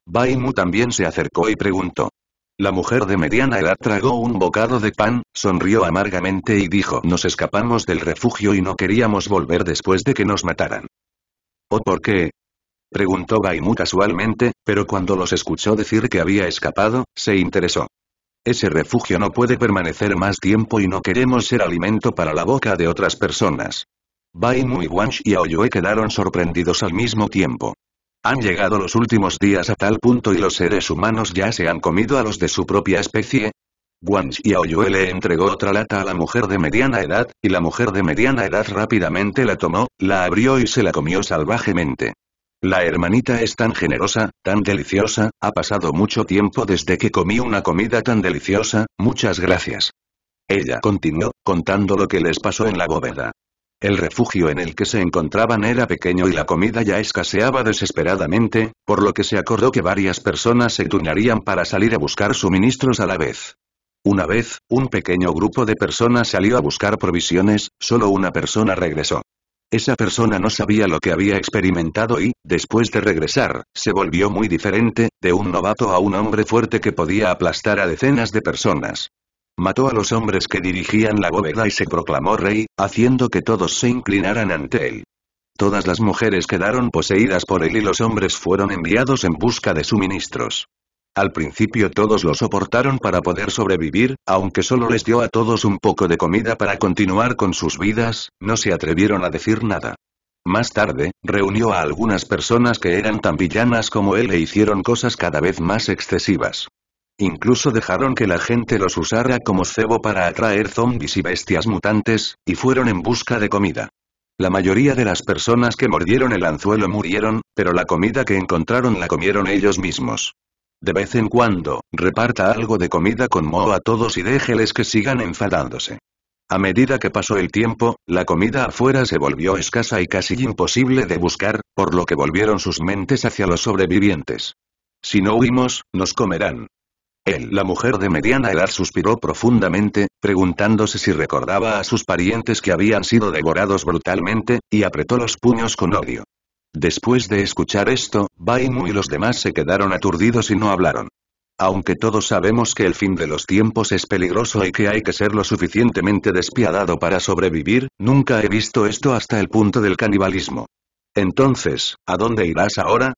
Baimu también se acercó y preguntó. La mujer de mediana edad tragó un bocado de pan, sonrió amargamente y dijo nos escapamos del refugio y no queríamos volver después de que nos mataran. ¿O por qué? Preguntó Baimu casualmente, pero cuando los escuchó decir que había escapado, se interesó. Ese refugio no puede permanecer más tiempo y no queremos ser alimento para la boca de otras personas. Bai Mu y y quedaron sorprendidos al mismo tiempo. Han llegado los últimos días a tal punto y los seres humanos ya se han comido a los de su propia especie. Wang y Aoyue le entregó otra lata a la mujer de mediana edad, y la mujer de mediana edad rápidamente la tomó, la abrió y se la comió salvajemente. La hermanita es tan generosa, tan deliciosa, ha pasado mucho tiempo desde que comí una comida tan deliciosa, muchas gracias. Ella continuó, contando lo que les pasó en la bóveda. El refugio en el que se encontraban era pequeño y la comida ya escaseaba desesperadamente, por lo que se acordó que varias personas se turnarían para salir a buscar suministros a la vez. Una vez, un pequeño grupo de personas salió a buscar provisiones, solo una persona regresó. Esa persona no sabía lo que había experimentado y, después de regresar, se volvió muy diferente, de un novato a un hombre fuerte que podía aplastar a decenas de personas. Mató a los hombres que dirigían la bóveda y se proclamó rey, haciendo que todos se inclinaran ante él. Todas las mujeres quedaron poseídas por él y los hombres fueron enviados en busca de suministros. Al principio todos lo soportaron para poder sobrevivir, aunque solo les dio a todos un poco de comida para continuar con sus vidas, no se atrevieron a decir nada. Más tarde, reunió a algunas personas que eran tan villanas como él e hicieron cosas cada vez más excesivas. Incluso dejaron que la gente los usara como cebo para atraer zombies y bestias mutantes, y fueron en busca de comida. La mayoría de las personas que mordieron el anzuelo murieron, pero la comida que encontraron la comieron ellos mismos. De vez en cuando, reparta algo de comida con moho a todos y déjeles que sigan enfadándose. A medida que pasó el tiempo, la comida afuera se volvió escasa y casi imposible de buscar, por lo que volvieron sus mentes hacia los sobrevivientes. Si no huimos, nos comerán. El, la mujer de mediana edad suspiró profundamente, preguntándose si recordaba a sus parientes que habían sido devorados brutalmente, y apretó los puños con odio. Después de escuchar esto, Bainu y los demás se quedaron aturdidos y no hablaron. Aunque todos sabemos que el fin de los tiempos es peligroso y que hay que ser lo suficientemente despiadado para sobrevivir, nunca he visto esto hasta el punto del canibalismo. Entonces, ¿a dónde irás ahora?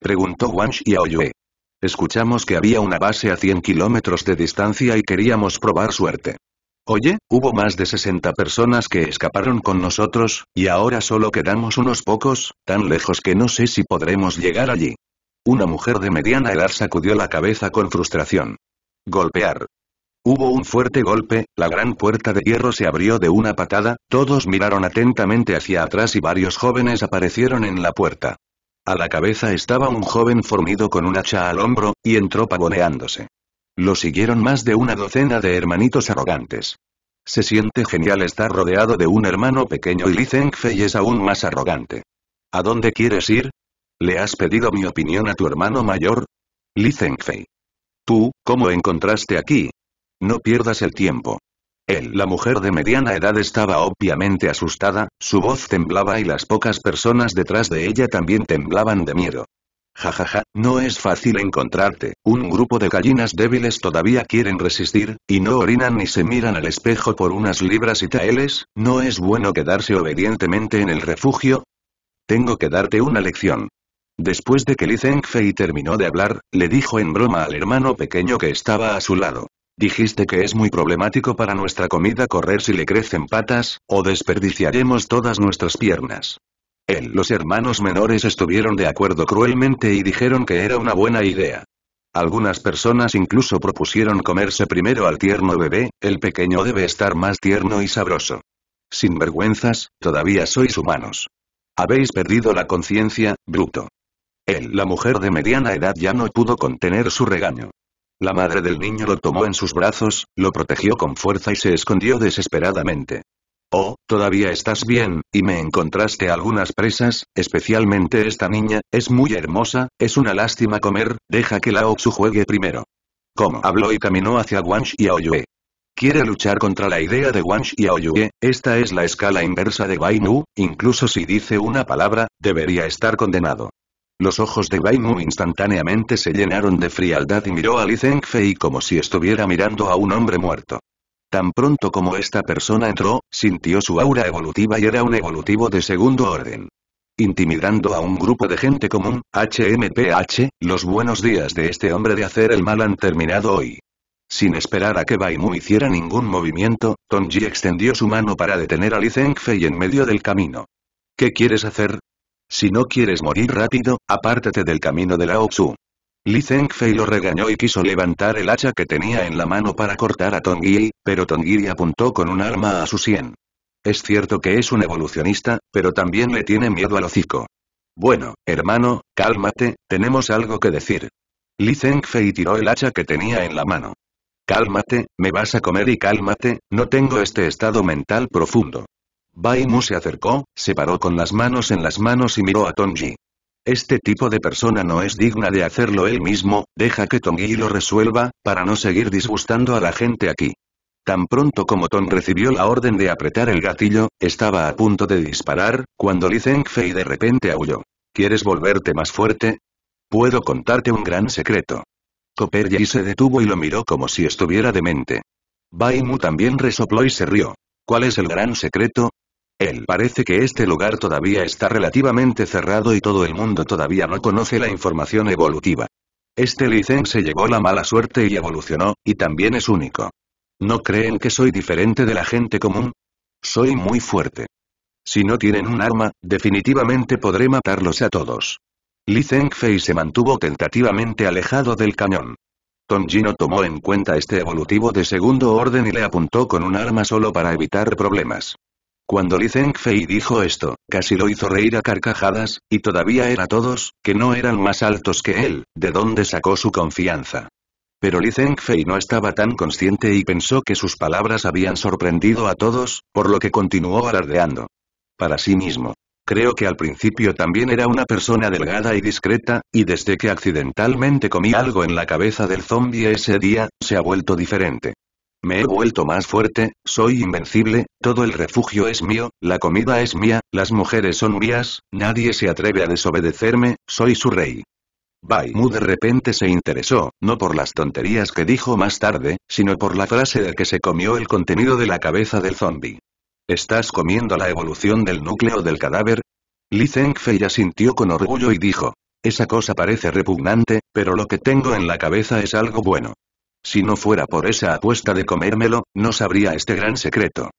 Preguntó Wang Aoyue. Escuchamos que había una base a 100 kilómetros de distancia y queríamos probar suerte. Oye, hubo más de 60 personas que escaparon con nosotros, y ahora solo quedamos unos pocos, tan lejos que no sé si podremos llegar allí. Una mujer de mediana edad sacudió la cabeza con frustración. Golpear. Hubo un fuerte golpe, la gran puerta de hierro se abrió de una patada, todos miraron atentamente hacia atrás y varios jóvenes aparecieron en la puerta. A la cabeza estaba un joven formido con un hacha al hombro, y entró pavoneándose. Lo siguieron más de una docena de hermanitos arrogantes. Se siente genial estar rodeado de un hermano pequeño y Li es aún más arrogante. ¿A dónde quieres ir? ¿Le has pedido mi opinión a tu hermano mayor? Li Tú, ¿cómo encontraste aquí? No pierdas el tiempo. Él, la mujer de mediana edad estaba obviamente asustada, su voz temblaba y las pocas personas detrás de ella también temblaban de miedo. Jajaja, no es fácil encontrarte, un grupo de gallinas débiles todavía quieren resistir, y no orinan ni se miran al espejo por unas libras y taeles, ¿no es bueno quedarse obedientemente en el refugio? Tengo que darte una lección. Después de que Li terminó de hablar, le dijo en broma al hermano pequeño que estaba a su lado. Dijiste que es muy problemático para nuestra comida correr si le crecen patas, o desperdiciaremos todas nuestras piernas. Él. Los hermanos menores estuvieron de acuerdo cruelmente y dijeron que era una buena idea. Algunas personas incluso propusieron comerse primero al tierno bebé, el pequeño debe estar más tierno y sabroso. Sin vergüenzas, todavía sois humanos. Habéis perdido la conciencia, bruto. Él, la mujer de mediana edad ya no pudo contener su regaño. La madre del niño lo tomó en sus brazos, lo protegió con fuerza y se escondió desesperadamente. Oh, todavía estás bien, y me encontraste algunas presas, especialmente esta niña, es muy hermosa, es una lástima comer, deja que la Tzu juegue primero. Como habló y caminó hacia Wang Xiaoyue. Quiere luchar contra la idea de Wang Xiaoyue, esta es la escala inversa de Bai incluso si dice una palabra, debería estar condenado. Los ojos de Bai instantáneamente se llenaron de frialdad y miró a Li Zhengfei como si estuviera mirando a un hombre muerto. Tan pronto como esta persona entró, sintió su aura evolutiva y era un evolutivo de segundo orden. Intimidando a un grupo de gente común, HMPH, los buenos días de este hombre de hacer el mal han terminado hoy. Sin esperar a que Baimu hiciera ningún movimiento, Tonji extendió su mano para detener a Li en medio del camino. ¿Qué quieres hacer? Si no quieres morir rápido, apártate del camino de la Tzu. Li Zhengfei lo regañó y quiso levantar el hacha que tenía en la mano para cortar a Yi, pero Tongiri apuntó con un arma a su sien. Es cierto que es un evolucionista, pero también le tiene miedo al hocico. Bueno, hermano, cálmate, tenemos algo que decir. Li Zhengfei tiró el hacha que tenía en la mano. Cálmate, me vas a comer y cálmate, no tengo este estado mental profundo. Bai Mu se acercó, se paró con las manos en las manos y miró a Tongji. Este tipo de persona no es digna de hacerlo él mismo, deja que Tongui lo resuelva, para no seguir disgustando a la gente aquí. Tan pronto como Tom recibió la orden de apretar el gatillo, estaba a punto de disparar, cuando Li Zengfei de repente aulló. ¿Quieres volverte más fuerte? Puedo contarte un gran secreto. Copper se detuvo y lo miró como si estuviera demente. Bai Mu también resopló y se rió. ¿Cuál es el gran secreto? Él parece que este lugar todavía está relativamente cerrado y todo el mundo todavía no conoce la información evolutiva. Este Licen se llevó la mala suerte y evolucionó, y también es único. ¿No creen que soy diferente de la gente común? Soy muy fuerte. Si no tienen un arma, definitivamente podré matarlos a todos. Li Fei se mantuvo tentativamente alejado del cañón. no tomó en cuenta este evolutivo de segundo orden y le apuntó con un arma solo para evitar problemas. Cuando Li dijo esto, casi lo hizo reír a carcajadas, y todavía era todos, que no eran más altos que él, de dónde sacó su confianza. Pero Li Fei no estaba tan consciente y pensó que sus palabras habían sorprendido a todos, por lo que continuó alardeando. Para sí mismo. Creo que al principio también era una persona delgada y discreta, y desde que accidentalmente comí algo en la cabeza del zombie ese día, se ha vuelto diferente. Me he vuelto más fuerte, soy invencible, todo el refugio es mío, la comida es mía, las mujeres son mías, nadie se atreve a desobedecerme, soy su rey. Baimu de repente se interesó, no por las tonterías que dijo más tarde, sino por la frase de que se comió el contenido de la cabeza del zombie. ¿Estás comiendo la evolución del núcleo del cadáver? Li ya sintió con orgullo y dijo. Esa cosa parece repugnante, pero lo que tengo en la cabeza es algo bueno. Si no fuera por esa apuesta de comérmelo, no sabría este gran secreto.